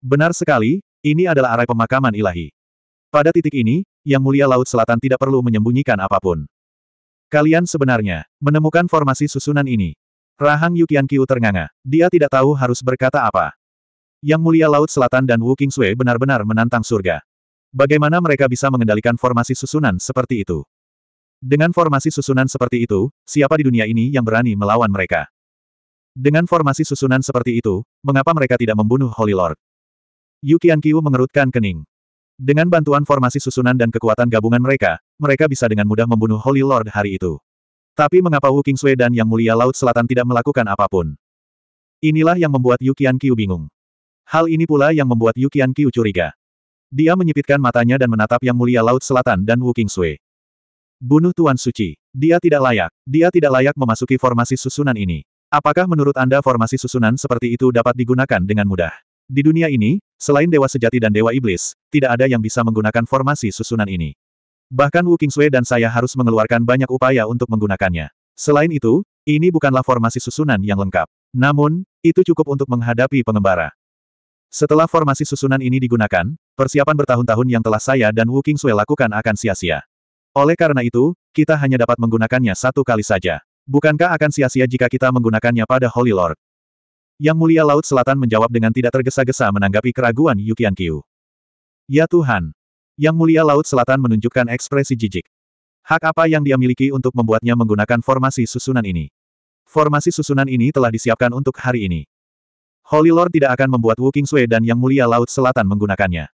[SPEAKER 1] Benar sekali, ini adalah arai pemakaman ilahi. Pada titik ini, Yang Mulia Laut Selatan tidak perlu menyembunyikan apapun. Kalian sebenarnya menemukan formasi susunan ini. Rahang Yukian Qiu ternganga. Dia tidak tahu harus berkata apa. Yang Mulia Laut Selatan dan Wu Qingsui benar-benar menantang surga. Bagaimana mereka bisa mengendalikan formasi susunan seperti itu? Dengan formasi susunan seperti itu, siapa di dunia ini yang berani melawan mereka? Dengan formasi susunan seperti itu, mengapa mereka tidak membunuh Holy Lord? Yukian Kiu mengerutkan kening. Dengan bantuan formasi susunan dan kekuatan gabungan mereka, mereka bisa dengan mudah membunuh Holy Lord hari itu. Tapi mengapa Wu Sui dan Yang Mulia Laut Selatan tidak melakukan apapun? Inilah yang membuat Yukian Kiu bingung. Hal ini pula yang membuat Yukian Kiu curiga. Dia menyipitkan matanya dan menatap Yang Mulia Laut Selatan dan Wu Sui. Bunuh Tuan Suci. Dia tidak layak. Dia tidak layak memasuki formasi susunan ini. Apakah menurut Anda formasi susunan seperti itu dapat digunakan dengan mudah? Di dunia ini, selain Dewa Sejati dan Dewa Iblis, tidak ada yang bisa menggunakan formasi susunan ini. Bahkan Wu Kingsui dan saya harus mengeluarkan banyak upaya untuk menggunakannya. Selain itu, ini bukanlah formasi susunan yang lengkap. Namun, itu cukup untuk menghadapi pengembara. Setelah formasi susunan ini digunakan, persiapan bertahun-tahun yang telah saya dan Wu Kingsui lakukan akan sia-sia. Oleh karena itu, kita hanya dapat menggunakannya satu kali saja. Bukankah akan sia-sia jika kita menggunakannya pada Holy Lord? Yang Mulia Laut Selatan menjawab dengan tidak tergesa-gesa menanggapi keraguan Yukian Qiu. Ya Tuhan! Yang Mulia Laut Selatan menunjukkan ekspresi jijik. Hak apa yang dia miliki untuk membuatnya menggunakan formasi susunan ini? Formasi susunan ini telah disiapkan untuk hari ini. Holy Lord tidak akan membuat Wu Sui dan Yang Mulia Laut Selatan menggunakannya.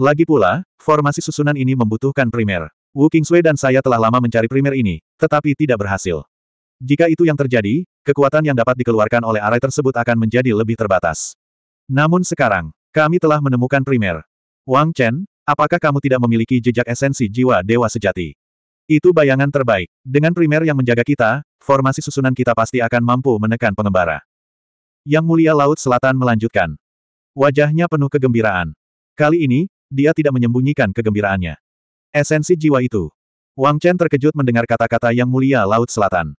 [SPEAKER 1] Lagi pula, formasi susunan ini membutuhkan primer. Wu Kingsui dan saya telah lama mencari primer ini, tetapi tidak berhasil. Jika itu yang terjadi, kekuatan yang dapat dikeluarkan oleh arai tersebut akan menjadi lebih terbatas. Namun sekarang, kami telah menemukan primer. Wang Chen, apakah kamu tidak memiliki jejak esensi jiwa dewa sejati? Itu bayangan terbaik. Dengan primer yang menjaga kita, formasi susunan kita pasti akan mampu menekan pengembara. Yang Mulia Laut Selatan melanjutkan. Wajahnya penuh kegembiraan. Kali ini, dia tidak menyembunyikan kegembiraannya. Esensi jiwa itu. Wang Chen terkejut mendengar kata-kata yang mulia Laut Selatan.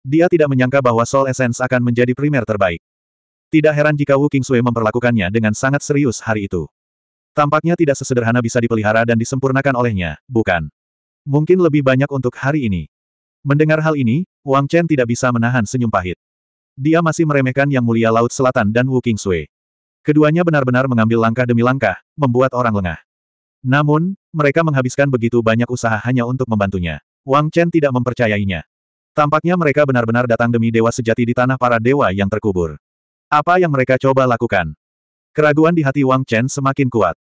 [SPEAKER 1] Dia tidak menyangka bahwa Soul Essence akan menjadi primer terbaik. Tidak heran jika Wu King Sui memperlakukannya dengan sangat serius hari itu. Tampaknya tidak sesederhana bisa dipelihara dan disempurnakan olehnya, bukan? Mungkin lebih banyak untuk hari ini. Mendengar hal ini, Wang Chen tidak bisa menahan senyum pahit. Dia masih meremehkan Yang Mulia Laut Selatan dan Wu King Sui. Keduanya benar-benar mengambil langkah demi langkah, membuat orang lengah. Namun, mereka menghabiskan begitu banyak usaha hanya untuk membantunya. Wang Chen tidak mempercayainya. Tampaknya mereka benar-benar datang demi dewa sejati di tanah para dewa yang terkubur. Apa yang mereka coba lakukan? Keraguan di hati Wang Chen semakin kuat.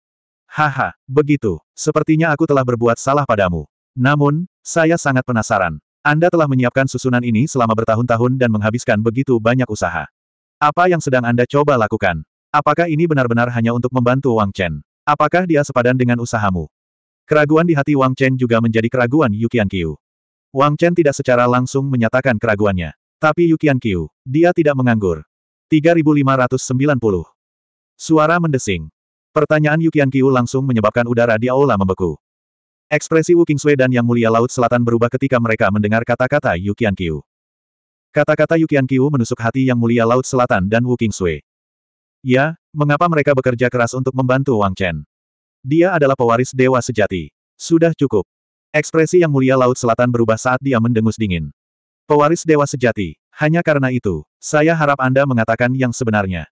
[SPEAKER 1] Haha, begitu. Sepertinya aku telah berbuat salah padamu. Namun, saya sangat penasaran. Anda telah menyiapkan susunan ini selama bertahun-tahun dan menghabiskan begitu banyak usaha. Apa yang sedang Anda coba lakukan? Apakah ini benar-benar hanya untuk membantu Wang Chen? Apakah dia sepadan dengan usahamu? Keraguan di hati Wang Chen juga menjadi keraguan Yukian Qiu. Wang Chen tidak secara langsung menyatakan keraguannya. Tapi Yukian Qiu, dia tidak menganggur. 3590. Suara mendesing. Pertanyaan Yukian Qiu langsung menyebabkan udara di aula membeku. Ekspresi Wu Qingsui dan Yang Mulia Laut Selatan berubah ketika mereka mendengar kata-kata Yukian Qiu. Kata-kata Yukian Qiu menusuk hati Yang Mulia Laut Selatan dan Wu Qingsui. Ya, mengapa mereka bekerja keras untuk membantu Wang Chen? Dia adalah pewaris dewa sejati. Sudah cukup. Ekspresi yang mulia Laut Selatan berubah saat dia mendengus dingin. Pewaris dewa sejati. Hanya karena itu, saya harap Anda mengatakan yang sebenarnya.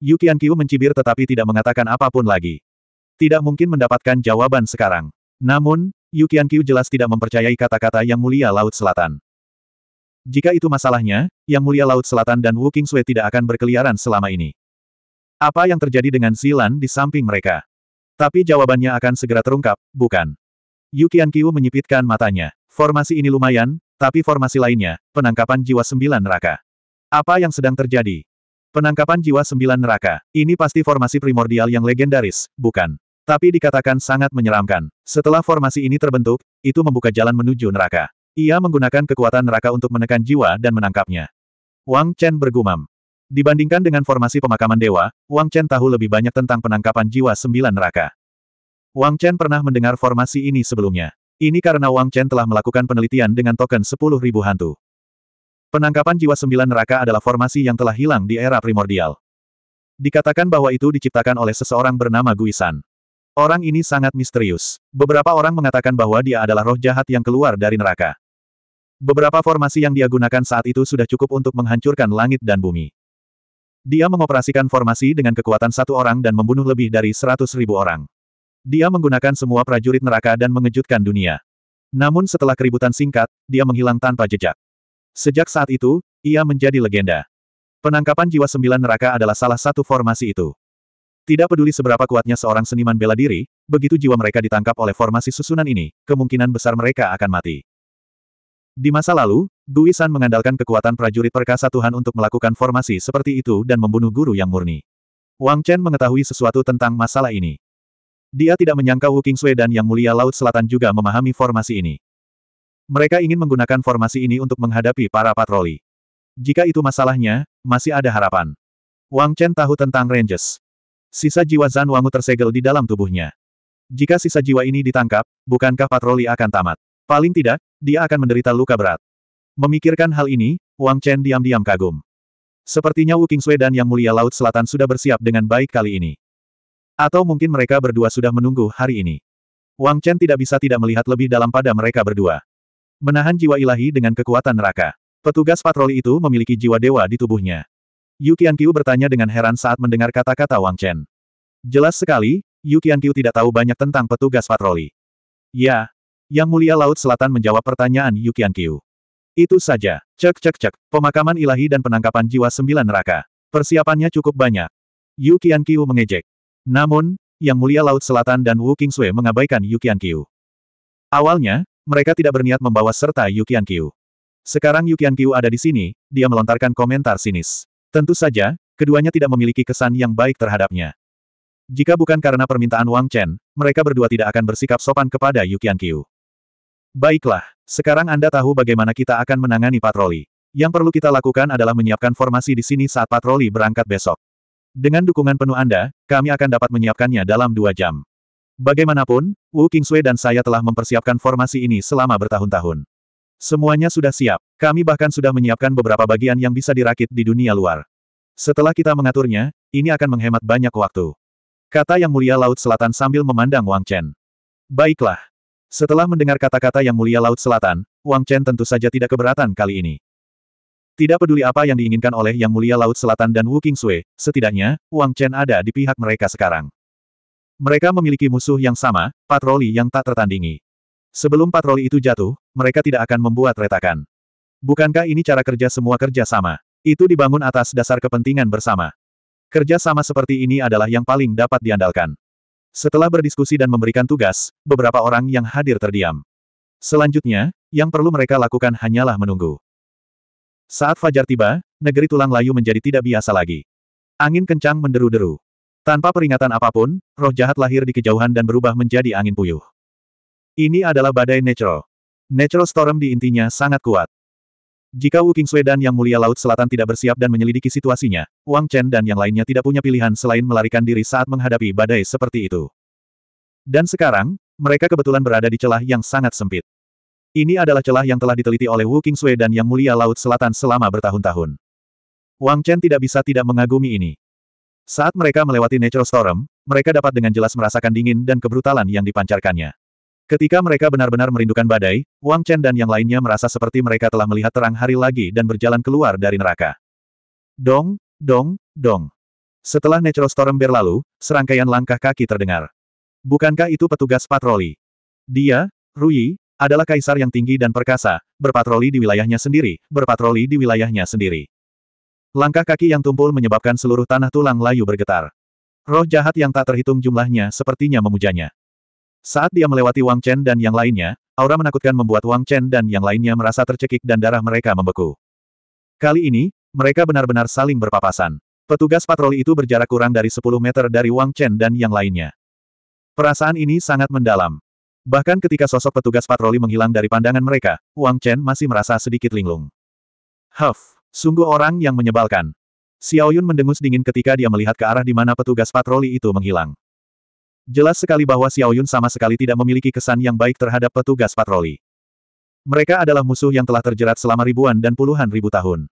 [SPEAKER 1] Yukian Kyu mencibir tetapi tidak mengatakan apapun lagi. Tidak mungkin mendapatkan jawaban sekarang. Namun, Yukian Kyu jelas tidak mempercayai kata-kata yang mulia Laut Selatan. Jika itu masalahnya, Yang Mulia Laut Selatan dan Wu Qingshui tidak akan berkeliaran selama ini. Apa yang terjadi dengan Zilan di samping mereka? Tapi jawabannya akan segera terungkap, bukan? Yukian Kiu menyipitkan matanya. Formasi ini lumayan, tapi formasi lainnya, penangkapan jiwa sembilan neraka. Apa yang sedang terjadi? Penangkapan jiwa sembilan neraka, ini pasti formasi primordial yang legendaris, bukan? Tapi dikatakan sangat menyeramkan. Setelah formasi ini terbentuk, itu membuka jalan menuju neraka. Ia menggunakan kekuatan neraka untuk menekan jiwa dan menangkapnya. Wang Chen bergumam. Dibandingkan dengan formasi pemakaman dewa, Wang Chen tahu lebih banyak tentang penangkapan jiwa sembilan neraka. Wang Chen pernah mendengar formasi ini sebelumnya. Ini karena Wang Chen telah melakukan penelitian dengan token sepuluh ribu hantu. Penangkapan jiwa sembilan neraka adalah formasi yang telah hilang di era primordial. Dikatakan bahwa itu diciptakan oleh seseorang bernama Guisan. Orang ini sangat misterius. Beberapa orang mengatakan bahwa dia adalah roh jahat yang keluar dari neraka. Beberapa formasi yang dia gunakan saat itu sudah cukup untuk menghancurkan langit dan bumi. Dia mengoperasikan formasi dengan kekuatan satu orang dan membunuh lebih dari seratus ribu orang. Dia menggunakan semua prajurit neraka dan mengejutkan dunia. Namun setelah keributan singkat, dia menghilang tanpa jejak. Sejak saat itu, ia menjadi legenda. Penangkapan jiwa sembilan neraka adalah salah satu formasi itu. Tidak peduli seberapa kuatnya seorang seniman bela diri, begitu jiwa mereka ditangkap oleh formasi susunan ini, kemungkinan besar mereka akan mati. Di masa lalu, Gui San mengandalkan kekuatan prajurit perkasa Tuhan untuk melakukan formasi seperti itu dan membunuh guru yang murni. Wang Chen mengetahui sesuatu tentang masalah ini. Dia tidak menyangka Wu Qingsui dan Yang Mulia Laut Selatan juga memahami formasi ini. Mereka ingin menggunakan formasi ini untuk menghadapi para patroli. Jika itu masalahnya, masih ada harapan. Wang Chen tahu tentang Ranges. Sisa jiwa Zan Wangu tersegel di dalam tubuhnya. Jika sisa jiwa ini ditangkap, bukankah patroli akan tamat? Paling tidak, dia akan menderita luka berat. Memikirkan hal ini, Wang Chen diam-diam kagum. Sepertinya Wu Qingsui dan Yang Mulia Laut Selatan sudah bersiap dengan baik kali ini. Atau mungkin mereka berdua sudah menunggu hari ini. Wang Chen tidak bisa tidak melihat lebih dalam pada mereka berdua. Menahan jiwa ilahi dengan kekuatan neraka. Petugas patroli itu memiliki jiwa dewa di tubuhnya. Yu Qianqiu bertanya dengan heran saat mendengar kata-kata Wang Chen. Jelas sekali, Yu Qianqiu tidak tahu banyak tentang petugas patroli. Ya, yang Mulia Laut Selatan menjawab pertanyaan Yukian Qiankiu. Itu saja. Cek cek cek, pemakaman ilahi dan penangkapan jiwa sembilan neraka. Persiapannya cukup banyak. Yu Qiankiu mengejek. Namun, Yang Mulia Laut Selatan dan Wu Kingsue mengabaikan Yu Qiankiu. Awalnya, mereka tidak berniat membawa serta Yu Qiankiu. Sekarang Yu Qiankiu ada di sini, dia melontarkan komentar sinis. Tentu saja, keduanya tidak memiliki kesan yang baik terhadapnya. Jika bukan karena permintaan Wang Chen, mereka berdua tidak akan bersikap sopan kepada Yu Qiankiu. Baiklah, sekarang Anda tahu bagaimana kita akan menangani patroli. Yang perlu kita lakukan adalah menyiapkan formasi di sini saat patroli berangkat besok. Dengan dukungan penuh Anda, kami akan dapat menyiapkannya dalam dua jam. Bagaimanapun, Wu Kingsui dan saya telah mempersiapkan formasi ini selama bertahun-tahun. Semuanya sudah siap, kami bahkan sudah menyiapkan beberapa bagian yang bisa dirakit di dunia luar. Setelah kita mengaturnya, ini akan menghemat banyak waktu. Kata Yang Mulia Laut Selatan sambil memandang Wang Chen. Baiklah, setelah mendengar kata-kata yang mulia Laut Selatan, Wang Chen tentu saja tidak keberatan kali ini. Tidak peduli apa yang diinginkan oleh Yang Mulia Laut Selatan dan Wu Qingsui, setidaknya, Wang Chen ada di pihak mereka sekarang. Mereka memiliki musuh yang sama, patroli yang tak tertandingi. Sebelum patroli itu jatuh, mereka tidak akan membuat retakan. Bukankah ini cara kerja semua kerja sama? Itu dibangun atas dasar kepentingan bersama. Kerja sama seperti ini adalah yang paling dapat diandalkan. Setelah berdiskusi dan memberikan tugas, beberapa orang yang hadir terdiam. Selanjutnya, yang perlu mereka lakukan hanyalah menunggu. Saat fajar tiba, negeri tulang layu menjadi tidak biasa lagi. Angin kencang menderu-deru. Tanpa peringatan apapun, roh jahat lahir di kejauhan dan berubah menjadi angin puyuh. Ini adalah badai necro. Necro Storm di intinya sangat kuat. Jika Wu Qingsui dan Yang Mulia Laut Selatan tidak bersiap dan menyelidiki situasinya, Wang Chen dan yang lainnya tidak punya pilihan selain melarikan diri saat menghadapi badai seperti itu. Dan sekarang, mereka kebetulan berada di celah yang sangat sempit. Ini adalah celah yang telah diteliti oleh Wu Qingsui dan Yang Mulia Laut Selatan selama bertahun-tahun. Wang Chen tidak bisa tidak mengagumi ini. Saat mereka melewati Nature Storm, mereka dapat dengan jelas merasakan dingin dan kebrutalan yang dipancarkannya. Ketika mereka benar-benar merindukan badai, Wang Chen dan yang lainnya merasa seperti mereka telah melihat terang hari lagi dan berjalan keluar dari neraka. Dong, dong, dong. Setelah Natural Storm berlalu, serangkaian langkah kaki terdengar. Bukankah itu petugas patroli? Dia, Rui, adalah kaisar yang tinggi dan perkasa, berpatroli di wilayahnya sendiri, berpatroli di wilayahnya sendiri. Langkah kaki yang tumpul menyebabkan seluruh tanah tulang layu bergetar. Roh jahat yang tak terhitung jumlahnya sepertinya memujanya. Saat dia melewati Wang Chen dan yang lainnya, aura menakutkan membuat Wang Chen dan yang lainnya merasa tercekik dan darah mereka membeku. Kali ini, mereka benar-benar saling berpapasan. Petugas patroli itu berjarak kurang dari 10 meter dari Wang Chen dan yang lainnya. Perasaan ini sangat mendalam. Bahkan ketika sosok petugas patroli menghilang dari pandangan mereka, Wang Chen masih merasa sedikit linglung. Huff, sungguh orang yang menyebalkan. Xiao Yun mendengus dingin ketika dia melihat ke arah di mana petugas patroli itu menghilang. Jelas sekali bahwa Xiao Yun sama sekali tidak memiliki kesan yang baik terhadap petugas patroli. Mereka adalah musuh yang telah terjerat selama ribuan dan puluhan ribu tahun.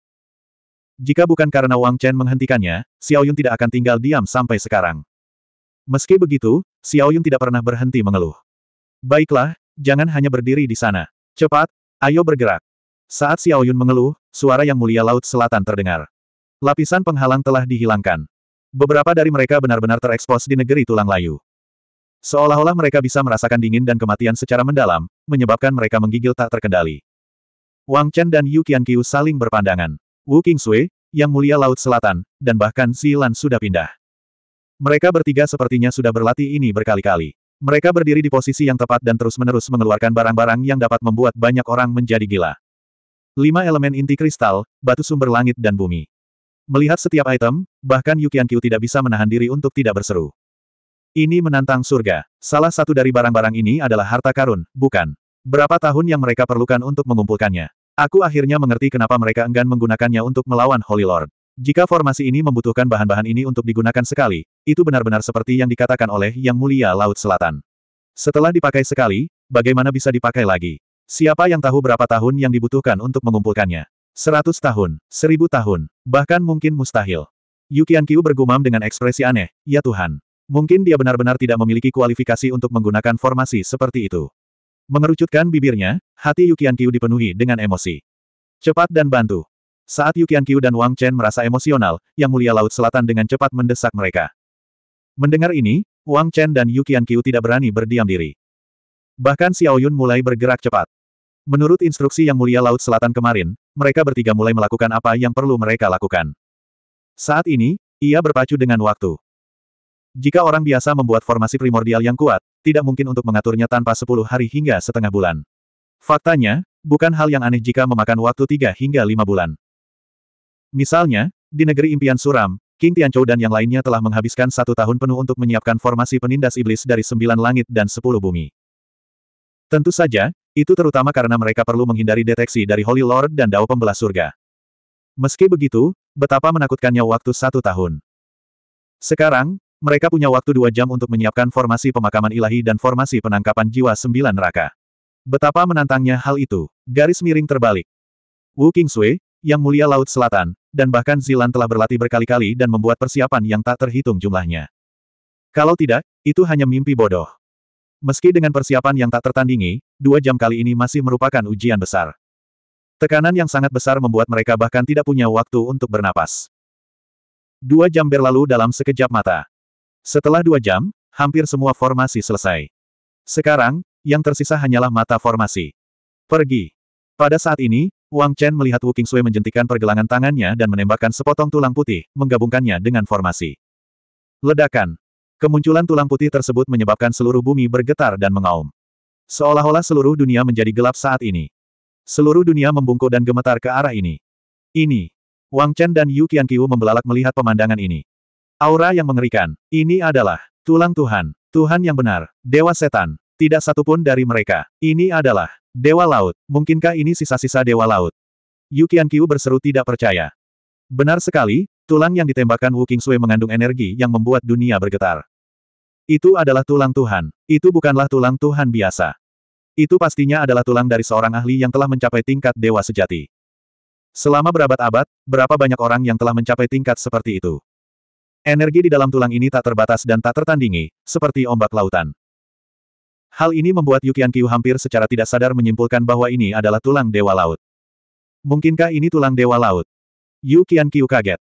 [SPEAKER 1] Jika bukan karena Wang Chen menghentikannya, Xiao Yun tidak akan tinggal diam sampai sekarang. Meski begitu, Xiao Yun tidak pernah berhenti mengeluh. Baiklah, jangan hanya berdiri di sana. Cepat, ayo bergerak. Saat Xiao Yun mengeluh, suara yang mulia Laut Selatan terdengar. Lapisan penghalang telah dihilangkan. Beberapa dari mereka benar-benar terekspos di negeri tulang layu. Seolah-olah mereka bisa merasakan dingin dan kematian secara mendalam, menyebabkan mereka menggigil tak terkendali. Wang Chen dan Yu Qianqiu saling berpandangan. Wu Qingsui, Yang Mulia Laut Selatan, dan bahkan Xi Lan sudah pindah. Mereka bertiga sepertinya sudah berlatih ini berkali-kali. Mereka berdiri di posisi yang tepat dan terus-menerus mengeluarkan barang-barang yang dapat membuat banyak orang menjadi gila. Lima elemen inti kristal, batu sumber langit dan bumi. Melihat setiap item, bahkan Yu Qiankiu tidak bisa menahan diri untuk tidak berseru. Ini menantang surga. Salah satu dari barang-barang ini adalah harta karun, bukan. Berapa tahun yang mereka perlukan untuk mengumpulkannya. Aku akhirnya mengerti kenapa mereka enggan menggunakannya untuk melawan Holy Lord. Jika formasi ini membutuhkan bahan-bahan ini untuk digunakan sekali, itu benar-benar seperti yang dikatakan oleh Yang Mulia Laut Selatan. Setelah dipakai sekali, bagaimana bisa dipakai lagi? Siapa yang tahu berapa tahun yang dibutuhkan untuk mengumpulkannya? Seratus tahun, seribu tahun, bahkan mungkin mustahil. Yukian Kiu bergumam dengan ekspresi aneh, ya Tuhan. Mungkin dia benar-benar tidak memiliki kualifikasi untuk menggunakan formasi seperti itu. Mengerucutkan bibirnya, hati Yukian Qiu dipenuhi dengan emosi. Cepat dan bantu. Saat Yukian Qiu dan Wang Chen merasa emosional, Yang Mulia Laut Selatan dengan cepat mendesak mereka. Mendengar ini, Wang Chen dan Yukian Qiu tidak berani berdiam diri. Bahkan Xiao Yun mulai bergerak cepat. Menurut instruksi Yang Mulia Laut Selatan kemarin, mereka bertiga mulai melakukan apa yang perlu mereka lakukan. Saat ini, ia berpacu dengan waktu. Jika orang biasa membuat formasi primordial yang kuat, tidak mungkin untuk mengaturnya tanpa 10 hari hingga setengah bulan. Faktanya, bukan hal yang aneh jika memakan waktu 3 hingga 5 bulan. Misalnya, di negeri impian suram, King Tianchou dan yang lainnya telah menghabiskan satu tahun penuh untuk menyiapkan formasi penindas iblis dari sembilan langit dan sepuluh bumi. Tentu saja, itu terutama karena mereka perlu menghindari deteksi dari Holy Lord dan Dao Pembelah Surga. Meski begitu, betapa menakutkannya waktu satu tahun. Sekarang, mereka punya waktu dua jam untuk menyiapkan formasi pemakaman ilahi dan formasi penangkapan jiwa sembilan neraka. Betapa menantangnya hal itu. Garis miring terbalik. Wu Sui, yang mulia Laut Selatan, dan bahkan Zilan telah berlatih berkali-kali dan membuat persiapan yang tak terhitung jumlahnya. Kalau tidak, itu hanya mimpi bodoh. Meski dengan persiapan yang tak tertandingi, dua jam kali ini masih merupakan ujian besar. Tekanan yang sangat besar membuat mereka bahkan tidak punya waktu untuk bernapas. Dua jam berlalu dalam sekejap mata. Setelah dua jam, hampir semua formasi selesai. Sekarang, yang tersisa hanyalah mata formasi. Pergi. Pada saat ini, Wang Chen melihat Wu Qingsui menjentikan pergelangan tangannya dan menembakkan sepotong tulang putih, menggabungkannya dengan formasi. Ledakan. Kemunculan tulang putih tersebut menyebabkan seluruh bumi bergetar dan mengaum. Seolah-olah seluruh dunia menjadi gelap saat ini. Seluruh dunia membungkuk dan gemetar ke arah ini. Ini. Wang Chen dan Yu Qianqiu membelalak melihat pemandangan ini. Aura yang mengerikan. Ini adalah tulang Tuhan, Tuhan yang benar, Dewa Setan. Tidak satupun dari mereka. Ini adalah Dewa Laut. Mungkinkah ini sisa-sisa Dewa Laut? Yukian Qiu berseru tidak percaya. Benar sekali, tulang yang ditembakkan Wu Sui mengandung energi yang membuat dunia bergetar. Itu adalah tulang Tuhan. Itu bukanlah tulang Tuhan biasa. Itu pastinya adalah tulang dari seorang ahli yang telah mencapai tingkat dewa sejati. Selama berabad-abad, berapa banyak orang yang telah mencapai tingkat seperti itu? Energi di dalam tulang ini tak terbatas dan tak tertandingi, seperti ombak lautan. Hal ini membuat Yukian Kiu hampir secara tidak sadar menyimpulkan bahwa ini adalah tulang dewa laut. Mungkinkah ini tulang dewa laut? Yukian Kiu kaget.